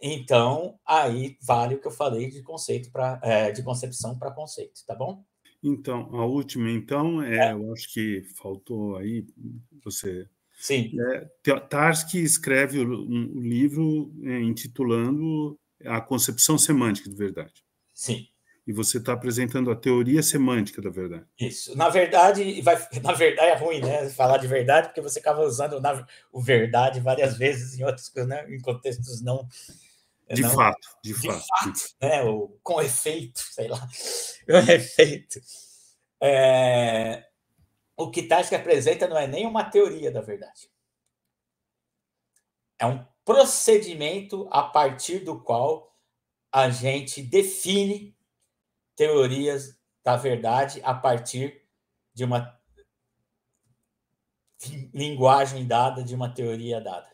então aí vale o que eu falei de conceito para é, de concepção para conceito, tá bom? Então, a última, então, é, é, eu acho que faltou aí você. Sim. É, Tarski escreve um, um livro é, intitulando A Concepção Semântica de Verdade. Sim e você está apresentando a teoria semântica da verdade. Isso. Na verdade, vai, na verdade é ruim, né? Falar de verdade, porque você acaba usando na, o verdade várias vezes em outros né? em contextos não. É de não, fato, de, de fato. fato né? Ou com efeito, sei lá. Com efeito. É... O Tarski apresenta não é nem uma teoria da verdade. É um procedimento a partir do qual a gente define teorias da verdade a partir de uma linguagem dada, de uma teoria dada.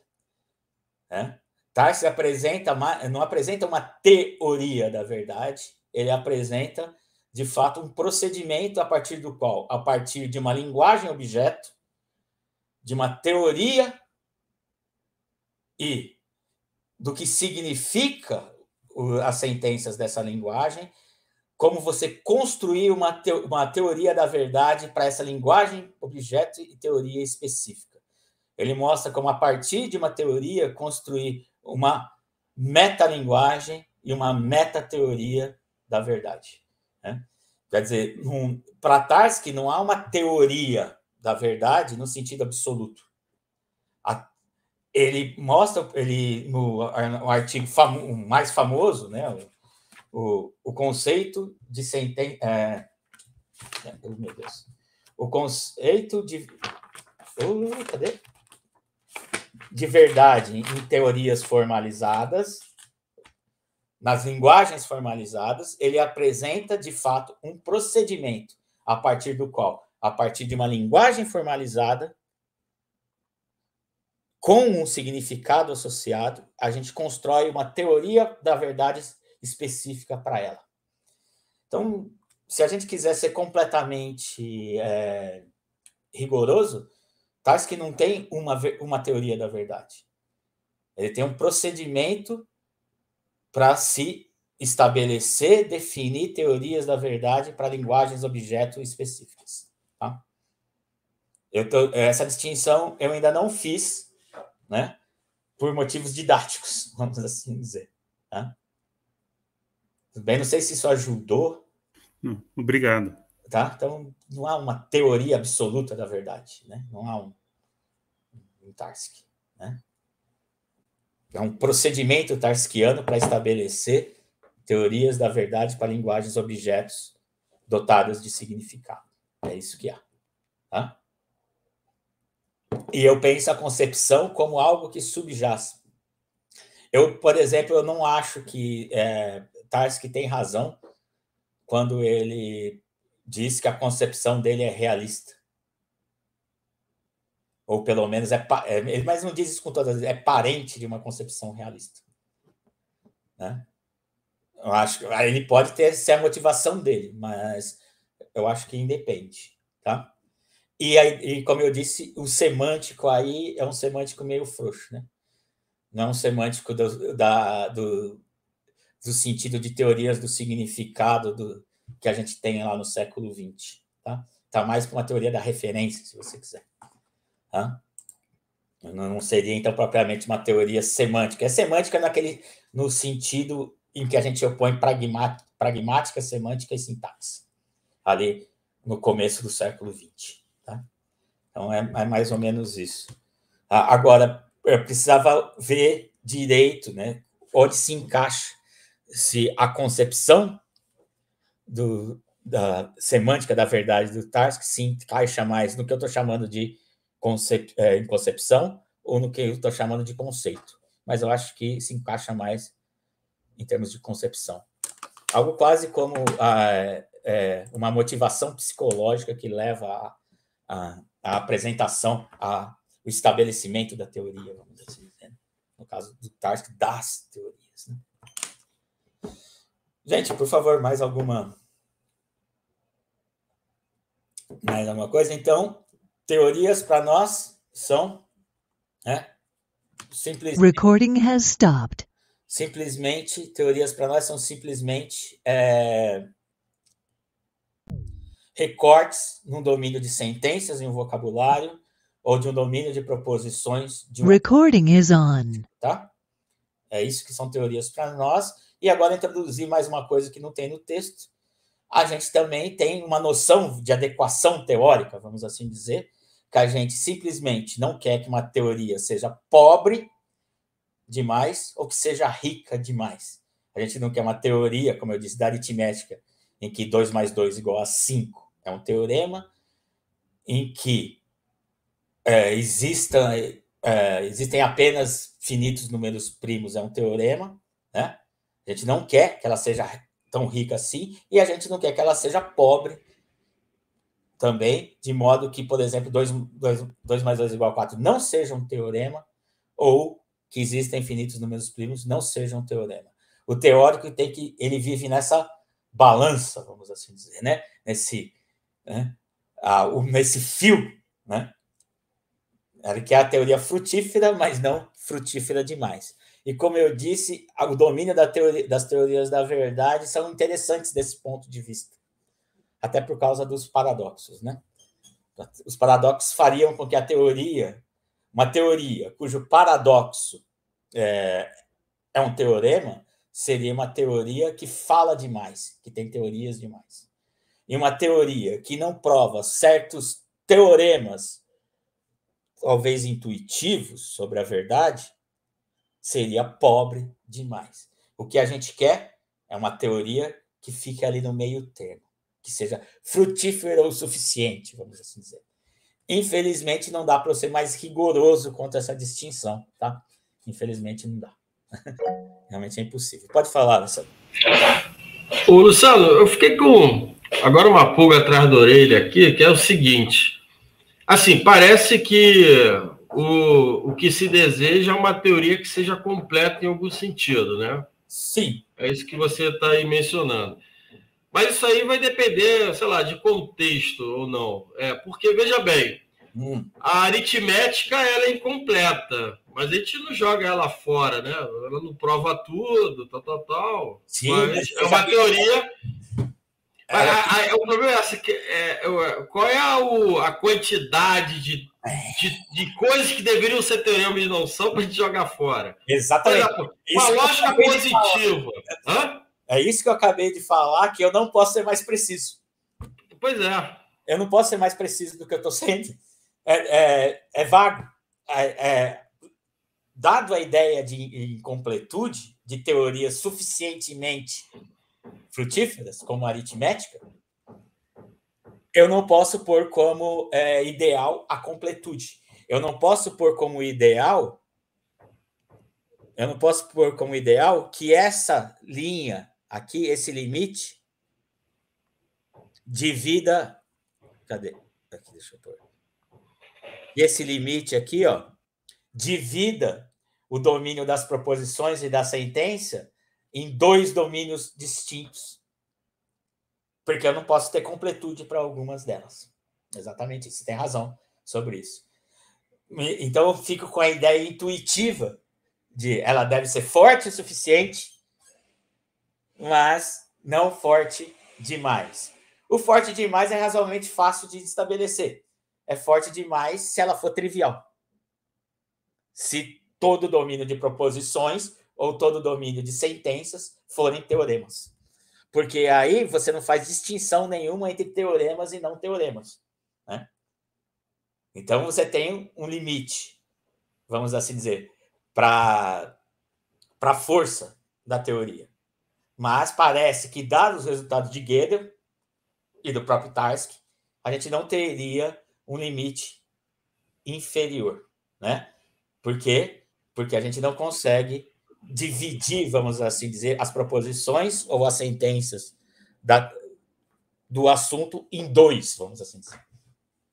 Né? Tarsis tá? apresenta, não apresenta uma teoria da verdade, ele apresenta, de fato, um procedimento a partir do qual, a partir de uma linguagem objeto, de uma teoria e do que significa as sentenças dessa linguagem, como você construir uma, uma teoria da verdade para essa linguagem, objeto e teoria específica. Ele mostra como, a partir de uma teoria, construir uma metalinguagem e uma metateoria da verdade. Né? Quer dizer, para Tarski, não há uma teoria da verdade no sentido absoluto. A, ele mostra, ele no, no artigo famo, mais famoso, né, o, o, o conceito de sentença. É, meu Deus. O conceito de. cadê? De verdade em teorias formalizadas, nas linguagens formalizadas, ele apresenta de fato um procedimento a partir do qual, a partir de uma linguagem formalizada, com um significado associado, a gente constrói uma teoria da verdade específica para ela. Então, se a gente quiser ser completamente é, rigoroso, tais que não tem uma, uma teoria da verdade. Ele tem um procedimento para se estabelecer, definir teorias da verdade para linguagens objeto específicas. Tá? Tô, essa distinção eu ainda não fiz, né? Por motivos didáticos, vamos assim dizer. Tá? Bem, não sei se isso ajudou. Não, obrigado. Tá? Então, não há uma teoria absoluta da verdade, né? Não há um, um Tarski, né? É um procedimento tarskiano para estabelecer teorias da verdade para linguagens objetos dotadas de significado. É isso que há. Tá? E eu penso a concepção como algo que subjaz. Eu, por exemplo, eu não acho que é, Tarski tem razão quando ele diz que a concepção dele é realista. Ou pelo menos é, é mas não diz isso com todas, é parente de uma concepção realista. Né? Eu acho que ele pode ter essa a motivação dele, mas eu acho que independe, tá? E, aí, e como eu disse, o semântico aí é um semântico meio frouxo, né? Não é um semântico do, da, do, do sentido de teorias do significado do, que a gente tem lá no século XX. Tá? tá mais para uma teoria da referência, se você quiser. Tá? Não seria, então, propriamente uma teoria semântica. É semântica naquele, no sentido em que a gente opõe pragmática, pragmática semântica e sintaxe, ali no começo do século XX. Tá? Então, é, é mais ou menos isso. Ah, agora, eu precisava ver direito né, onde se encaixa se a concepção do, da semântica da verdade do Tarski se encaixa mais no que eu estou chamando de concep, é, concepção ou no que eu estou chamando de conceito. Mas eu acho que se encaixa mais em termos de concepção. Algo quase como a, é, uma motivação psicológica que leva a, a, a apresentação, a, o estabelecimento da teoria, vamos assim né? No caso do Tarski, das teorias. Gente, por favor, mais alguma. Mais alguma coisa? Então, teorias para nós são. Né? Simplesmente. Recording has stopped. Simplesmente, teorias para nós são simplesmente é, recortes num domínio de sentenças em um vocabulário ou de um domínio de proposições. De um... Recording is on. Tá? É isso que são teorias para nós. E agora introduzir mais uma coisa que não tem no texto. A gente também tem uma noção de adequação teórica, vamos assim dizer, que a gente simplesmente não quer que uma teoria seja pobre demais ou que seja rica demais. A gente não quer uma teoria, como eu disse, da aritmética, em que 2 mais 2 é igual a 5 é um teorema, em que é, exista, é, existem apenas finitos números primos é um teorema, né? A gente não quer que ela seja tão rica assim e a gente não quer que ela seja pobre também, de modo que, por exemplo, 2, mais 2 é igual a 4 não seja um teorema ou que existem infinitos números primos não seja um teorema. O teórico tem que ele vive nessa balança, vamos assim dizer, né? Nesse, né? Ah, o, nesse fio, né? que é a teoria frutífera, mas não frutífera demais. E como eu disse, o domínio da teoria, das teorias da verdade são interessantes desse ponto de vista, até por causa dos paradoxos, né? Os paradoxos fariam com que a teoria, uma teoria cujo paradoxo é, é um teorema, seria uma teoria que fala demais, que tem teorias demais. E uma teoria que não prova certos teoremas, talvez intuitivos, sobre a verdade, seria pobre demais. O que a gente quer é uma teoria que fique ali no meio termo, que seja frutífera o suficiente, vamos assim dizer. Infelizmente, não dá para ser mais rigoroso quanto essa distinção, tá? Infelizmente, não dá. Realmente é impossível. Pode falar, Luciano. Ô, Luciano, eu fiquei com agora uma pulga atrás da orelha aqui, que é o seguinte. Assim, parece que o, o que se deseja é uma teoria que seja completa em algum sentido, né? Sim. É isso que você está aí mencionando. Mas isso aí vai depender, sei lá, de contexto ou não. É, porque, veja bem, hum. a aritmética ela é incompleta, mas a gente não joga ela fora, né? Ela não prova tudo, tal, tal, tal. Sim, mas é uma teoria é. a, a, o problema é, assim, é, é qual é o, a quantidade de de, de, coisas que deveriam ser teorias de não são para a gente jogar fora. Exatamente. Uma lógica positiva. É isso que eu acabei de falar, que eu não posso ser mais preciso. Pois é. Eu não posso ser mais preciso do que eu estou sendo. É, é, é vago. É, é, dado a ideia de incompletude de teorias suficientemente frutíferas, como aritmética, eu não posso pôr como é, ideal a completude. Eu não posso pôr como ideal. Eu não posso pôr como ideal que essa linha aqui, esse limite, divida. Cadê? Aqui, deixa eu pôr. E esse limite aqui, ó, divida o domínio das proposições e da sentença em dois domínios distintos porque eu não posso ter completude para algumas delas. Exatamente, você tem razão sobre isso. Então eu fico com a ideia intuitiva de ela deve ser forte o suficiente, mas não forte demais. O forte demais é razoavelmente fácil de estabelecer. É forte demais se ela for trivial. Se todo domínio de proposições ou todo domínio de sentenças forem teoremas. Porque aí você não faz distinção nenhuma entre teoremas e não teoremas. Né? Então você tem um limite, vamos assim dizer, para a força da teoria. Mas parece que, dados os resultados de Gödel e do próprio Tarski, a gente não teria um limite inferior, né? Por quê? Porque a gente não consegue dividir, vamos assim dizer, as proposições ou as sentenças da, do assunto em dois, vamos assim dizer.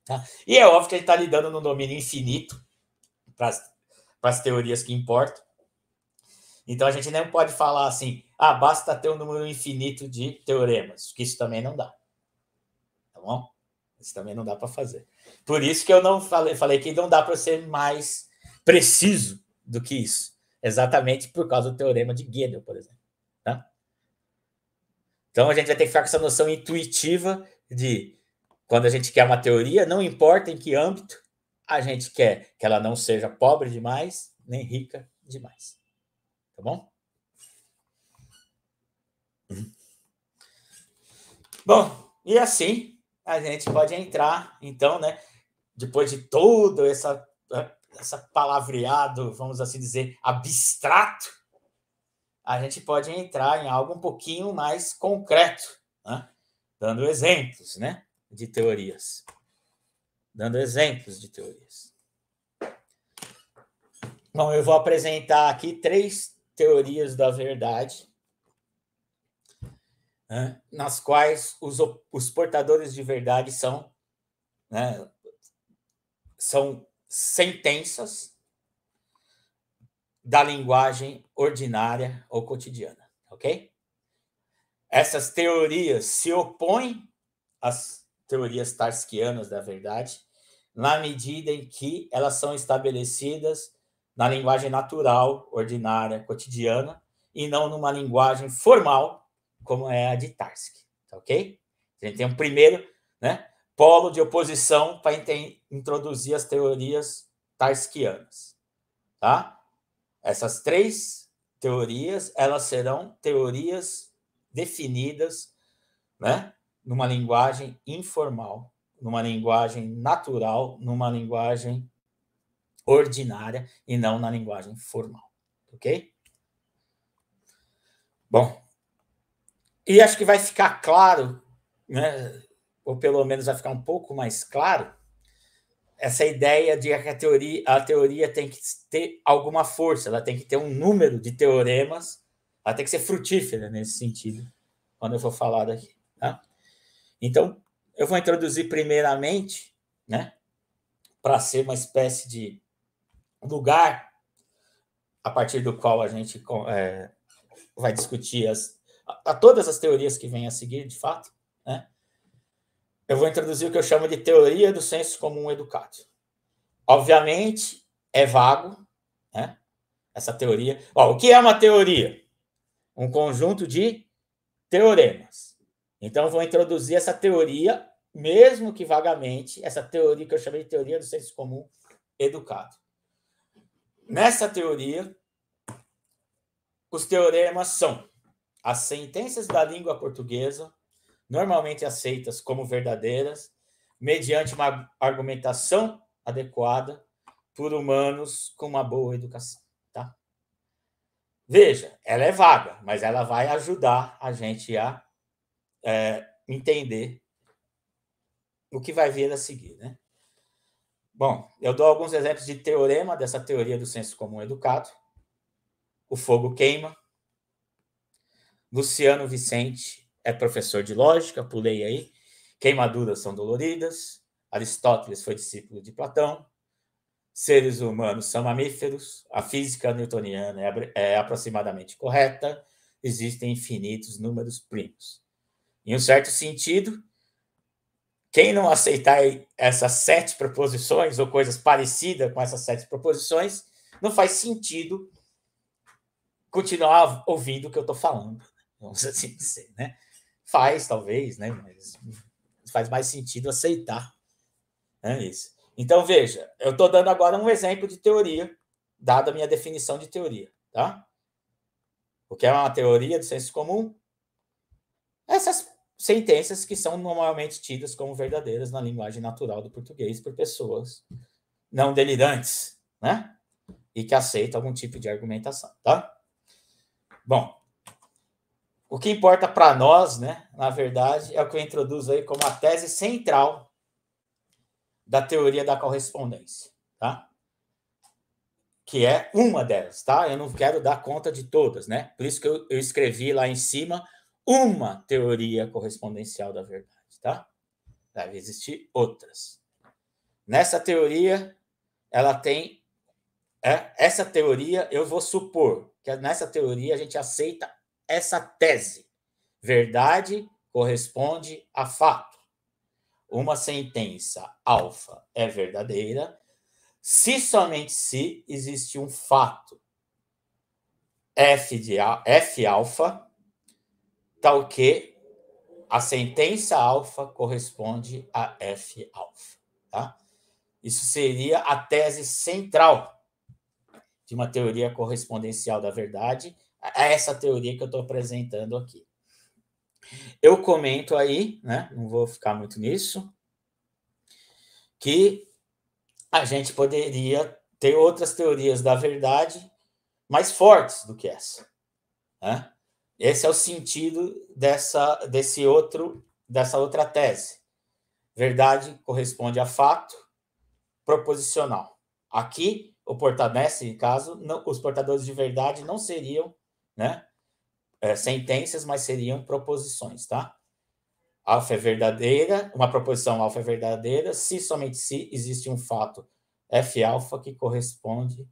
Tá? E é óbvio que ele está lidando no domínio infinito para as teorias que importam. Então a gente nem pode falar assim, ah, basta ter um número infinito de teoremas, que isso também não dá. Tá bom? Isso também não dá para fazer. Por isso que eu não falei, falei que não dá para ser mais preciso do que isso exatamente por causa do teorema de Gödel, por exemplo. Tá? Então a gente vai ter que ficar com essa noção intuitiva de quando a gente quer uma teoria, não importa em que âmbito, a gente quer que ela não seja pobre demais, nem rica demais. Tá bom? Uhum. Bom, e assim a gente pode entrar, então, né? Depois de toda essa essa palavreado, vamos assim dizer, abstrato, a gente pode entrar em algo um pouquinho mais concreto, né? dando exemplos né? de teorias. Dando exemplos de teorias. Bom, eu vou apresentar aqui três teorias da verdade, né? nas quais os, os portadores de verdade são, né? são sentenças da linguagem ordinária ou cotidiana, ok? Essas teorias se opõem às teorias tarskianas da verdade, na medida em que elas são estabelecidas na linguagem natural, ordinária, cotidiana, e não numa linguagem formal, como é a de Tarski, tá ok? A gente tem um primeiro, né? polo de oposição para introduzir as teorias tarskianas, tá? Essas três teorias, elas serão teorias definidas, né? Numa linguagem informal, numa linguagem natural, numa linguagem ordinária e não na linguagem formal, ok? Bom, e acho que vai ficar claro, né? ou pelo menos vai ficar um pouco mais claro, essa ideia de que a teoria, a teoria tem que ter alguma força, ela tem que ter um número de teoremas, ela tem que ser frutífera nesse sentido, quando eu for falar daqui. Tá? Então, eu vou introduzir primeiramente, né, para ser uma espécie de lugar a partir do qual a gente é, vai discutir as, a, a todas as teorias que vêm a seguir, de fato, né? eu vou introduzir o que eu chamo de teoria do senso comum educado. Obviamente, é vago, né? Essa teoria. Ó, o que é uma teoria? Um conjunto de teoremas. Então, eu vou introduzir essa teoria, mesmo que vagamente, essa teoria que eu chamei de teoria do senso comum educado. Nessa teoria, os teoremas são as sentenças da língua portuguesa normalmente aceitas como verdadeiras, mediante uma argumentação adequada por humanos com uma boa educação. Tá? Veja, ela é vaga, mas ela vai ajudar a gente a é, entender o que vai vir a seguir. Né? Bom, eu dou alguns exemplos de teorema dessa teoria do senso comum educado. O fogo queima. Luciano Vicente é professor de lógica, pulei aí. Queimaduras são doloridas. Aristóteles foi discípulo de Platão. Seres humanos são mamíferos. A física newtoniana é, é, aproximadamente correta. Existem infinitos números primos. Em um certo sentido, quem não aceitar essas sete proposições ou coisas parecidas com essas sete proposições, não faz sentido continuar ouvindo o que eu estou falando, vamos assim dizer, né? Faz, talvez, né? Mas faz mais sentido aceitar. É isso. Então, veja, eu estou dando agora um exemplo de teoria, dada a minha definição de teoria, tá? O que é uma teoria do senso comum? Essas sentenças que são normalmente tidas como verdadeiras na linguagem natural do português por pessoas não delirantes, né? E que aceitam algum tipo de argumentação, tá? Bom, o que importa para nós, né, na verdade, é o que eu introduzo aí como a tese central da teoria da correspondência, tá? Que é uma delas, tá? Eu não quero dar conta de todas, né? Por isso que eu, eu escrevi lá em cima uma teoria correspondencial da verdade, tá? Deve existir outras. Nessa teoria, ela tem é, essa teoria, eu vou supor que nessa teoria a gente aceita essa tese. Verdade corresponde a fato. Uma sentença alfa é verdadeira se somente se existe um fato. F, de, F alfa, tal que a sentença alfa corresponde a F alfa. Tá? Isso seria a tese central de uma teoria correspondencial da verdade, a essa teoria que eu estou apresentando aqui. Eu comento aí, né? Não vou ficar muito nisso, que a gente poderia ter outras teorias da verdade mais fortes do que essa. Né? Esse é o sentido dessa, desse outro, dessa outra tese. Verdade corresponde a fato proposicional. Aqui, o portador, nesse caso, não, os portadores de verdade não seriam né? É, sentenças, mas seriam proposições, tá? Alfa é verdadeira, uma proposição alfa é verdadeira, se somente se existe um fato F alfa que corresponde,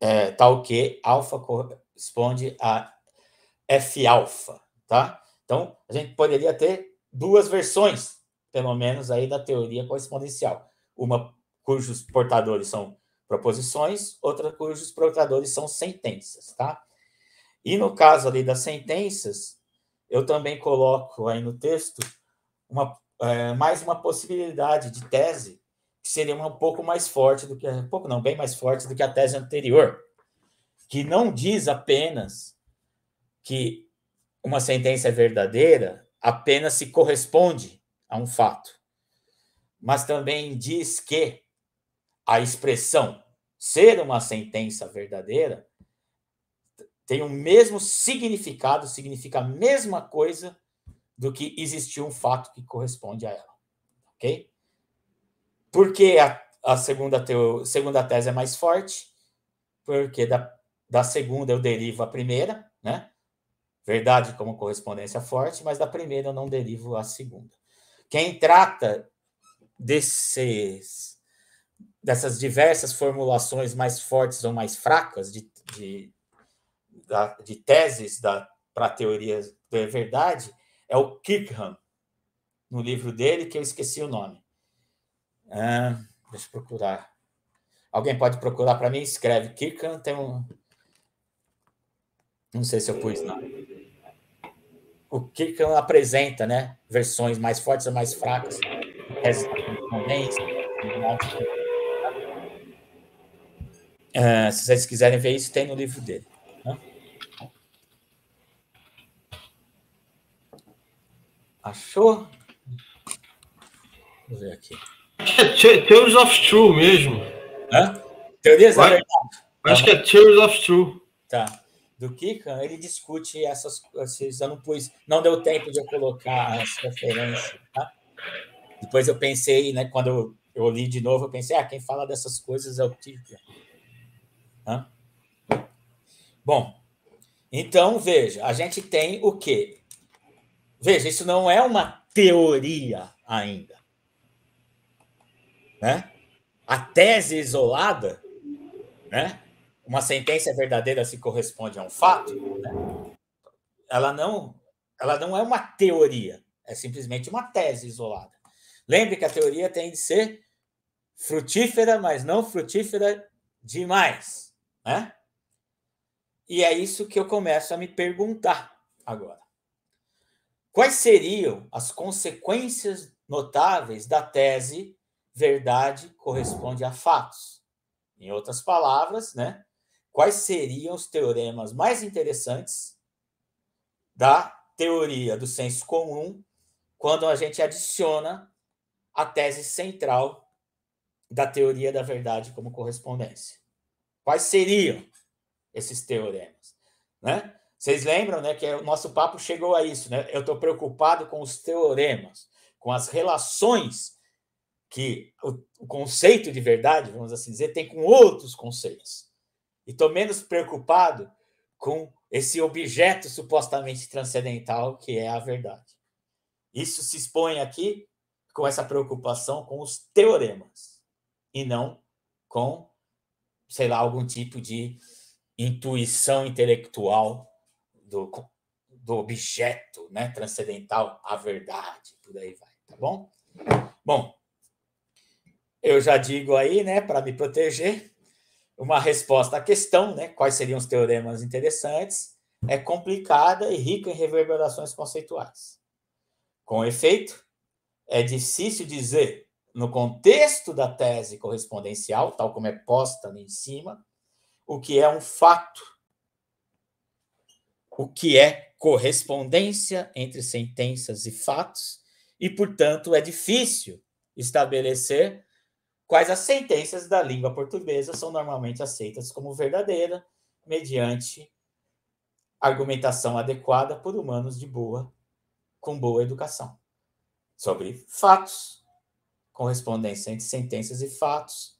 é, tal que alfa corresponde a F alfa, tá? Então, a gente poderia ter duas versões, pelo menos aí da teoria correspondencial. Uma cujos portadores são proposições, outra cujos portadores são sentenças, tá? E no caso ali das sentenças, eu também coloco aí no texto uma, é, mais uma possibilidade de tese que seria um pouco mais forte do que um pouco não bem mais forte do que a tese anterior, que não diz apenas que uma sentença é verdadeira apenas se corresponde a um fato, mas também diz que a expressão ser uma sentença verdadeira tem o mesmo significado, significa a mesma coisa do que existiu um fato que corresponde a ela. Ok? Por que a, a segunda, teo, segunda tese é mais forte? Porque da, da segunda eu derivo a primeira, né? Verdade como correspondência forte, mas da primeira eu não derivo a segunda. Quem trata desses, dessas diversas formulações mais fortes ou mais fracas de, de da, de teses para a teoria da verdade é o Kirkham, no livro dele, que eu esqueci o nome. Ah, deixa eu procurar. Alguém pode procurar para mim? Escreve Kirkham, tem um. Não sei se eu pus, não. O Kirkham apresenta né, versões mais fortes e mais fracas, correspondência. Ah, se vocês quiserem ver isso, tem no livro dele. Achou? Vamos ver aqui. É Theories of True mesmo. Hã? Teorias da verdade. Acho que é Theories tá of True. Tá. Do Kikan, ele discute essas coisas. Eu não pus, não deu tempo de eu colocar as referências. Tá? Depois eu pensei, né? Quando eu, eu, li de novo, eu pensei, ah, quem fala dessas coisas é o Kikan. Hã? Bom, então veja, a gente tem o quê? Veja, isso não é uma teoria ainda. Né? A tese isolada, né? uma sentença verdadeira se corresponde a um fato, né? ela, não, ela não é uma teoria, é simplesmente uma tese isolada. Lembre que a teoria tem de ser frutífera, mas não frutífera demais. Né? E é isso que eu começo a me perguntar agora. Quais seriam as consequências notáveis da tese verdade corresponde a fatos? Em outras palavras, né? Quais seriam os teoremas mais interessantes da teoria do senso comum quando a gente adiciona a tese central da teoria da verdade como correspondência? Quais seriam esses teoremas, né? Vocês lembram, né, que é o nosso papo chegou a isso, né? Eu estou preocupado com os teoremas, com as relações que o, o conceito de verdade, vamos assim dizer, tem com outros conceitos. E estou menos preocupado com esse objeto supostamente transcendental que é a verdade. Isso se expõe aqui com essa preocupação com os teoremas e não com, sei lá, algum tipo de intuição intelectual do, do objeto né, transcendental à verdade, por aí vai, tá bom? Bom, eu já digo aí, né, para me proteger, uma resposta à questão, né, quais seriam os teoremas interessantes, é complicada e rica em reverberações conceituais. Com efeito, é difícil dizer, no contexto da tese correspondencial, tal como é posta ali em cima, o que é um fato o que é correspondência entre sentenças e fatos, e, portanto, é difícil estabelecer quais as sentenças da língua portuguesa são normalmente aceitas como verdadeira mediante argumentação adequada por humanos de boa com boa educação sobre fatos, correspondência entre sentenças e fatos.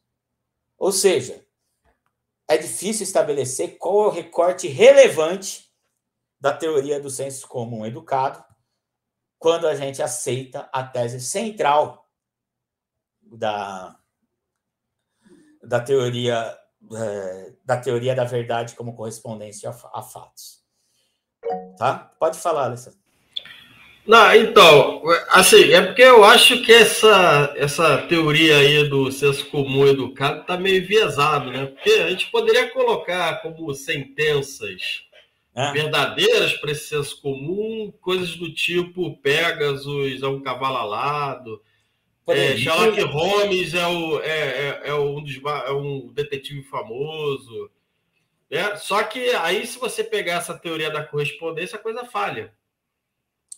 Ou seja, é difícil estabelecer qual é o recorte relevante da teoria do senso comum educado, quando a gente aceita a tese central da, da teoria é, da teoria da verdade como correspondência a, fatos. Tá? Pode falar, Alessandro. Não, então, assim, é porque eu acho que essa, essa teoria aí do senso comum educado está meio viesado, né? Porque a gente poderia colocar como sentenças é. verdadeiras para esse senso comum, coisas do tipo Pegasus é um cavalo alado, é, Sherlock Holmes é, o, é, é, é um dos, é um detetive famoso. é Só que aí, se você pegar essa teoria da correspondência, a coisa falha.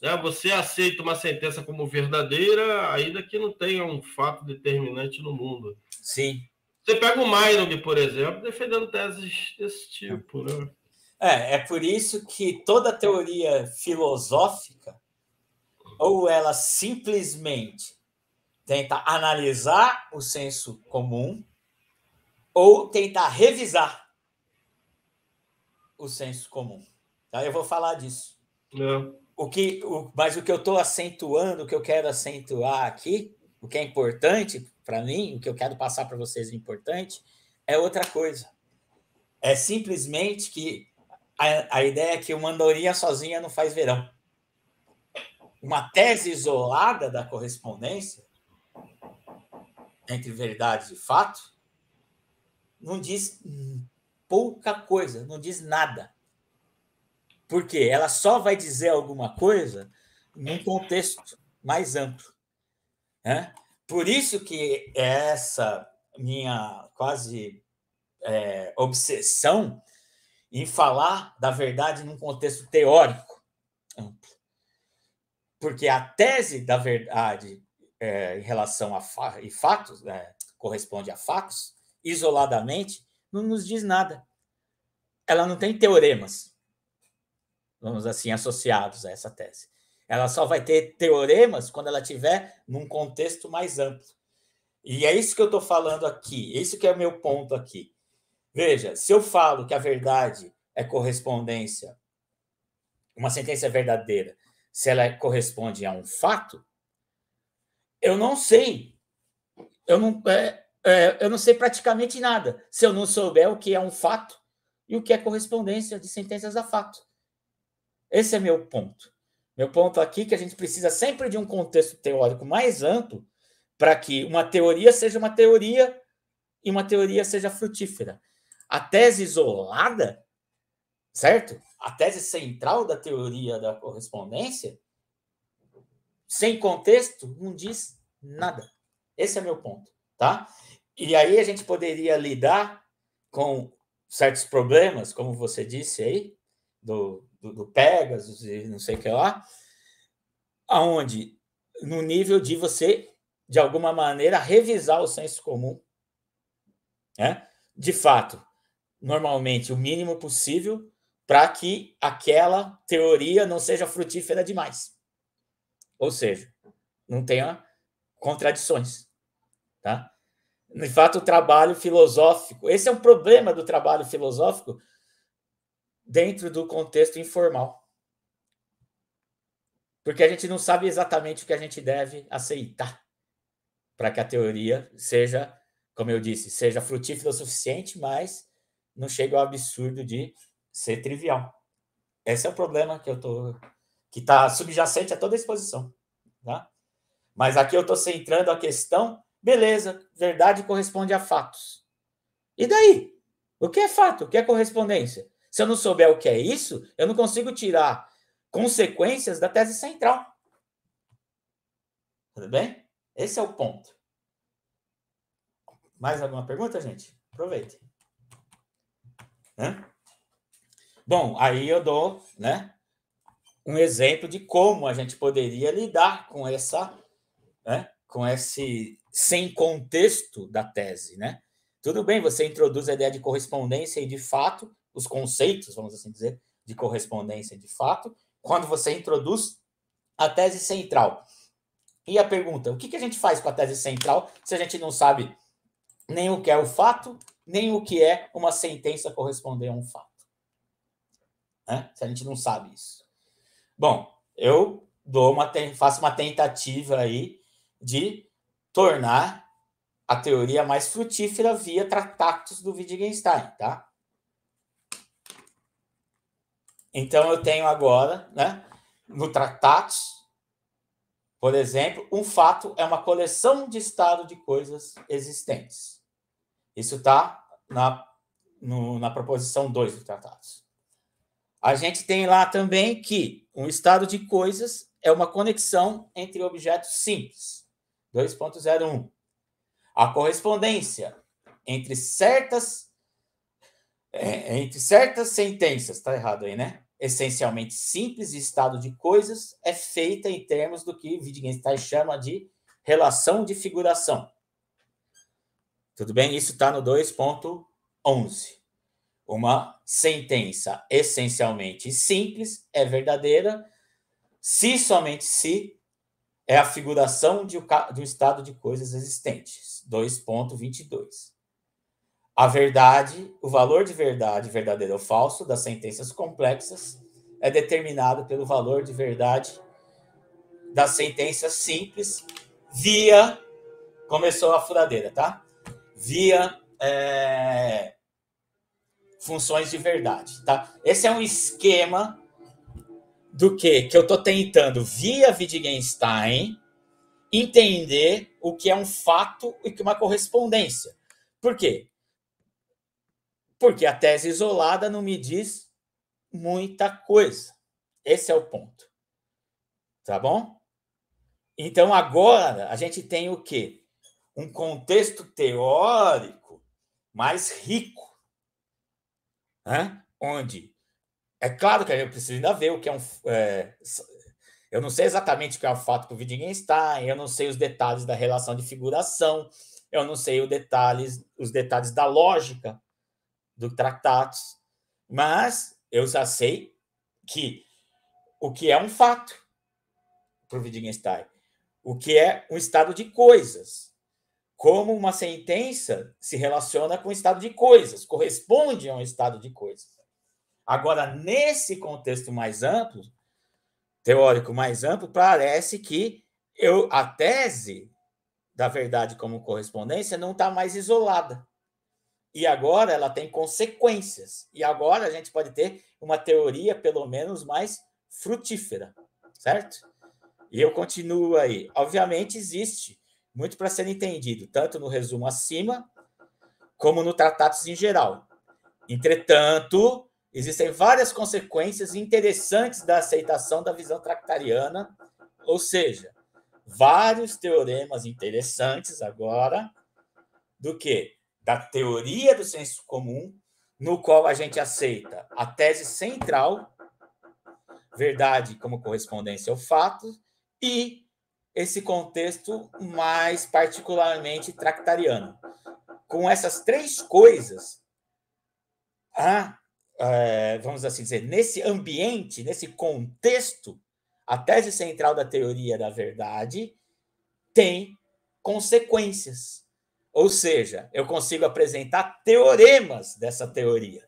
é Você aceita uma sentença como verdadeira, ainda que não tenha um fato determinante no mundo. Sim. Você pega o Meinung, por exemplo, defendendo teses desse tipo, né? É, é por isso que toda teoria filosófica, ou ela simplesmente tenta analisar o senso comum, ou tentar revisar o senso comum. Tá? Eu vou falar disso. Não. É. O que, o, mas o que eu estou acentuando, o que eu quero acentuar aqui, o que é importante para mim, o que eu quero passar para vocês é importante, é outra coisa. É simplesmente que a, a ideia é que uma andorinha sozinha não faz verão. Uma tese isolada da correspondência entre verdade e fato não diz pouca coisa, não diz nada. Porque ela só vai dizer alguma coisa num contexto mais amplo. Né? Por isso que essa minha quase é, obsessão em falar da verdade num contexto teórico amplo. Porque a tese da verdade é, em relação a fa e fatos, é, corresponde a fatos, isoladamente, não nos diz nada. Ela não tem teoremas, vamos assim, associados a essa tese. Ela só vai ter teoremas quando ela tiver num contexto mais amplo. E é isso que eu estou falando aqui, isso que é o meu ponto aqui. Veja, se eu falo que a verdade é correspondência, uma sentença é verdadeira, se ela corresponde a um fato, eu não sei. Eu não, é, é, eu não sei praticamente nada se eu não souber o que é um fato e o que é correspondência de sentenças a fato. Esse é meu ponto. Meu ponto aqui é que a gente precisa sempre de um contexto teórico mais amplo para que uma teoria seja uma teoria e uma teoria seja frutífera. A tese isolada, certo? A tese central da teoria da correspondência, sem contexto, não diz nada. Esse é meu ponto, tá? E aí a gente poderia lidar com certos problemas, como você disse aí, do, do, do Pegasus e não sei o que lá, aonde no nível de você, de alguma maneira, revisar o senso comum. Né? De fato, normalmente o mínimo possível para que aquela teoria não seja frutífera demais. Ou seja, não tenha contradições. Tá? De fato, o trabalho filosófico, esse é um problema do trabalho filosófico dentro do contexto informal. Porque a gente não sabe exatamente o que a gente deve aceitar para que a teoria seja, como eu disse, seja frutífera o suficiente, mas não chega ao absurdo de ser trivial. Esse é o problema que eu tô que está subjacente a toda a exposição, tá? Mas aqui eu estou centrando a questão, beleza, verdade corresponde a fatos. E daí? O que é fato? O que é correspondência? Se eu não souber o que é isso, eu não consigo tirar consequências da tese central. Tudo bem? Esse é o ponto. Mais alguma pergunta, gente? Aproveite. Né? Bom, aí eu dou né, um exemplo de como a gente poderia lidar com essa, né, com esse sem contexto da tese, né? Tudo bem, você introduz a ideia de correspondência e de fato, os conceitos, vamos assim dizer, de correspondência e de fato, quando você introduz a tese central. E a pergunta, o que a gente faz com a tese central se a gente não sabe nem o que é o fato, nem o que é uma sentença corresponder a um fato. Né? Se a gente não sabe isso. Bom, eu dou uma, faço uma tentativa aí de tornar a teoria mais frutífera via tratatos do Wittgenstein, tá? Então eu tenho agora, né, no tratatos, por exemplo, um fato é uma coleção de estado de coisas existentes. Isso está na, na proposição 2 do tratado. A gente tem lá também que um estado de coisas é uma conexão entre objetos simples. 2.01. A correspondência entre certas é, entre certas sentenças, está errado aí, né? Essencialmente simples e estado de coisas é feita em termos do que Wittgenstein chama de relação de figuração. Tudo bem? Isso está no 2.11. Uma sentença essencialmente simples é verdadeira se somente se é a figuração de um estado de coisas existentes. 2.22. A verdade, o valor de verdade, verdadeiro ou falso, das sentenças complexas é determinado pelo valor de verdade das sentenças simples via. Começou a furadeira, tá? via é, funções de verdade, tá? Esse é um esquema do que que eu estou tentando via Wittgenstein entender o que é um fato e que uma correspondência. Por quê? Porque a tese isolada não me diz muita coisa. Esse é o ponto. Tá bom? Então agora a gente tem o quê? um contexto teórico mais rico, né? onde é claro que a gente precisa ainda ver o que é um. É, eu não sei exatamente o que é o fato com Wittgenstein, eu não sei os detalhes da relação de figuração, eu não sei os detalhes, os detalhes da lógica do tratados, mas eu já sei que o que é um fato para o Wittgenstein, o que é um estado de coisas, como uma sentença se relaciona com o estado de coisas, corresponde a um estado de coisas. Agora, nesse contexto mais amplo, teórico mais amplo, parece que eu, a tese da verdade como correspondência não está mais isolada. E agora ela tem consequências. E agora a gente pode ter uma teoria, pelo menos, mais frutífera, certo? E eu continuo aí. Obviamente, existe muito para ser entendido, tanto no resumo acima, como no tratados em geral. Entretanto, existem várias consequências interessantes da aceitação da visão tractariana, ou seja, vários teoremas interessantes agora do que da teoria do senso comum, no qual a gente aceita a tese central, verdade como correspondência ao fato, e esse contexto mais particularmente tractariano. Com essas três coisas, a, é, vamos assim dizer, nesse ambiente, nesse contexto, a tese central da teoria da verdade tem consequências. Ou seja, eu consigo apresentar teoremas dessa teoria.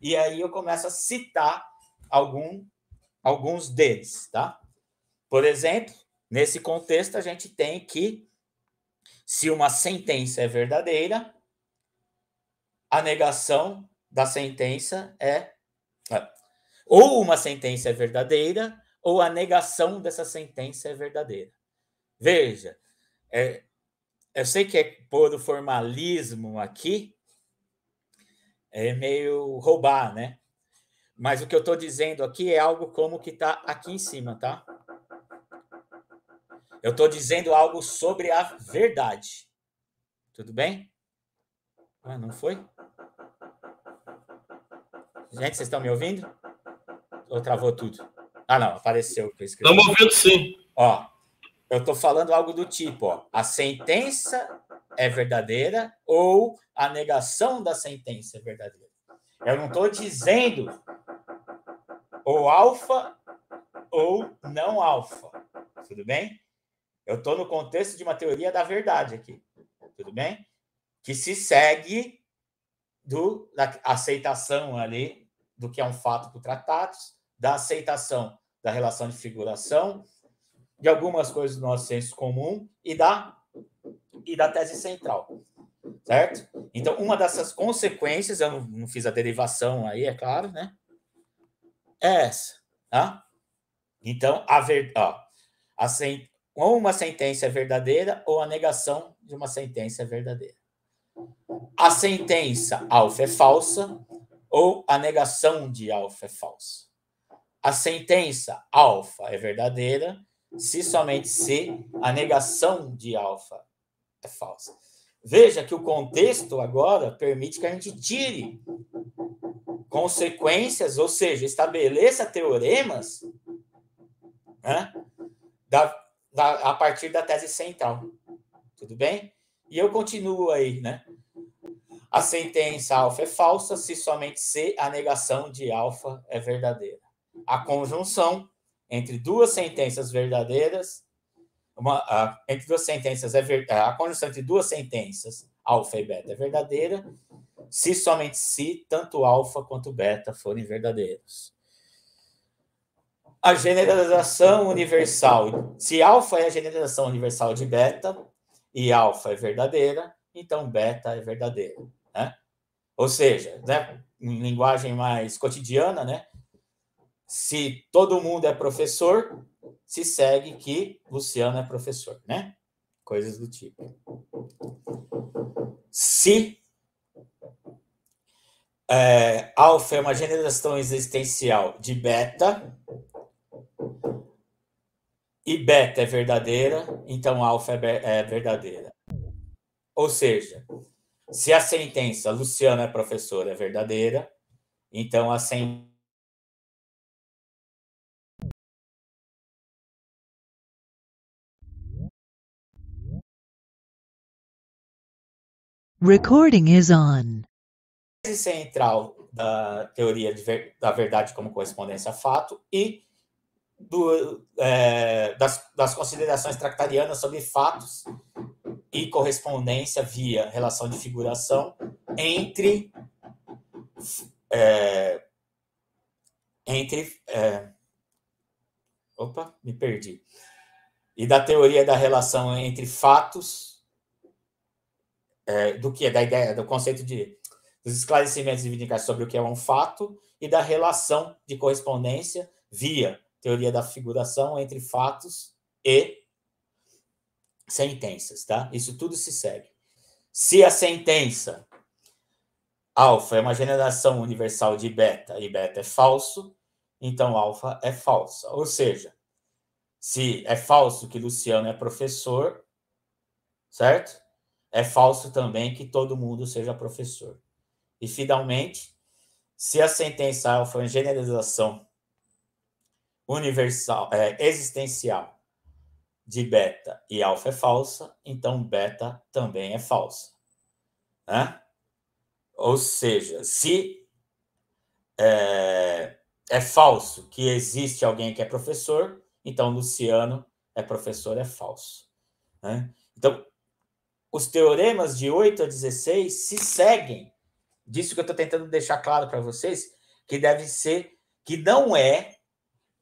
E aí eu começo a citar algum, alguns deles, tá? Por exemplo, Nesse contexto, a gente tem que, se uma sentença é verdadeira, a negação da sentença é, é. Ou uma sentença é verdadeira, ou a negação dessa sentença é verdadeira. Veja, é, eu sei que é pôr o formalismo aqui, é meio roubar, né? Mas o que eu estou dizendo aqui é algo como que está aqui em cima, tá? Eu estou dizendo algo sobre a verdade. Tudo bem? Ah, não foi? Gente, vocês estão me ouvindo? Ou travou tudo? Ah, não, apareceu o que Estamos ouvindo sim. Ó, eu estou falando algo do tipo, ó, a sentença é verdadeira ou a negação da sentença é verdadeira. Eu não estou dizendo ou alfa ou não alfa. Tudo bem? Eu estou no contexto de uma teoria da verdade aqui, tudo bem? Que se segue do, da aceitação ali do que é um fato o tratados, da aceitação da relação de figuração, de algumas coisas do nosso senso comum e da, e da tese central, certo? Então, uma dessas consequências, eu não, não fiz a derivação aí, é claro, né? É essa, tá? Então, a ver, ó, ou uma sentença é verdadeira ou a negação de uma sentença é verdadeira. A sentença alfa é falsa ou a negação de alfa é falsa. A sentença alfa é verdadeira se somente se a negação de alfa é falsa. Veja que o contexto agora permite que a gente tire consequências, ou seja, estabeleça teoremas né, da, a partir da tese central. Tudo bem? E eu continuo aí, né? A sentença alfa é falsa se somente se a negação de alfa, é verdadeira. A conjunção entre duas sentenças verdadeiras, uma, a, entre duas sentenças é ver, a conjunção entre duas sentenças, alfa e beta, é verdadeira, se somente se tanto alfa quanto beta forem verdadeiros a generalização universal. Se alfa é a generalização universal de beta e alfa é verdadeira, então beta é verdadeira, né? Ou seja, né, em linguagem mais cotidiana, né? Se todo mundo é professor, se segue que Luciano é professor, né? Coisas do tipo. Se é, alfa é uma generalização existencial de beta, e beta é verdadeira, então alfa é, é verdadeira. Ou seja, se a sentença Luciana é professora é verdadeira, então a sentença Recording is on. Central da teoria de, da verdade como correspondência a fato e do, é, das, das considerações tractarianas sobre fatos e correspondência via relação de figuração entre é, entre é, opa me perdi e da teoria da relação entre fatos é, do que é da ideia do conceito de dos esclarecimentos e vindicações sobre o que é um fato e da relação de correspondência via teoria da figuração entre fatos e sentenças, tá? Isso tudo se segue. Se a sentença alfa é uma generação universal de beta e beta é falso, então alfa é falsa. Ou seja, se é falso que Luciano é professor, certo? É falso também que todo mundo seja professor. E finalmente, se a sentença alfa é uma generalização universal, é, existencial de beta e alfa é falsa, então beta também é falsa. Né? Ou seja, se é, é falso que existe alguém que é professor, então Luciano é professor, é falso. Né? Então, os teoremas de 8 a 16 se seguem disso que eu estou tentando deixar claro para vocês, que deve ser, que não é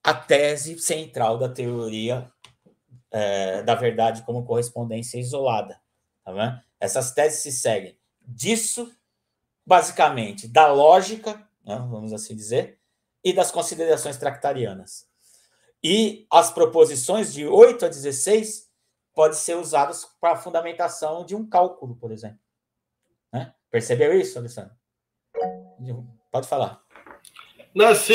a tese central da teoria é, da verdade como correspondência isolada. Tá vendo? Essas teses se seguem disso, basicamente, da lógica, né, vamos assim dizer, e das considerações tractarianas. E as proposições de 8 a 16 podem ser usadas para a fundamentação de um cálculo, por exemplo. Né? Percebeu isso, Alessandro? Pode falar. Não, sim,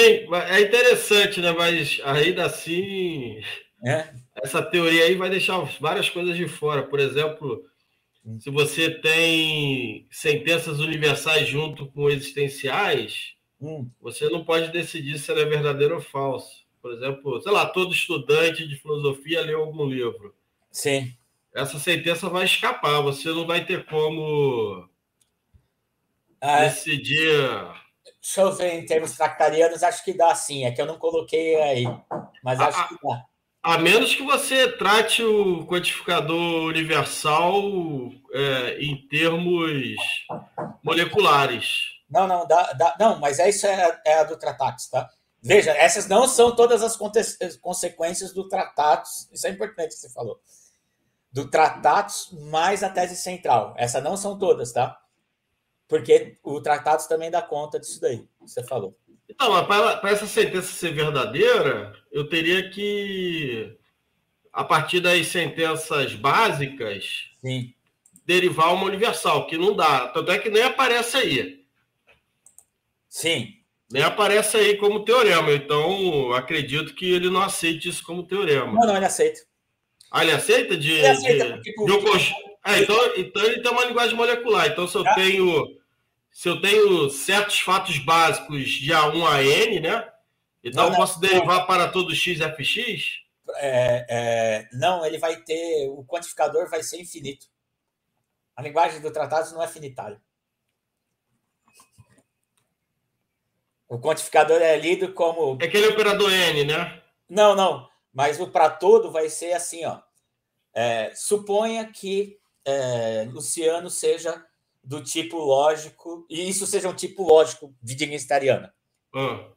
é interessante, né? Mas ainda assim, é? essa teoria aí vai deixar várias coisas de fora. Por exemplo, hum. se você tem sentenças universais junto com existenciais, hum. você não pode decidir se ela é verdadeira ou falsa. Por exemplo, sei lá, todo estudante de filosofia leu algum livro. Sim. Essa sentença vai escapar, você não vai ter como ah, é? decidir Deixa eu ver em termos fractarianos, acho que dá sim, é que eu não coloquei aí, mas acho a, que dá. A menos que você trate o quantificador universal é, em termos moleculares. Não, não, dá, dá, não, mas é isso é, é a do Tratatis, tá? Veja, essas não são todas as consequências do Tratatis, isso é importante que você falou, do Tratatis mais a tese central. Essas não são todas, tá? Porque o tratado também dá conta disso daí, que você falou. Então, para essa sentença ser verdadeira, eu teria que, a partir das sentenças básicas, Sim. derivar uma universal, que não dá. Tanto é que nem aparece aí. Sim. Nem aparece aí como teorema. Então, acredito que ele não aceite isso como teorema. Não, não, ele aceita. Ah, ele aceita de. Ele aceita, de, porque, porque, de, é, então, então ele tem uma linguagem molecular. Então, se eu tá. tenho se eu tenho certos fatos básicos de A1 a N, né? Então não, eu posso não, derivar não. para todo x É, é, não, ele vai ter. O quantificador vai ser infinito. A linguagem do tratado não é finitária. O quantificador é lido como. É aquele operador N, né? Não, não. Mas o para todo vai ser assim, ó. É, suponha que é, Luciano seja do tipo lógico, e isso seja um tipo lógico de Hum.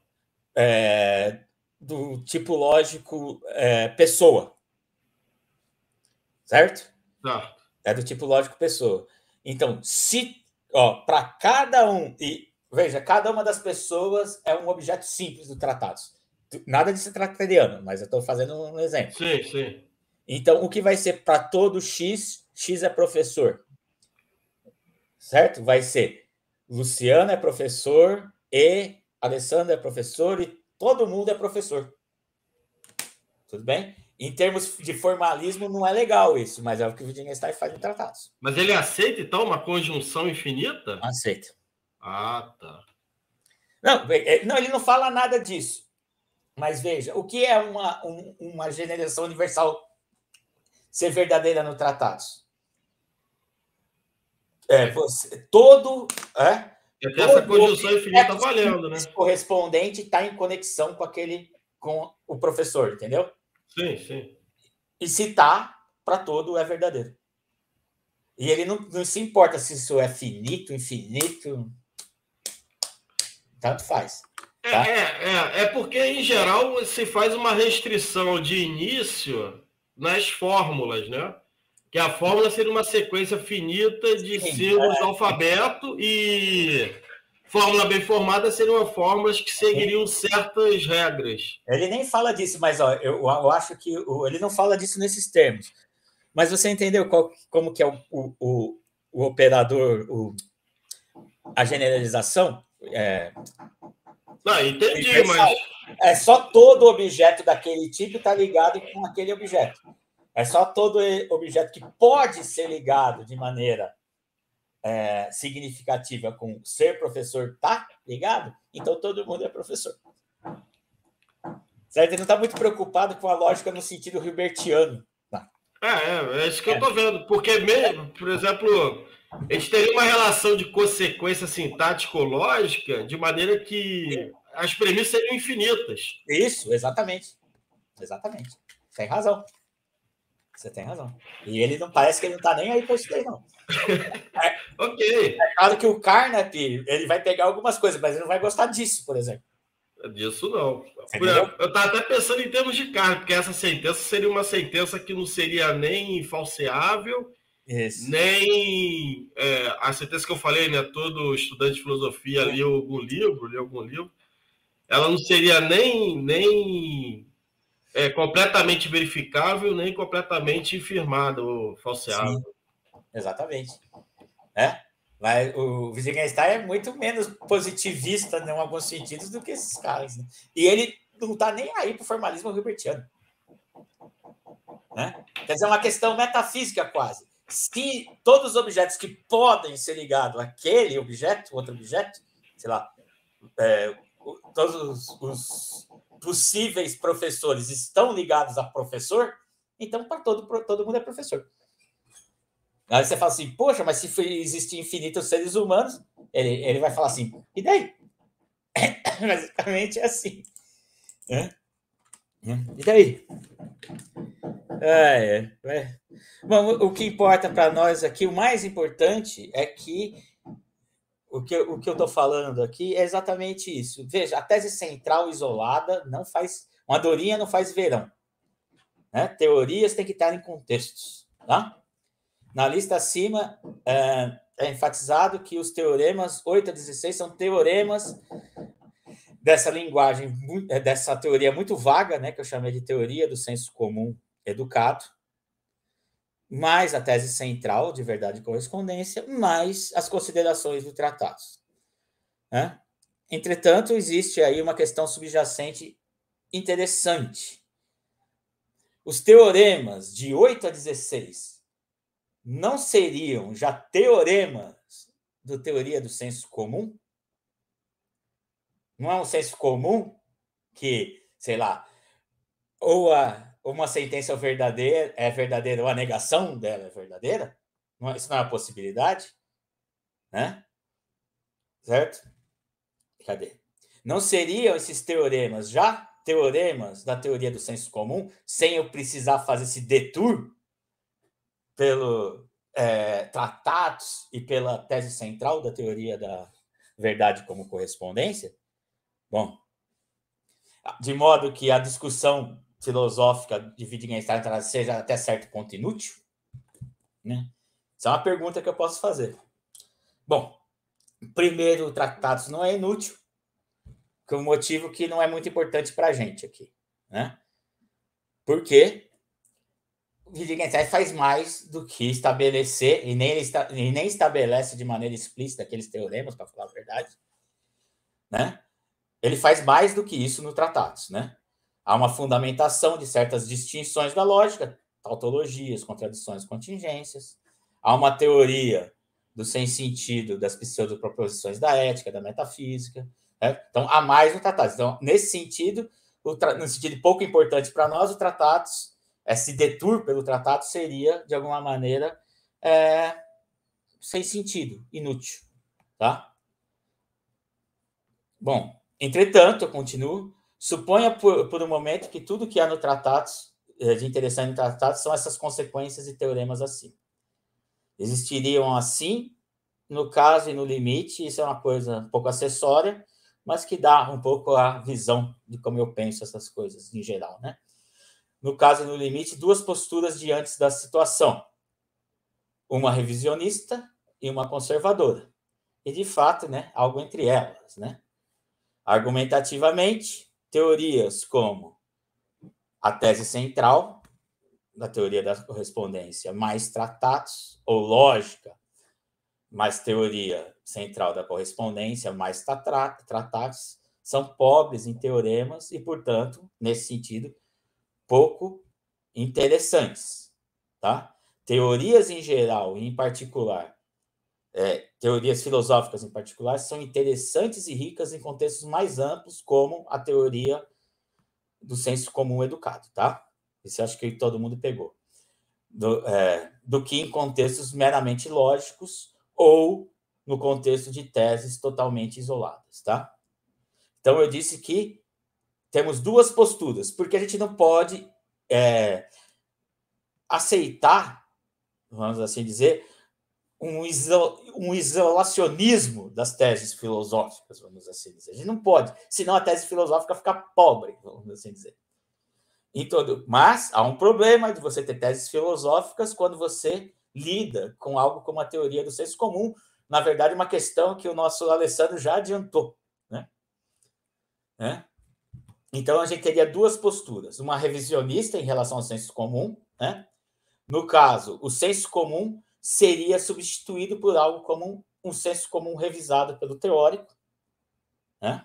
É, do tipo lógico é, pessoa. Certo? É do tipo lógico pessoa. Então, se ó, para cada um, e veja, cada uma das pessoas é um objeto simples do tratado. Nada de tractariano, mas eu estou fazendo um exemplo. Sim, sim. Então, o que vai ser para todo X, X é professor certo? Vai ser Luciano é professor e Alessandro é professor e todo mundo é professor. Tudo bem? Em termos de formalismo, não é legal isso, mas é o que o Wittgenstein faz em tratados. Mas ele aceita, então, uma conjunção infinita? Aceita. Ah, tá. Não, é, é, não ele não fala nada disso. Mas veja, o que é uma, um, uma generação universal ser verdadeira no tratados? É, você, todo. É, é todo essa conjunção infinita tá valendo, né? correspondente está em conexão com aquele. com o professor, entendeu? Sim, sim. E se está para todo é verdadeiro. E ele não, não se importa se isso é finito, infinito. Tanto faz. É, tá? É, é, é porque, em geral, se faz uma restrição de início nas fórmulas, né? Que a fórmula seria uma sequência finita de símbolos é. alfabeto e fórmula bem formada seriam fórmulas que seguiriam certas regras. Ele nem fala disso, mas ó, eu, eu acho que o, ele não fala disso nesses termos. Mas você entendeu qual, como que é o, o, o operador, a generalização? É... Não, entendi, é mas... É só todo objeto daquele tipo está ligado com aquele objeto. É só todo objeto que pode ser ligado de maneira é, significativa com ser professor tá ligado, então todo mundo é professor. Certo? Ele não está muito preocupado com a lógica no sentido Hilbertiano. Tá? É, é, é isso que é. eu estou vendo. Porque, mesmo, por exemplo, a gente teria uma relação de consequência sintático-lógica de maneira que as premissas seriam infinitas. Isso, exatamente. Exatamente. Tem razão. Você tem razão. E ele não parece que ele não tá nem aí pra isso daí, não. É, ok. É claro que o Carnap, ele vai pegar algumas coisas, mas ele não vai gostar disso, por exemplo. Disso não. Entendeu? Eu estava até pensando em termos de carne, porque essa sentença seria uma sentença que não seria nem falseável, Isso. nem é, a sentença que eu falei, né? Todo estudante de filosofia leu algum livro, leu algum livro. Ela não seria nem, nem é, completamente verificável nem completamente firmado, falseado. Sim, exatamente. É? Mas o Wittgenstein é muito menos positivista né, em alguns sentidos do que esses caras. Né? E ele não está nem aí para o formalismo hilbertiano. Né? Quer dizer, é uma questão metafísica quase. Se todos os objetos que podem ser ligados àquele objeto, outro objeto, sei lá, é, todos os, os possíveis professores estão ligados a professor, então para todo, todo mundo é professor. Aí você fala assim, poxa, mas se existem infinitos seres humanos, ele, ele vai falar assim, e daí? Basicamente é assim. Né? E daí? é, é. Bom, o que importa para nós aqui, o mais importante é que o que, o que eu estou falando aqui é exatamente isso. Veja, a tese central isolada não faz. Uma dorinha não faz verão. Né? Teorias têm que estar em contextos. Tá? Na lista acima, é, é enfatizado que os teoremas 8 a 16 são teoremas dessa linguagem, é, dessa teoria muito vaga, né, que eu chamei de teoria do senso comum educado, mais a tese central de verdade e correspondência, mais as considerações do tratado. Né? Entretanto, existe aí uma questão subjacente interessante. Os teoremas de 8 a 16 não seriam já teoremas do teoria do senso comum? Não é um senso comum que, sei lá, ou a uma sentença verdadeira é verdadeira ou a negação dela é verdadeira? Não, é, isso não é uma possibilidade? Né? Certo? Cadê? Não seriam esses teoremas já teoremas da teoria do senso comum sem eu precisar fazer esse detour pelo é, tratados e pela tese central da teoria da verdade como correspondência? Bom, de modo que a discussão filosófica de Wittgenstein ela seja até certo ponto inútil? Né? Essa é uma pergunta que eu posso fazer. Bom, primeiro, o Tratados não é inútil, por um motivo que não é muito importante para a gente aqui. Né? Porque Wittgenstein faz mais do que estabelecer, e nem, esta, e nem estabelece de maneira explícita aqueles teoremas, para falar a verdade. Né? Ele faz mais do que isso no Tratados. Né? Há uma fundamentação de certas distinções da lógica, tautologias, contradições, contingências. Há uma teoria do sem sentido das pseudoproposições da ética, da metafísica. Né? Então, há mais no tratado. Então, nesse sentido, tra... no sentido pouco importante para nós, o tratado, esse é, detour pelo tratado seria, de alguma maneira, é... sem sentido, inútil. Tá? Bom, entretanto, eu continuo, Suponha por, por um momento que tudo que há no tratado, eh, de interessante no tratado, são essas consequências e teoremas assim Existiriam assim, no caso e no limite, isso é uma coisa um pouco acessória, mas que dá um pouco a visão de como eu penso essas coisas em geral, né? No caso e no limite, duas posturas diante da situação. Uma revisionista e uma conservadora. E de fato, né, algo entre elas, né? Argumentativamente, teorias como a tese central da teoria da correspondência, mais tratados ou lógica, mais teoria central da correspondência, mais tratados são pobres em teoremas e, portanto, nesse sentido, pouco interessantes, tá? Teorias em geral e em particular é, teorias filosóficas em particular, são interessantes e ricas em contextos mais amplos, como a teoria do senso comum educado, tá? Isso acho que todo mundo pegou. Do, é, do que em contextos meramente lógicos ou no contexto de teses totalmente isoladas, tá? Então, eu disse que temos duas posturas, porque a gente não pode é, aceitar, vamos assim dizer, um, iso, um isolacionismo das teses filosóficas, vamos assim dizer. A gente não pode, senão a tese filosófica fica pobre, vamos assim dizer. então mas há um problema de você ter teses filosóficas quando você lida com algo como a teoria do senso comum, na verdade, uma questão que o nosso Alessandro já adiantou. Né? né? Então, a gente teria duas posturas: uma revisionista em relação ao senso comum. Né? No caso, o senso comum seria substituído por algo como um, senso comum revisado pelo teórico, né?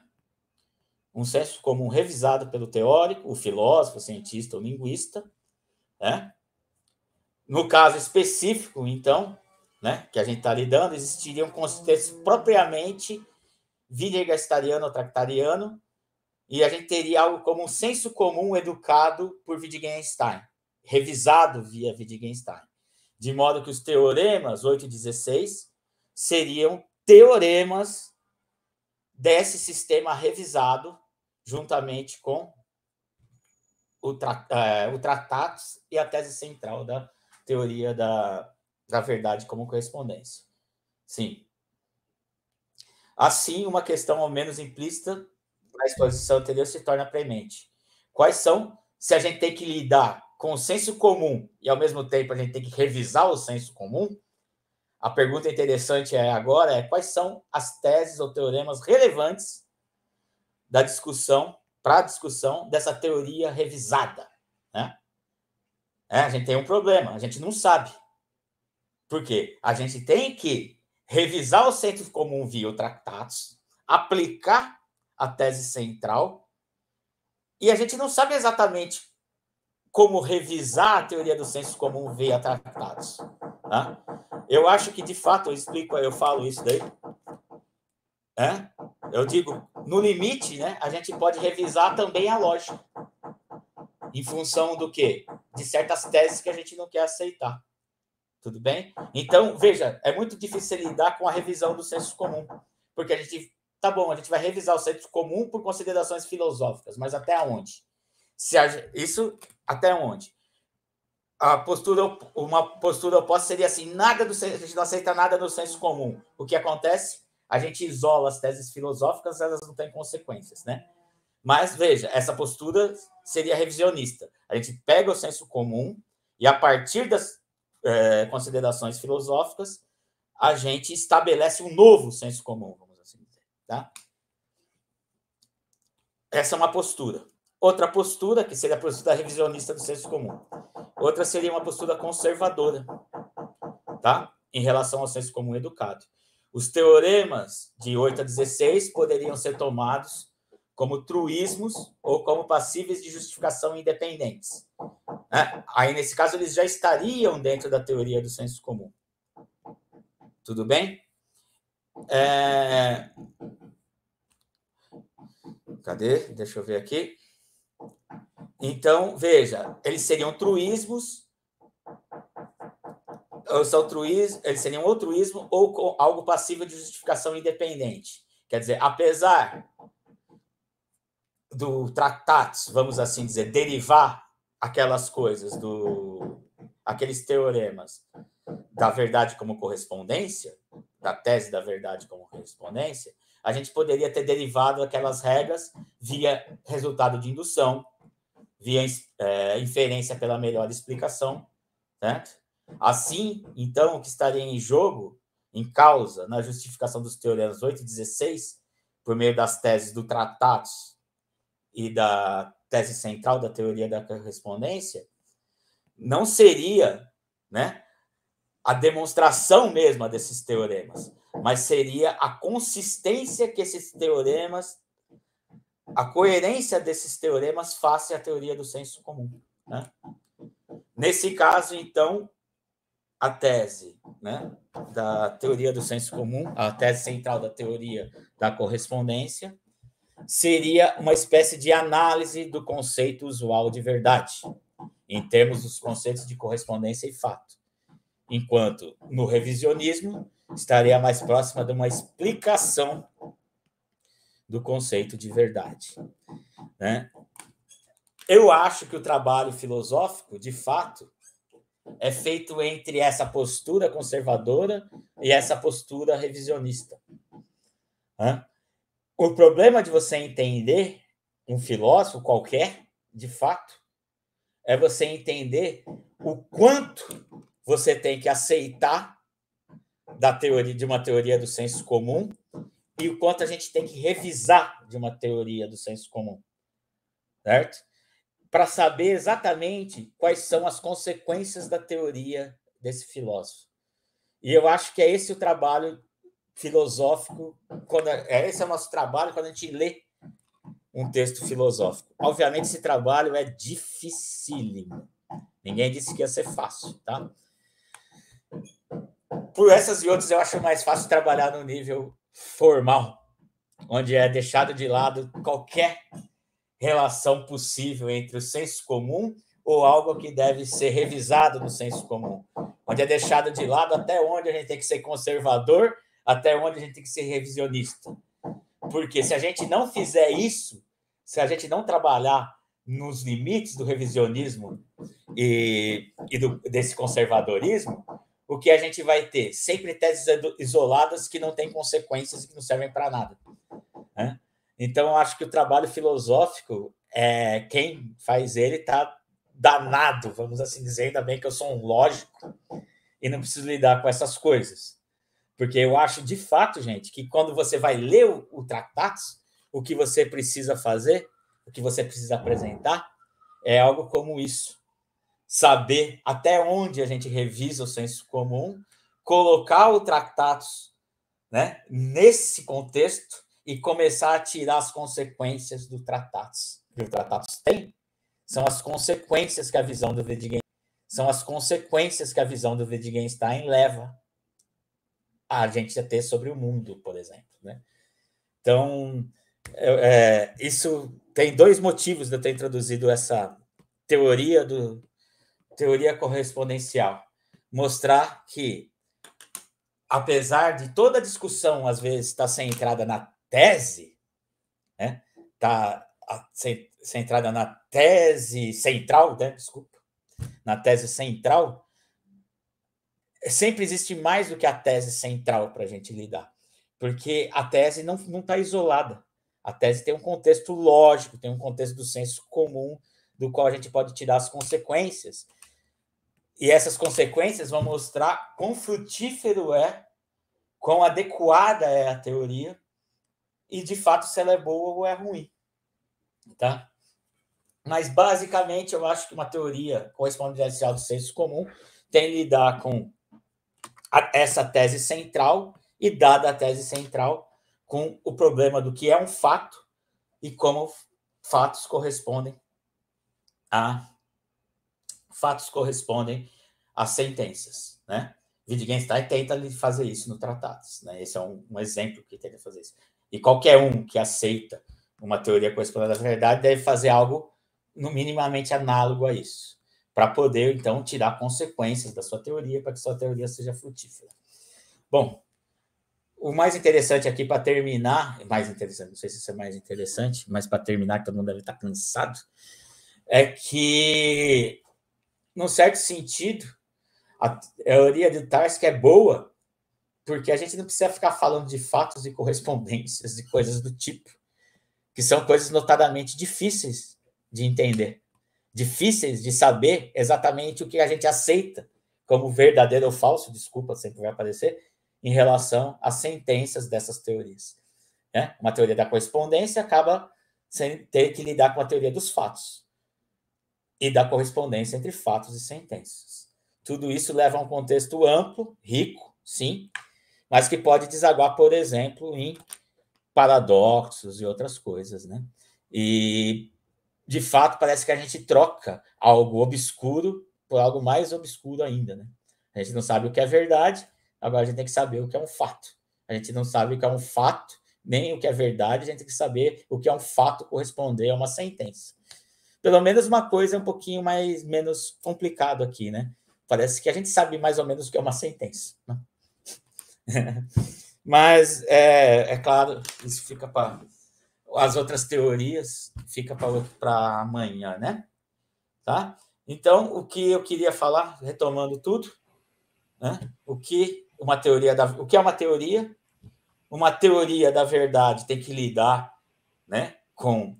um senso comum revisado pelo teórico, o filósofo, o cientista, o linguista. Né? No caso específico, então, né, que a gente está lidando, existiria um contexto propriamente Wittgensteiniano, ou tractariano, e a gente teria algo como um senso comum educado por Wittgenstein, revisado via Wittgenstein de modo que os teoremas 8 e 16 seriam teoremas desse sistema revisado juntamente com o, tra é, o tratado e a tese central da teoria da, da verdade como correspondência. Sim. Assim, uma questão ao menos implícita na exposição anterior se torna premente. Quais são, se a gente tem que lidar com o senso comum e ao mesmo tempo a gente tem que revisar o senso comum, a pergunta interessante é agora é quais são as teses ou teoremas relevantes da discussão para a discussão dessa teoria revisada, né? É, a gente tem um problema, a gente não sabe. Por quê? A gente tem que revisar o senso comum via tratados, aplicar a tese central, e a gente não sabe exatamente como revisar a teoria do senso comum via tratados. Tá? Eu acho que, de fato, eu explico, eu falo isso daí. Né? Eu digo, no limite, né, a gente pode revisar também a lógica. Em função do quê? De certas teses que a gente não quer aceitar. Tudo bem? Então, veja, é muito difícil lidar com a revisão do senso comum. Porque a gente, tá bom, a gente vai revisar o senso comum por considerações filosóficas, mas até onde? Se a, isso até onde? A postura, uma postura oposta seria assim: nada do, a gente não aceita nada do senso comum. O que acontece? A gente isola as teses filosóficas, elas não têm consequências, né? Mas veja, essa postura seria revisionista. A gente pega o senso comum e, a partir das é, considerações filosóficas, a gente estabelece um novo senso comum, vamos assim dizer. Tá? Essa é uma postura. Outra postura, que seria a postura revisionista do senso comum. Outra seria uma postura conservadora, tá? Em relação ao senso comum educado. Os teoremas de 8 a 16 poderiam ser tomados como truísmos ou como passíveis de justificação independentes. Né? Aí, nesse caso, eles já estariam dentro da teoria do senso comum. Tudo bem? É... Cadê? Deixa eu ver aqui. Então, veja, eles seriam truísmos, ou são truís, eles seriam altruísmo ou com algo passivo de justificação independente. Quer dizer, apesar do tratatus, vamos assim dizer, derivar aquelas coisas do aqueles teoremas da verdade como correspondência, da tese da verdade como correspondência, a gente poderia ter derivado aquelas regras via resultado de indução, via é, inferência pela melhor explicação, certo? Assim, então, o que estaria em jogo, em causa, na justificação dos teoremas 8 e 16, por meio das teses do Tratatos e da tese central da teoria da correspondência, não seria né, a demonstração mesma desses teoremas, mas seria a consistência que esses teoremas a coerência desses teoremas face à teoria do senso comum. Né? Nesse caso, então, a tese né, da teoria do senso comum, a tese central da teoria da correspondência, seria uma espécie de análise do conceito usual de verdade, em termos dos conceitos de correspondência e fato. Enquanto no revisionismo estaria mais próxima de uma explicação do conceito de verdade. Né? Eu acho que o trabalho filosófico, de fato, é feito entre essa postura conservadora e essa postura revisionista. Né? O problema de você entender um filósofo qualquer, de fato, é você entender o quanto você tem que aceitar da teoria de uma teoria do senso comum e o quanto a gente tem que revisar de uma teoria do senso comum, certo? Para saber exatamente quais são as consequências da teoria desse filósofo. E eu acho que é esse o trabalho filosófico, quando, é, é esse é o nosso trabalho quando a gente lê um texto filosófico. Obviamente, esse trabalho é dificílimo. Ninguém disse que ia ser fácil, tá? Por essas e outras, eu acho mais fácil trabalhar no nível formal, onde é deixado de lado qualquer relação possível entre o senso comum ou algo que deve ser revisado no senso comum, onde é deixado de lado até onde a gente tem que ser conservador, até onde a gente tem que ser revisionista. Porque se a gente não fizer isso, se a gente não trabalhar nos limites do revisionismo e, e do, desse conservadorismo, o que a gente vai ter? Sempre teses isoladas que não têm consequências e que não servem para nada. Né? Então, eu acho que o trabalho filosófico, é, quem faz ele está danado, vamos assim dizer. Ainda bem que eu sou um lógico e não preciso lidar com essas coisas. Porque eu acho, de fato, gente, que quando você vai ler o, o o que você precisa fazer, o que você precisa apresentar, é algo como isso saber até onde a gente revisa o senso comum, colocar o tratados né, nesse contexto e começar a tirar as consequências do tratados E o Tractatus tem são as consequências que a visão do Wittgenstein são as consequências que a visão do Wittgenstein leva a gente a ter sobre o mundo, por exemplo. Né? Então, é, isso tem dois motivos de eu ter introduzido essa teoria do, teoria correspondencial, mostrar que, apesar de toda a discussão, às vezes, estar tá centrada na tese, né? centrada tá, na tese central, né? Desculpa, na tese central, sempre existe mais do que a tese central para a gente lidar, porque a tese não está isolada. A tese tem um contexto lógico, tem um contexto do senso comum, do qual a gente pode tirar as consequências. E essas consequências vão mostrar quão frutífero é, quão adequada é a teoria e, de fato, se ela é boa ou é ruim. Tá? Mas, basicamente, eu acho que uma teoria correspondencial do senso comum tem que lidar com a, essa tese central e, dada a tese central, com o problema do que é um fato e como fatos correspondem a fatos correspondem às sentenças, né? Wittgenstein tá tenta fazer isso no Tratados, né? Esse é um, um exemplo que tenta fazer isso. E qualquer um que aceita uma teoria correspondente à realidade deve fazer algo no minimamente análogo a isso, para poder então tirar consequências da sua teoria para que sua teoria seja frutífera. Bom, o mais interessante aqui para terminar, mais interessante, não sei se isso é mais interessante, mas para terminar, que todo mundo deve estar tá cansado, é que num certo sentido, a teoria de Tarsk é boa, porque a gente não precisa ficar falando de fatos e correspondências e coisas do tipo, que são coisas notadamente difíceis de entender, difíceis de saber exatamente o que a gente aceita como verdadeiro ou falso, desculpa, sempre vai aparecer, em relação às sentenças dessas teorias. Né? Uma teoria da correspondência acaba sem ter que lidar com a teoria dos fatos e da correspondência entre fatos e sentenças. Tudo isso leva a um contexto amplo, rico, sim, mas que pode desaguar, por exemplo, em paradoxos e outras coisas, né? E de fato parece que a gente troca algo obscuro por algo mais obscuro ainda, né? A gente não sabe o que é verdade, agora a gente tem que saber o que é um fato. A gente não sabe o que é um fato, nem o que é verdade, a gente tem que saber o que é um fato corresponder a uma sentença pelo menos uma coisa é um pouquinho mais menos complicado aqui, né? Parece que a gente sabe mais ou menos o que é uma sentença. Né? Mas é, é claro, isso fica para as outras teorias, fica para amanhã, né? Tá? Então, o que eu queria falar, retomando tudo, né? O que uma teoria da, o que é uma teoria? Uma teoria da verdade tem que lidar, né, com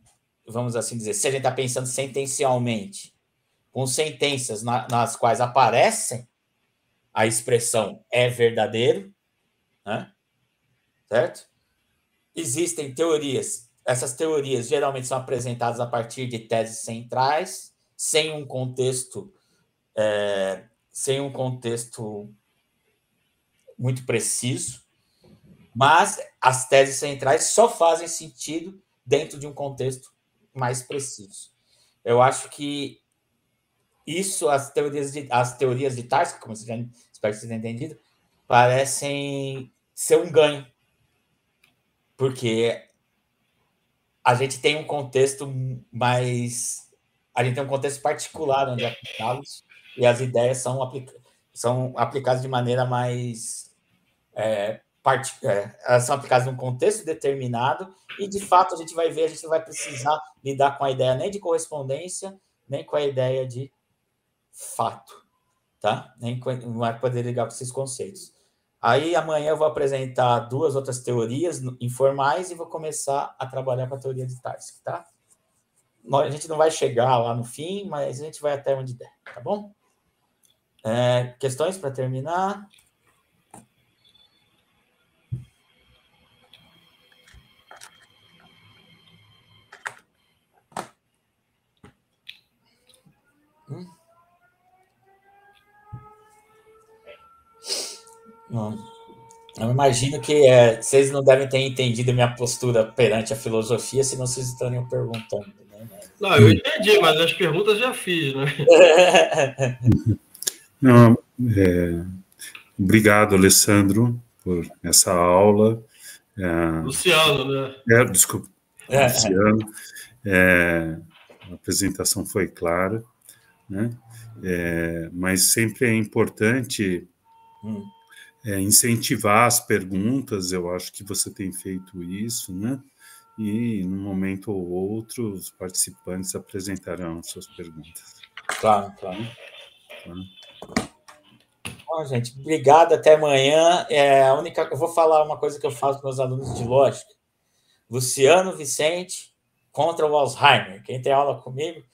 vamos assim dizer, se a gente está pensando sentencialmente, com sentenças na, nas quais aparecem a expressão é verdadeiro, né? certo? Existem teorias, essas teorias geralmente são apresentadas a partir de teses centrais, sem um contexto, é, sem um contexto muito preciso, mas as teses centrais só fazem sentido dentro de um contexto mais preciso. Eu acho que isso, as teorias de, as teorias de Tarsk, como você já espero que vocês tenham entendido, parecem ser um ganho. Porque a gente tem um contexto mais. A gente tem um contexto particular onde é aplicá-los e as ideias são, aplica são aplicadas de maneira mais é, part... é, são aplicadas num contexto determinado, e de fato a gente vai ver, a gente não vai precisar lidar com a ideia nem de correspondência, nem com a ideia de fato, tá? Nem com... não vai é poder ligar para esses conceitos. Aí amanhã eu vou apresentar duas outras teorias informais e vou começar a trabalhar com a teoria de Tarski, tá? a gente não vai chegar lá no fim, mas a gente vai até onde der, tá bom? É, questões para terminar? Não, eu imagino que é, vocês não devem ter entendido minha postura perante a filosofia, senão vocês estariam perguntando. Né? Não, eu entendi, mas as perguntas já fiz, né? não, é, obrigado, Alessandro, por essa aula. É, Luciano, né? É, desculpa, é. Luciano. É, a apresentação foi clara, né? É, mas sempre é importante. Hum é, incentivar as perguntas, eu acho que você tem feito isso, né? E num momento ou outro, os participantes apresentarão suas perguntas. Claro, claro. Tá. Bom, gente, obrigado. Até amanhã. É a única, eu vou falar uma coisa que eu faço para meus alunos de lógica. Luciano Vicente contra o Alzheimer. Quem tem aula comigo